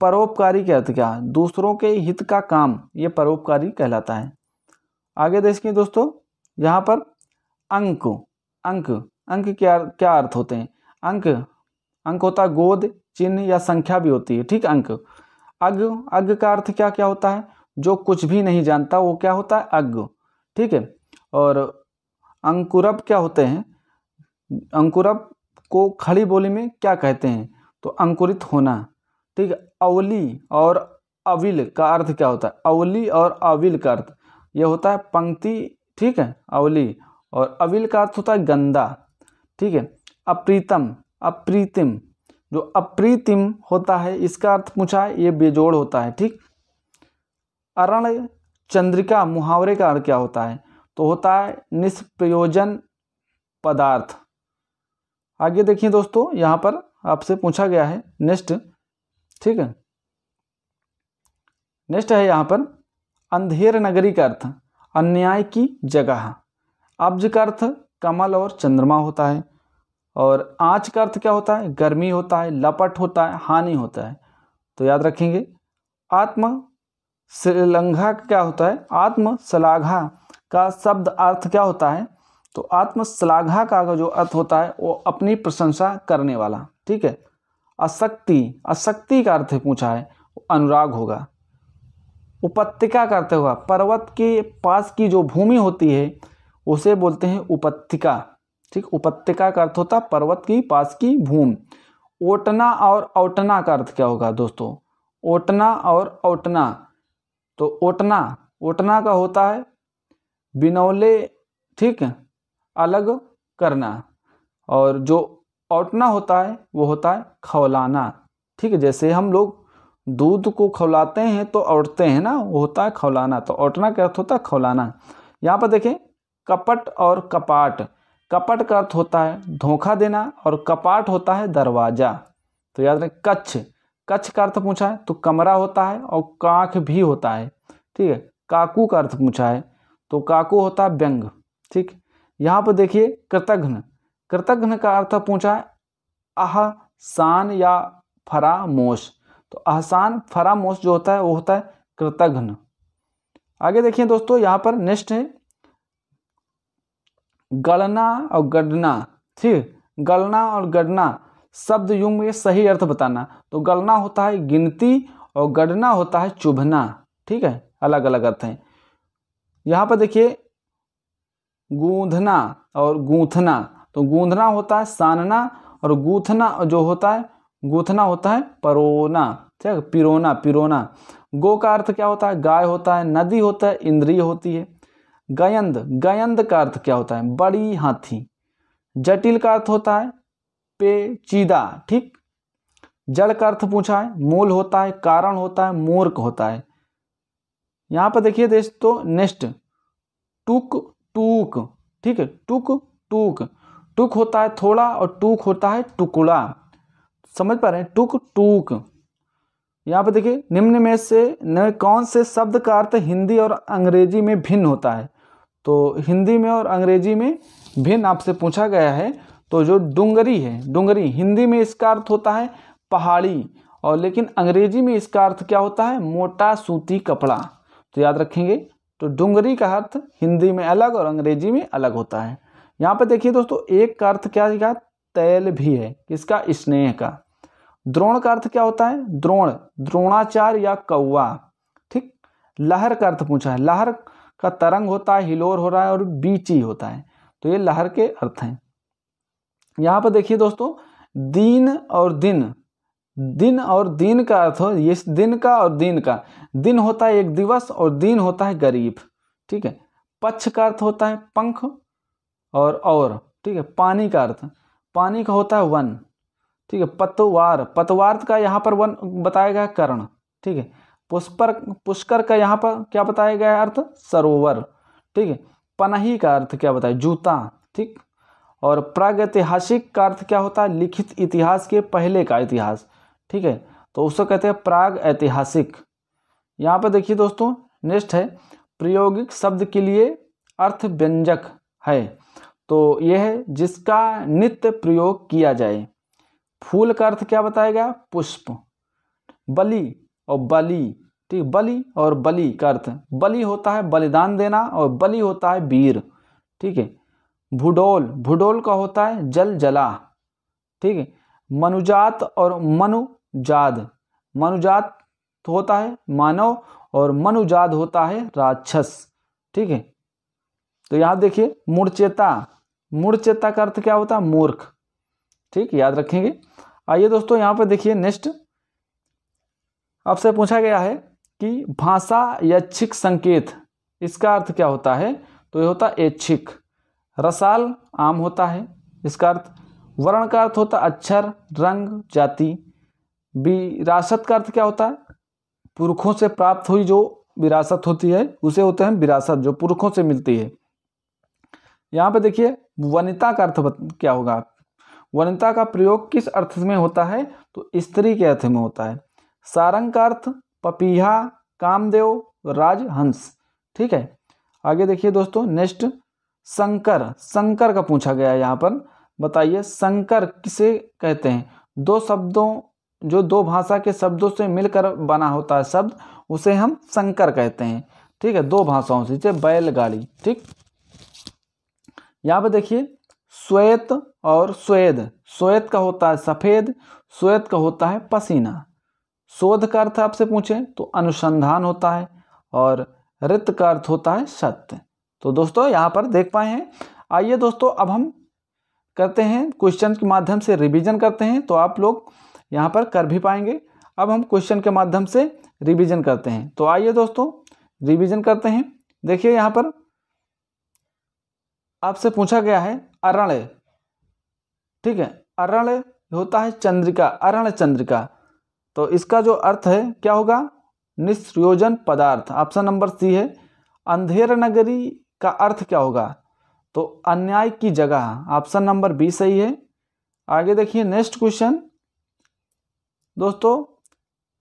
S1: परोपकारी का अर्थ क्या है दूसरों के हित का काम ये परोपकारी कहलाता है आगे देखिए दोस्तों यहाँ पर अंक अंक अंक क्या क्या अर्थ होते हैं अंक अंक होता है गोद चिन्ह या संख्या भी होती है ठीक अंक अग अग का अर्थ क्या क्या होता है जो कुछ भी नहीं जानता वो क्या होता है अग ठीक है और अंकुरब क्या होते हैं अंकुरब को खड़ी बोली में क्या कहते हैं तो अंकुरित होना ठीक है अवली और अविल का अर्थ क्या होता है अवली और अविल का अर्थ यह होता है पंक्ति ठीक है अवली और अविल का अर्थ होता है गंदा ठीक है अप्रीतम अप्रीतिम जो अप्रीतिम होता है इसका अर्थ पूछा है ये बेजोड़ होता है ठीक अरण चंद्रिका मुहावरे का अर्थ क्या होता है तो होता है निष्प्रयोजन पदार्थ आगे देखिए दोस्तों यहां पर आपसे पूछा गया है नेक्स्ट ठीक है नेक्स्ट है यहां पर अंधेर नगरी का अर्थ अन्याय की जगह अब्ज का अर्थ कमल और चंद्रमा होता है और आँच का अर्थ क्या होता है गर्मी होता है लपट होता है हानि होता है तो याद रखेंगे आत्म श्रीलंघा क्या होता है आत्म सलाघा का शब्द अर्थ क्या होता है तो आत्म सलाघा का जो अर्थ होता है वो अपनी प्रशंसा करने वाला ठीक है अशक्ति अशक्ति का अर्थ पूछा है अनुराग होगा उपत्यका करते हुआ पर्वत के पास की जो भूमि होती है उसे बोलते हैं उपत्यका ठीक उपत्यका का अर्थ होता है पर्वत की पास की भूमि ओटना और औटना का अर्थ क्या होगा दोस्तों ओटना और औटना तो ओटना ओटना का होता है बिनौले ठीक अलग करना और जो औटना होता है वो होता है खौलाना ठीक जैसे हम लोग दूध को खौलाते हैं तो औटते हैं ना वो होता है खौलाना तो औटना का अर्थ होता है खौलाना यहाँ पर देखें कपट और कपाट कपट का अर्थ होता है धोखा देना और कपाट होता है दरवाज़ा तो याद रखें कच्छ कच्छ का अर्थ पूछा है तो कमरा होता है और काख भी होता है ठीक है काकू का अर्थ पूछा है तो काकू होता है व्यंग ठीक यहाँ पर देखिए कृतघ्न कृतघ्न का अर्थ पूछा है अहसान या फरामोश तो अहसान फरामोश जो होता है वो होता है कृतघ्न आगे देखिए दोस्तों यहाँ पर नेक्स्ट है गणना और गणना ठीक गणना और गणना शब्द युग में सही अर्थ बताना तो गणना होता है गिनती और गणना होता है चुभना ठीक है अलग अलग अर्थ हैं यहाँ पर देखिए गूंधना और गूंथना तो गूंधना होता है सानना और गूंथना जो होता है गूंथना होता है परोना ठीक है पिरोना पिरोना गो का अर्थ क्या होता है गाय होता है नदी होता है इंद्रिय होती है गयंद गयंद का अर्थ क्या होता है बड़ी हाथी जटिल का अर्थ होता है पेचीदा ठीक जड़ का अर्थ पूछा है मूल होता है कारण होता है मूर्ख होता है यहाँ पर देखिए दोस्तों नेक्स्ट टूक टूक ठीक है टूक टूक टूक होता है थोड़ा और टूक होता है टुकड़ा समझ पा रहे हैं टुक टूक यहाँ पर देखिए निम्न में से कौन से शब्द का अर्थ हिंदी और अंग्रेजी में भिन्न होता है तो हिंदी में और अंग्रेजी में भिन्न आपसे पूछा गया है तो जो डूंगरी है डूंगरी हिंदी में इसका अर्थ होता है पहाड़ी और लेकिन अंग्रेजी में इसका अर्थ क्या होता है मोटा सूती कपड़ा तो याद रखेंगे तो डूंगरी का अर्थ हिंदी में अलग और अंग्रेजी में अलग होता है यहाँ पर देखिए दोस्तों एक का अर्थ क्या लिखा तैल भी है किसका स्नेह का द्रोण का अर्थ क्या होता है द्रोण द्रोणाचार या कौवा ठीक लहर का अर्थ पूछा है लहर का तरंग होता है हिलोर हो रहा है और बीची होता है तो ये लहर के अर्थ हैं यहाँ पर देखिए दोस्तों दीन और दिन दिन और दीन का अर्थ हो इस दिन का और दीन का दिन होता है एक दिवस और दीन होता है गरीब ठीक है पक्ष का अर्थ होता है पंख और और ठीक है पानी का अर्थ पानी का होता है वन ठीक है पतवार पतवार का यहाँ पर वन बताया गया कर्ण ठीक है पुष्पर पुष्कर का यहाँ पर क्या बताया गया अर्थ सरोवर ठीक है पनही का अर्थ क्या बताया जूता ठीक और प्रागैतिहासिक का अर्थ क्या होता है लिखित इतिहास के पहले का इतिहास ठीक है तो उसको कहते हैं प्राग ऐतिहासिक यहाँ पर देखिए दोस्तों नेक्स्ट है प्रायोगिक शब्द के लिए अर्थ व्यंजक है तो यह है जिसका नित्य प्रयोग किया जाए फूल का अर्थ क्या बताया गया पुष्प बलि और बलि ठीक बलि और बलि का अर्थ बलि होता है बलिदान देना और बलि होता है वीर ठीक है भूडोल भूडोल का होता है जल जला ठीक है मनुजात और मनुजाद मनुजात होता है मानव और मनुजाद होता है राक्षस ठीक है तो यहाँ देखिए मूर्चेता मूर्चेता का अर्थ क्या होता है मूर्ख ठीक याद रखेंगे आइए दोस्तों यहाँ पर देखिए नेक्स्ट आपसे पूछा गया है कि भाषा यच्छिक संकेत इसका अर्थ क्या होता है तो यह होता है ऐच्छिक रसाल आम होता है इसका अर्थ वर्ण का अर्थ होता अक्षर रंग जाति विरासत का अर्थ क्या होता है पुरखों से प्राप्त हुई जो विरासत होती है उसे होते हैं विरासत जो पुरखों से मिलती है यहाँ पे देखिए वनिता का अर्थ क्या होगा वनिता का प्रयोग किस अर्थ में होता है तो स्त्री के अर्थ में होता है सारंग का अर्थ पपीहा कामदेव राजहंस ठीक है आगे देखिए दोस्तों नेक्स्ट शंकर शंकर का पूछा गया यहाँ पर बताइए शंकर किसे कहते हैं दो शब्दों जो दो भाषा के शब्दों से मिलकर बना होता है शब्द उसे हम शंकर कहते हैं ठीक है दो भाषाओं से जैसे बैलगाड़ी ठीक यहाँ पर देखिए श्वेत और श्वेद श्वेत का होता है सफ़ेद श्वेत का होता है पसीना शोध का अर्थ आपसे पूछे तो अनुसंधान होता है और रित का अर्थ होता है सत्य तो दोस्तों यहाँ पर देख पाए हैं आइए दोस्तों अब हम करते हैं क्वेश्चन के माध्यम से रिवीजन करते हैं तो आप लोग यहाँ पर कर भी पाएंगे अब हम क्वेश्चन के माध्यम से रिवीजन करते हैं तो आइए दोस्तों रिवीजन करते हैं देखिए यहाँ पर आपसे पूछा गया है अरण्य ठीक है अरण्य होता है चंद्रिका अरण्य चंद्रिका तो इसका जो अर्थ है क्या होगा निस्योजन पदार्थ ऑप्शन नंबर सी है अंधेर नगरी का अर्थ क्या होगा तो अन्याय की जगह ऑप्शन नंबर बी सही है आगे देखिए नेक्स्ट क्वेश्चन दोस्तों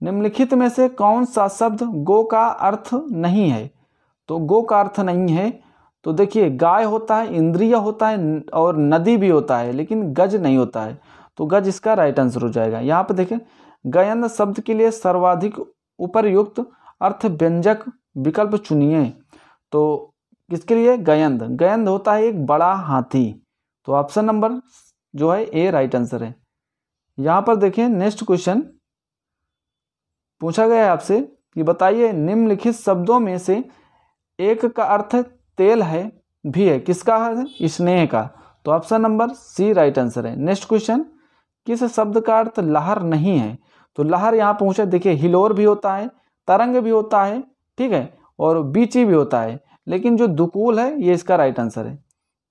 S1: निम्नलिखित में से कौन सा शब्द गो का अर्थ नहीं है तो गो का अर्थ नहीं है तो देखिए गाय होता है इंद्रिय होता है और नदी भी होता है लेकिन गज नहीं होता है तो गज इसका राइट आंसर हो जाएगा यहाँ पर देखें गयन शब्द के लिए सर्वाधिक उपरयुक्त अर्थ व्यंजक विकल्प चुनिए तो किसके लिए गयंद गयंद होता है एक बड़ा हाथी तो ऑप्शन नंबर जो है ए राइट आंसर है यहाँ पर देखें नेक्स्ट क्वेश्चन पूछा गया है आपसे कि बताइए निम्नलिखित शब्दों में से एक का अर्थ तेल है भी है किसका है स्नेह का तो option number C right answer है नेक्स्ट क्वेश्चन किस शब्द का अर्थ लहर नहीं है तो लहर यहाँ पहुँचे देखिए हिलोर भी होता है तरंग भी होता है ठीक है और बीची भी होता है लेकिन जो दुकूल है ये इसका राइट आंसर है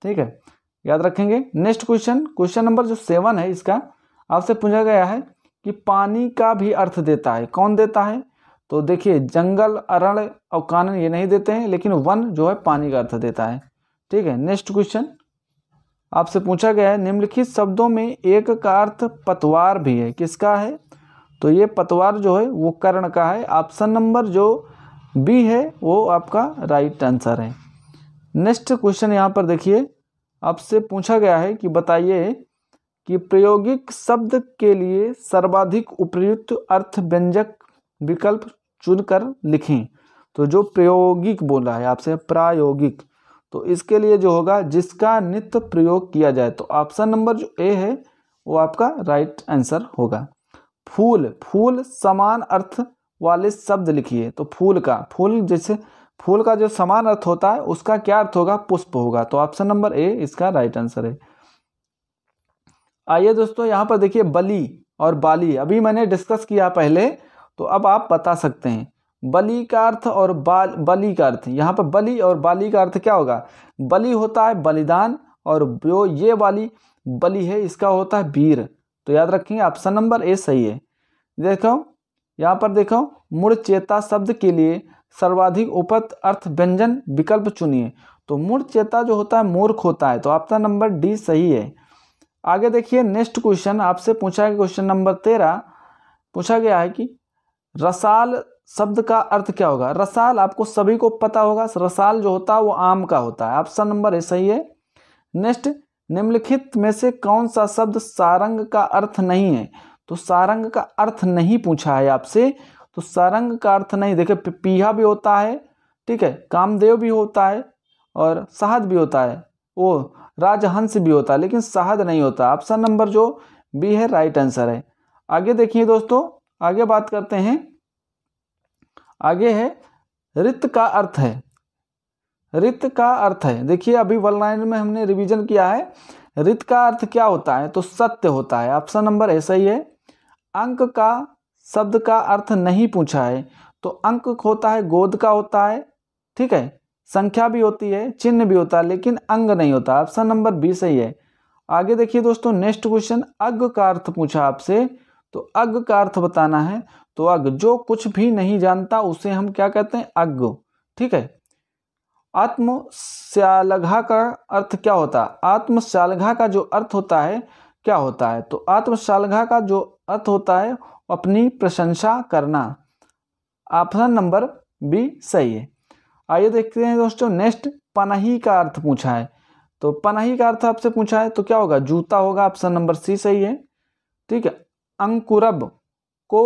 S1: ठीक है याद रखेंगे नेक्स्ट क्वेश्चन क्वेश्चन नंबर जो सेवन है इसका आपसे पूछा गया है कि पानी का भी अर्थ देता है कौन देता है तो देखिए जंगल अरण और कानन ये नहीं देते हैं लेकिन वन जो है पानी का अर्थ देता है ठीक है नेक्स्ट क्वेश्चन आपसे पूछा गया है निम्नलिखित शब्दों में एक का अर्थ पतवार भी है किसका है तो ये पतवार जो है वो कर्ण का है ऑप्शन नंबर जो बी है वो आपका राइट आंसर है नेक्स्ट क्वेश्चन यहाँ पर देखिए आपसे पूछा गया है कि बताइए कि प्रायोगिक शब्द के लिए सर्वाधिक उपयुक्त अर्थ व्यंजक विकल्प चुनकर लिखें तो जो प्रायोगिक बोला है आपसे प्रायोगिक तो इसके लिए जो होगा जिसका नित्य प्रयोग किया जाए तो ऑप्शन नंबर जो ए है वो आपका राइट आंसर होगा फूल फूल समान अर्थ वाले शब्द लिखिए तो फूल का फूल जैसे फूल का जो समान अर्थ होता है उसका क्या अर्थ होगा पुष्प होगा तो ऑप्शन नंबर ए इसका राइट आंसर है आइए दोस्तों यहाँ पर देखिए बली और बाली अभी मैंने डिस्कस किया पहले तो अब आप बता सकते हैं बली का अर्थ और बाल बली का अर्थ यहाँ पर बली और बाली का अर्थ क्या होगा बली होता है बलिदान और जो ये वाली बली है इसका होता है वीर तो याद रखेंगे ऑप्शन नंबर ए सही है देखो यहाँ पर देखो मूड चेता शब्द के लिए सर्वाधिक उपत अर्थ व्यंजन विकल्प चुनिए तो मूड चेता जो होता है मूर्ख होता है तो ऑप्शन नंबर डी सही है आगे देखिए नेक्स्ट क्वेश्चन आपसे पूछा गया क्वेश्चन नंबर तेरह पूछा गया है कि रसाल शब्द का अर्थ क्या होगा रसाल आपको सभी को पता होगा रसाल जो होता है वो आम का होता है ऑप्शन नंबर ए सही है नेक्स्ट निम्नलिखित में से कौन सा शब्द सारंग का अर्थ नहीं है तो सारंग का अर्थ नहीं पूछा है आपसे तो सारंग का अर्थ नहीं देखे पीहा भी होता है ठीक है कामदेव भी होता है और शहद भी होता है वो राजहंस भी होता है लेकिन शहद नहीं होता ऑप्शन नंबर जो बी है राइट आंसर है आगे देखिए दोस्तों आगे बात करते हैं आगे है रित का अर्थ है रित का अर्थ है देखिए अभी वन लाइन में हमने रिवीजन किया है रित का अर्थ क्या होता है तो सत्य होता है ऑप्शन नंबर ऐसा ही है अंक का शब्द का अर्थ नहीं पूछा है तो अंक होता है गोद का होता है ठीक है संख्या भी होती है चिन्ह भी होता है लेकिन अंग नहीं होता ऑप्शन नंबर बी सही है आगे देखिए दोस्तों नेक्स्ट क्वेश्चन अग का अर्थ पूछा आपसे तो अग का अर्थ बताना है तो अग जो कुछ भी नहीं जानता उसे हम क्या कहते हैं अग ठीक है आत्मश्यालघा का अर्थ क्या होता है आत्म का जो अर्थ होता है क्या होता है तो आत्म का जो अर्थ होता है अपनी प्रशंसा करना ऑप्शन नंबर बी सही है आइए देखते हैं दोस्तों नेक्स्ट पनाही का अर्थ पूछा है तो पनाही का अर्थ आपसे पूछा है तो क्या होगा जूता होगा ऑप्शन नंबर सी सही है ठीक है अंकुरब को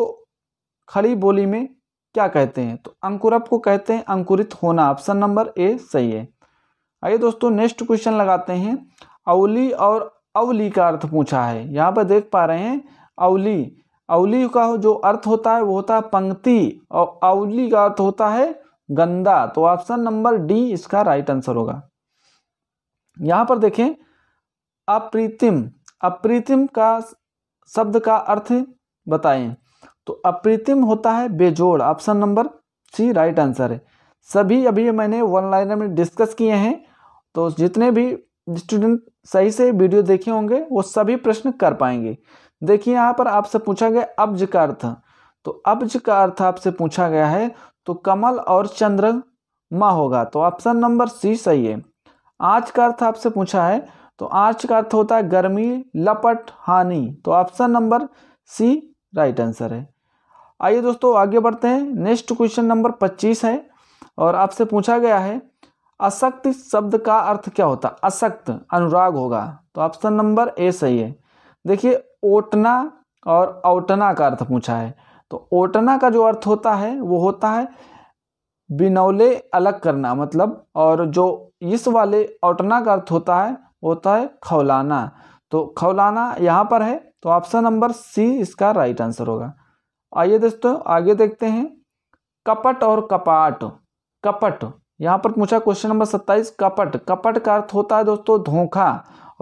S1: खड़ी बोली में क्या कहते हैं तो अंकुरप को कहते हैं अंकुरित होना ऑप्शन नंबर ए सही है आइए दोस्तों नेक्स्ट क्वेश्चन लगाते हैं अवली और अवली का अर्थ पूछा है यहाँ पर देख पा रहे हैं अवली अवली का जो अर्थ होता है वो होता है पंक्ति और अवली का अर्थ होता है गंदा तो ऑप्शन नंबर डी इसका राइट आंसर होगा यहाँ पर देखें अप्रीतिम अप्रीतिम का शब्द का अर्थ बताएं तो अप्रीतिम होता है बेजोड़ option number C right answer है सभी अभी मैंने वन लाइनर में डिस्कस किए हैं तो जितने भी स्टूडेंट सही से वीडियो देखे होंगे वो सभी प्रश्न कर पाएंगे देखिए यहाँ पर आपसे पूछा गया अब्ज का अर्थ तो अब्ज का अर्थ आपसे पूछा गया है तो कमल और चंद्रमा होगा तो ऑप्शन नंबर सी सही है आज का अर्थ आपसे पूछा है तो आज का अर्थ होता है गर्मी लपट हानि तो option number C right answer है आइए दोस्तों आगे बढ़ते हैं नेक्स्ट क्वेश्चन नंबर पच्चीस है और आपसे पूछा गया है असक्त शब्द का अर्थ क्या होता है असक्त अनुराग होगा तो ऑप्शन नंबर ए सही है देखिए ओटना और औटना का अर्थ पूछा है तो ओटना का जो अर्थ होता है वो होता है बिनौले अलग करना मतलब और जो इस वाले औटना का अर्थ होता है होता है खौलाना तो खौलाना यहाँ पर है तो ऑप्शन नंबर सी इसका राइट आंसर होगा आइए दोस्तों आगे देखते हैं कपट और कपाट कपट यहाँ पर पूछा क्वेश्चन नंबर सत्ताईस कपट कपट का अर्थ होता है दोस्तों धोखा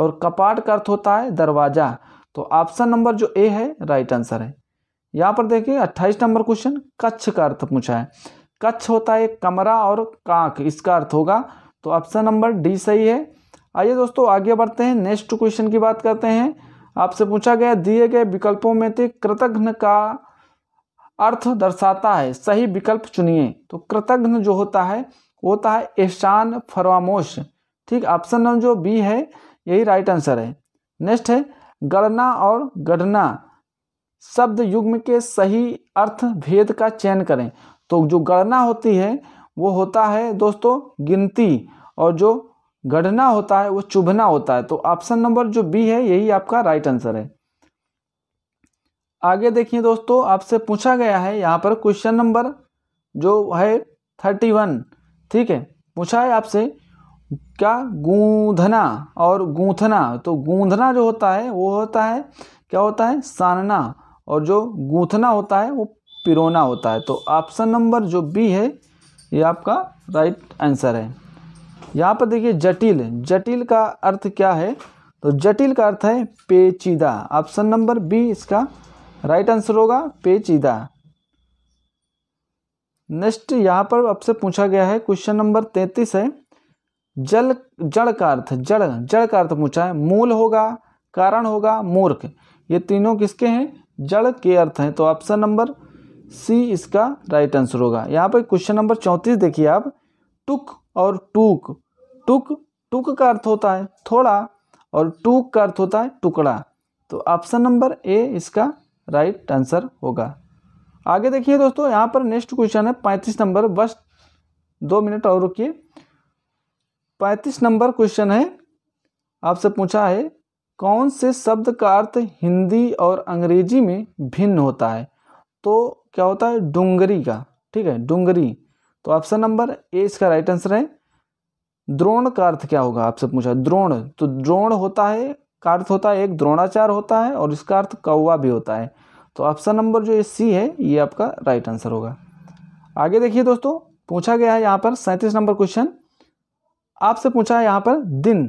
S1: और कपाट का अर्थ होता है दरवाजा तो ऑप्शन नंबर जो ए है राइट आंसर है यहाँ पर देखिए अट्ठाईस नंबर क्वेश्चन कच्छ का अर्थ पूछा है कच्छ होता है कमरा और कांक इसका अर्थ होगा तो ऑप्शन नंबर डी सही है आइए दोस्तों आगे बढ़ते हैं नेक्स्ट क्वेश्चन की बात करते हैं आपसे पूछा गया दिए गए विकल्पों में थे कृतघ्न का अर्थ दर्शाता है सही विकल्प चुनिए तो कृतज्ञ जो होता है वो होता है एहसान फरामोश ठीक ऑप्शन नंबर जो बी है यही राइट आंसर है नेक्स्ट है गणना और गढ़ना शब्द युग्म के सही अर्थ भेद का चयन करें तो जो गणना होती है वो होता है दोस्तों गिनती और जो गढ़ना होता है वो चुभना होता है तो ऑप्शन नंबर जो बी है यही आपका राइट आंसर है आगे देखिए दोस्तों आपसे पूछा गया है यहाँ पर क्वेश्चन नंबर जो है थर्टी वन ठीक है पूछा है आपसे क्या गूंधना और गूंथना तो गूंधना जो होता है वो होता है क्या होता है सानना और जो गूंथना होता है वो पिरोना होता है तो ऑप्शन नंबर जो बी है ये आपका राइट आंसर है यहाँ पर देखिए जटिल जटिल का अर्थ क्या है तो जटिल का अर्थ है पेचीदा ऑप्शन नंबर बी इसका राइट आंसर होगा पेचीदा नेक्स्ट यहाँ पर आपसे पूछा गया है क्वेश्चन नंबर तैंतीस है जल जड़ का अर्थ जड़ जड़ का अर्थ पूछा है मूल होगा कारण होगा मूर्ख ये तीनों किसके हैं जड़ के अर्थ हैं तो ऑप्शन नंबर सी इसका राइट आंसर होगा यहाँ पर क्वेश्चन नंबर चौंतीस देखिए आप टुक और टूक टुक टुक का अर्थ होता है थोड़ा और टूक का अर्थ होता है टुकड़ा तो ऑप्शन नंबर ए इसका राइट आंसर होगा आगे देखिए दोस्तों यहाँ पर नेक्स्ट क्वेश्चन है पैंतीस नंबर बस दो मिनट और रुकिए पैंतीस नंबर क्वेश्चन है आपसे पूछा है कौन से शब्द का अर्थ हिंदी और अंग्रेजी में भिन्न होता है तो क्या होता है डूंगरी का ठीक है डूंगरी तो ऑप्शन नंबर ए इसका राइट आंसर है द्रोण का अर्थ क्या होगा आपसे पूछा द्रोण तो द्रोण होता है का अर्थ होता है एक द्रोणाचार होता है और इसका अर्थ कौवा भी होता है तो ऑप्शन नंबर जो ये सी है ये आपका राइट आंसर होगा आगे देखिए दोस्तों पूछा गया है यहाँ पर सैंतीस नंबर क्वेश्चन आपसे पूछा है यहाँ पर दिन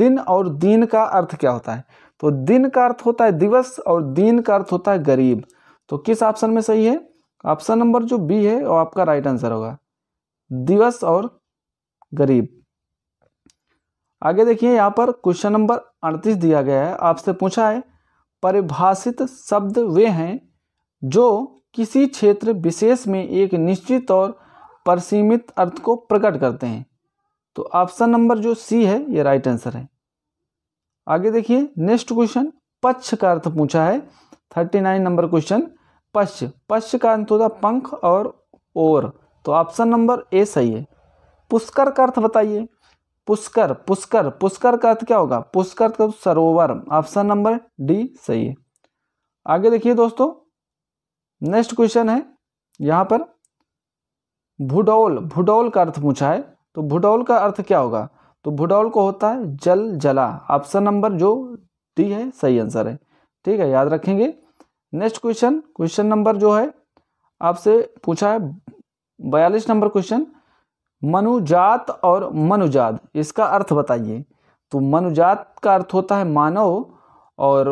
S1: दिन और दीन का अर्थ क्या होता है तो दिन का अर्थ होता है दिवस और दीन का अर्थ होता है गरीब तो किस ऑप्शन में सही है ऑप्शन नंबर जो बी है वो आपका राइट आंसर होगा दिवस और गरीब आगे देखिए यहाँ पर क्वेश्चन नंबर अड़तीस दिया गया है आपसे पूछा है परिभाषित शब्द वे हैं जो किसी क्षेत्र विशेष में एक निश्चित और परसीमित अर्थ को प्रकट करते हैं तो ऑप्शन नंबर जो सी है ये राइट आंसर है आगे देखिए नेक्स्ट क्वेश्चन पक्ष का अर्थ पूछा है थर्टी नाइन नंबर क्वेश्चन पक्ष पक्ष का अर्थ होता पंख और ओर तो ऑप्शन नंबर ए सही है पुष्कर का अर्थ बताइए पुष्कर पुष्कर पुष्कर का अर्थ क्या होगा पुष्कर का सरोवर ऑप्शन नंबर डी सही है आगे देखिए दोस्तों नेक्स्ट क्वेश्चन है यहां पर भुडौल भुडौल का अर्थ पूछा है तो भुडौल का अर्थ क्या होगा तो भुडौल को होता है जल जला ऑप्शन नंबर जो डी है सही आंसर है ठीक है याद रखेंगे नेक्स्ट क्वेश्चन क्वेश्चन नंबर जो है आपसे पूछा है बयालीस नंबर क्वेश्चन मनुजात और मनुजाद इसका अर्थ बताइए तो मनुजात का अर्थ होता है मानव और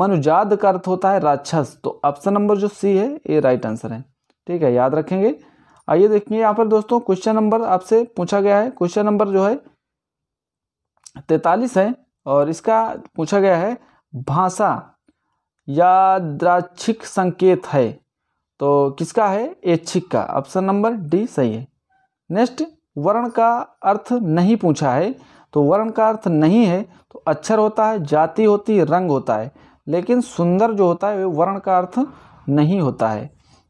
S1: मनुजाद का अर्थ होता है राक्षस तो ऑप्शन नंबर जो सी है ये राइट आंसर है ठीक है याद रखेंगे आइए देखेंगे यहाँ पर दोस्तों क्वेश्चन नंबर आपसे पूछा गया है क्वेश्चन नंबर जो है तैतालीस है और इसका पूछा गया है भाषा या द्राक्षिक संकेत है तो किसका है ऐच्छिक का ऑप्शन नंबर डी सही है नेक्स्ट वर्ण का अर्थ नहीं पूछा है तो वर्ण का अर्थ नहीं है तो अक्षर होता है जाति होती है रंग होता है लेकिन सुंदर जो होता है वह वर्ण का अर्थ नहीं होता है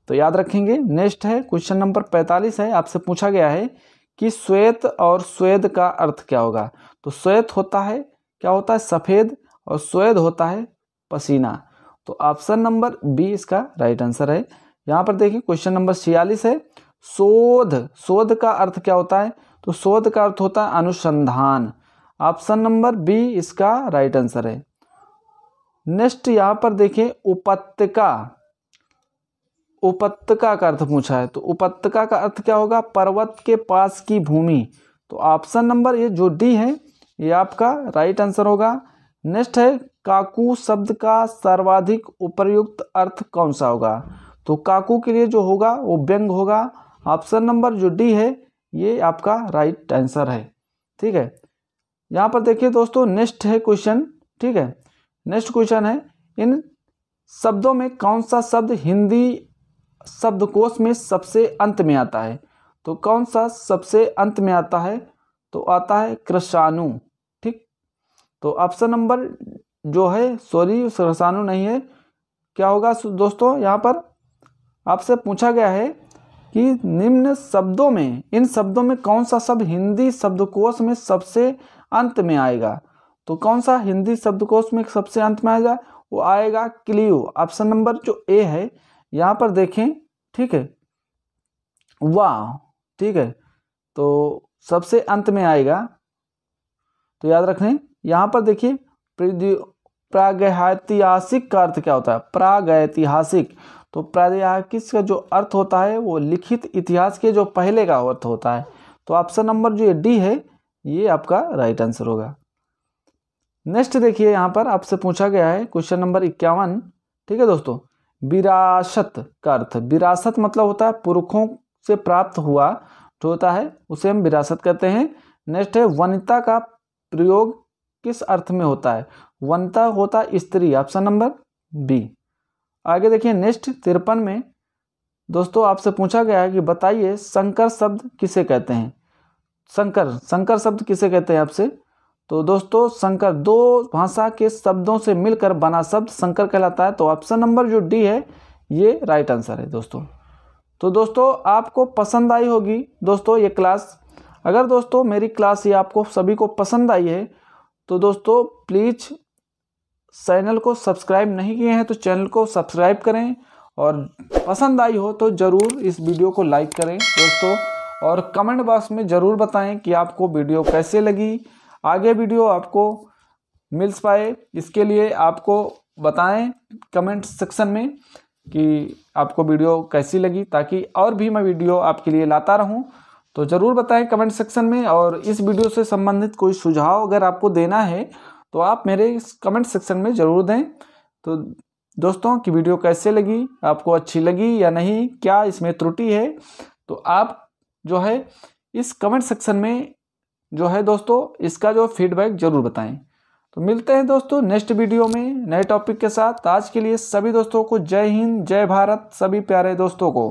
S1: तो याद रखेंगे नेक्स्ट है क्वेश्चन नंबर 45 है आपसे पूछा गया है कि श्वेत और स्वेद का अर्थ क्या होगा तो श्वेत होता है क्या होता है सफ़ेद और स्वेद होता है पसीना तो ऑप्शन नंबर बी इसका राइट आंसर है यहाँ पर देखिए क्वेश्चन नंबर छियालीस है शोध शोध का अर्थ क्या होता है तो शोध का अर्थ होता है अनुसंधान ऑप्शन नंबर बी इसका राइट आंसर है नेक्स्ट यहां पर देखें उपत्यका उपत्यका का अर्थ पूछा है तो उपत्यका का अर्थ क्या होगा पर्वत के पास की भूमि तो ऑप्शन नंबर ये जो डी है ये आपका राइट आंसर होगा नेक्स्ट है काकू शब्द का सर्वाधिक उपयुक्त अर्थ कौन सा होगा तो काकू के लिए जो होगा वो व्यंग होगा ऑप्शन नंबर जो डी है ये आपका राइट आंसर है ठीक है यहाँ पर देखिए दोस्तों नेक्स्ट है क्वेश्चन ठीक है नेक्स्ट क्वेश्चन है इन शब्दों में कौन सा शब्द हिंदी शब्दकोश में सबसे अंत में आता है तो कौन सा सबसे अंत में आता है तो आता है कृषाणु ठीक तो ऑप्शन नंबर जो है सॉरी कृषाणु नहीं है क्या होगा दोस्तों यहाँ पर आपसे पूछा गया है कि निम्न शब्दों में इन शब्दों में कौन सा शब्द हिंदी शब्दकोश में सबसे अंत में आएगा तो कौन सा हिंदी शब्दकोश में सबसे अंत में आएगा वो आएगा क्लियो ऑप्शन नंबर जो ए है यहाँ पर देखें ठीक है वाह ठीक है तो सबसे अंत में आएगा तो याद रखें यहाँ पर देखिए प्रागैतिहासिक का अर्थ क्या होता है प्रागैतिहासिक तो प्रागैतिहासिक का जो अर्थ होता है वो लिखित इतिहास के जो पहले का अर्थ होता है तो ऑप्शन नंबर जो ये डी है ये आपका राइट आंसर होगा नेक्स्ट देखिए यहाँ पर आपसे पूछा गया है क्वेश्चन नंबर इक्यावन ठीक है दोस्तों विरासत का अर्थ विरासत मतलब होता है पुरुखों से प्राप्त हुआ जो होता है उसे हम विरासत कहते हैं नेक्स्ट है वनिता का प्रयोग किस अर्थ में होता है वनता होता स्त्री ऑप्शन नंबर बी आगे देखिए नेक्स्ट तिरपन में दोस्तों आपसे पूछा गया है कि बताइए संकर शब्द किसे कहते हैं संकर संकर शब्द किसे कहते हैं आपसे तो दोस्तों संकर दो भाषा के शब्दों से मिलकर बना शब्द संकर कहलाता है तो ऑप्शन नंबर जो डी है ये राइट आंसर है दोस्तों तो दोस्तों आपको पसंद आई होगी दोस्तों ये क्लास अगर दोस्तों मेरी क्लास ये आपको सभी को पसंद आई है तो दोस्तों प्लीज़ चैनल को सब्सक्राइब नहीं किए हैं तो चैनल को सब्सक्राइब करें और पसंद आई हो तो ज़रूर इस वीडियो को लाइक करें दोस्तों और कमेंट बॉक्स में ज़रूर बताएं कि आपको वीडियो कैसे लगी आगे वीडियो आपको मिल पाए इसके लिए आपको बताएं कमेंट सेक्शन में कि आपको वीडियो कैसी लगी ताकि और भी मैं वीडियो आपके लिए लाता रहूं तो ज़रूर बताएं कमेंट सेक्शन में और इस वीडियो से संबंधित कोई सुझाव अगर आपको देना है तो आप मेरे इस कमेंट सेक्शन में ज़रूर दें तो दोस्तों की वीडियो कैसे लगी आपको अच्छी लगी या नहीं क्या इसमें त्रुटि है तो आप जो है इस कमेंट सेक्शन में जो है दोस्तों इसका जो फीडबैक ज़रूर बताएं तो मिलते हैं दोस्तों नेक्स्ट वीडियो में नए टॉपिक के साथ आज के लिए सभी दोस्तों को जय हिंद जय भारत सभी प्यारे दोस्तों को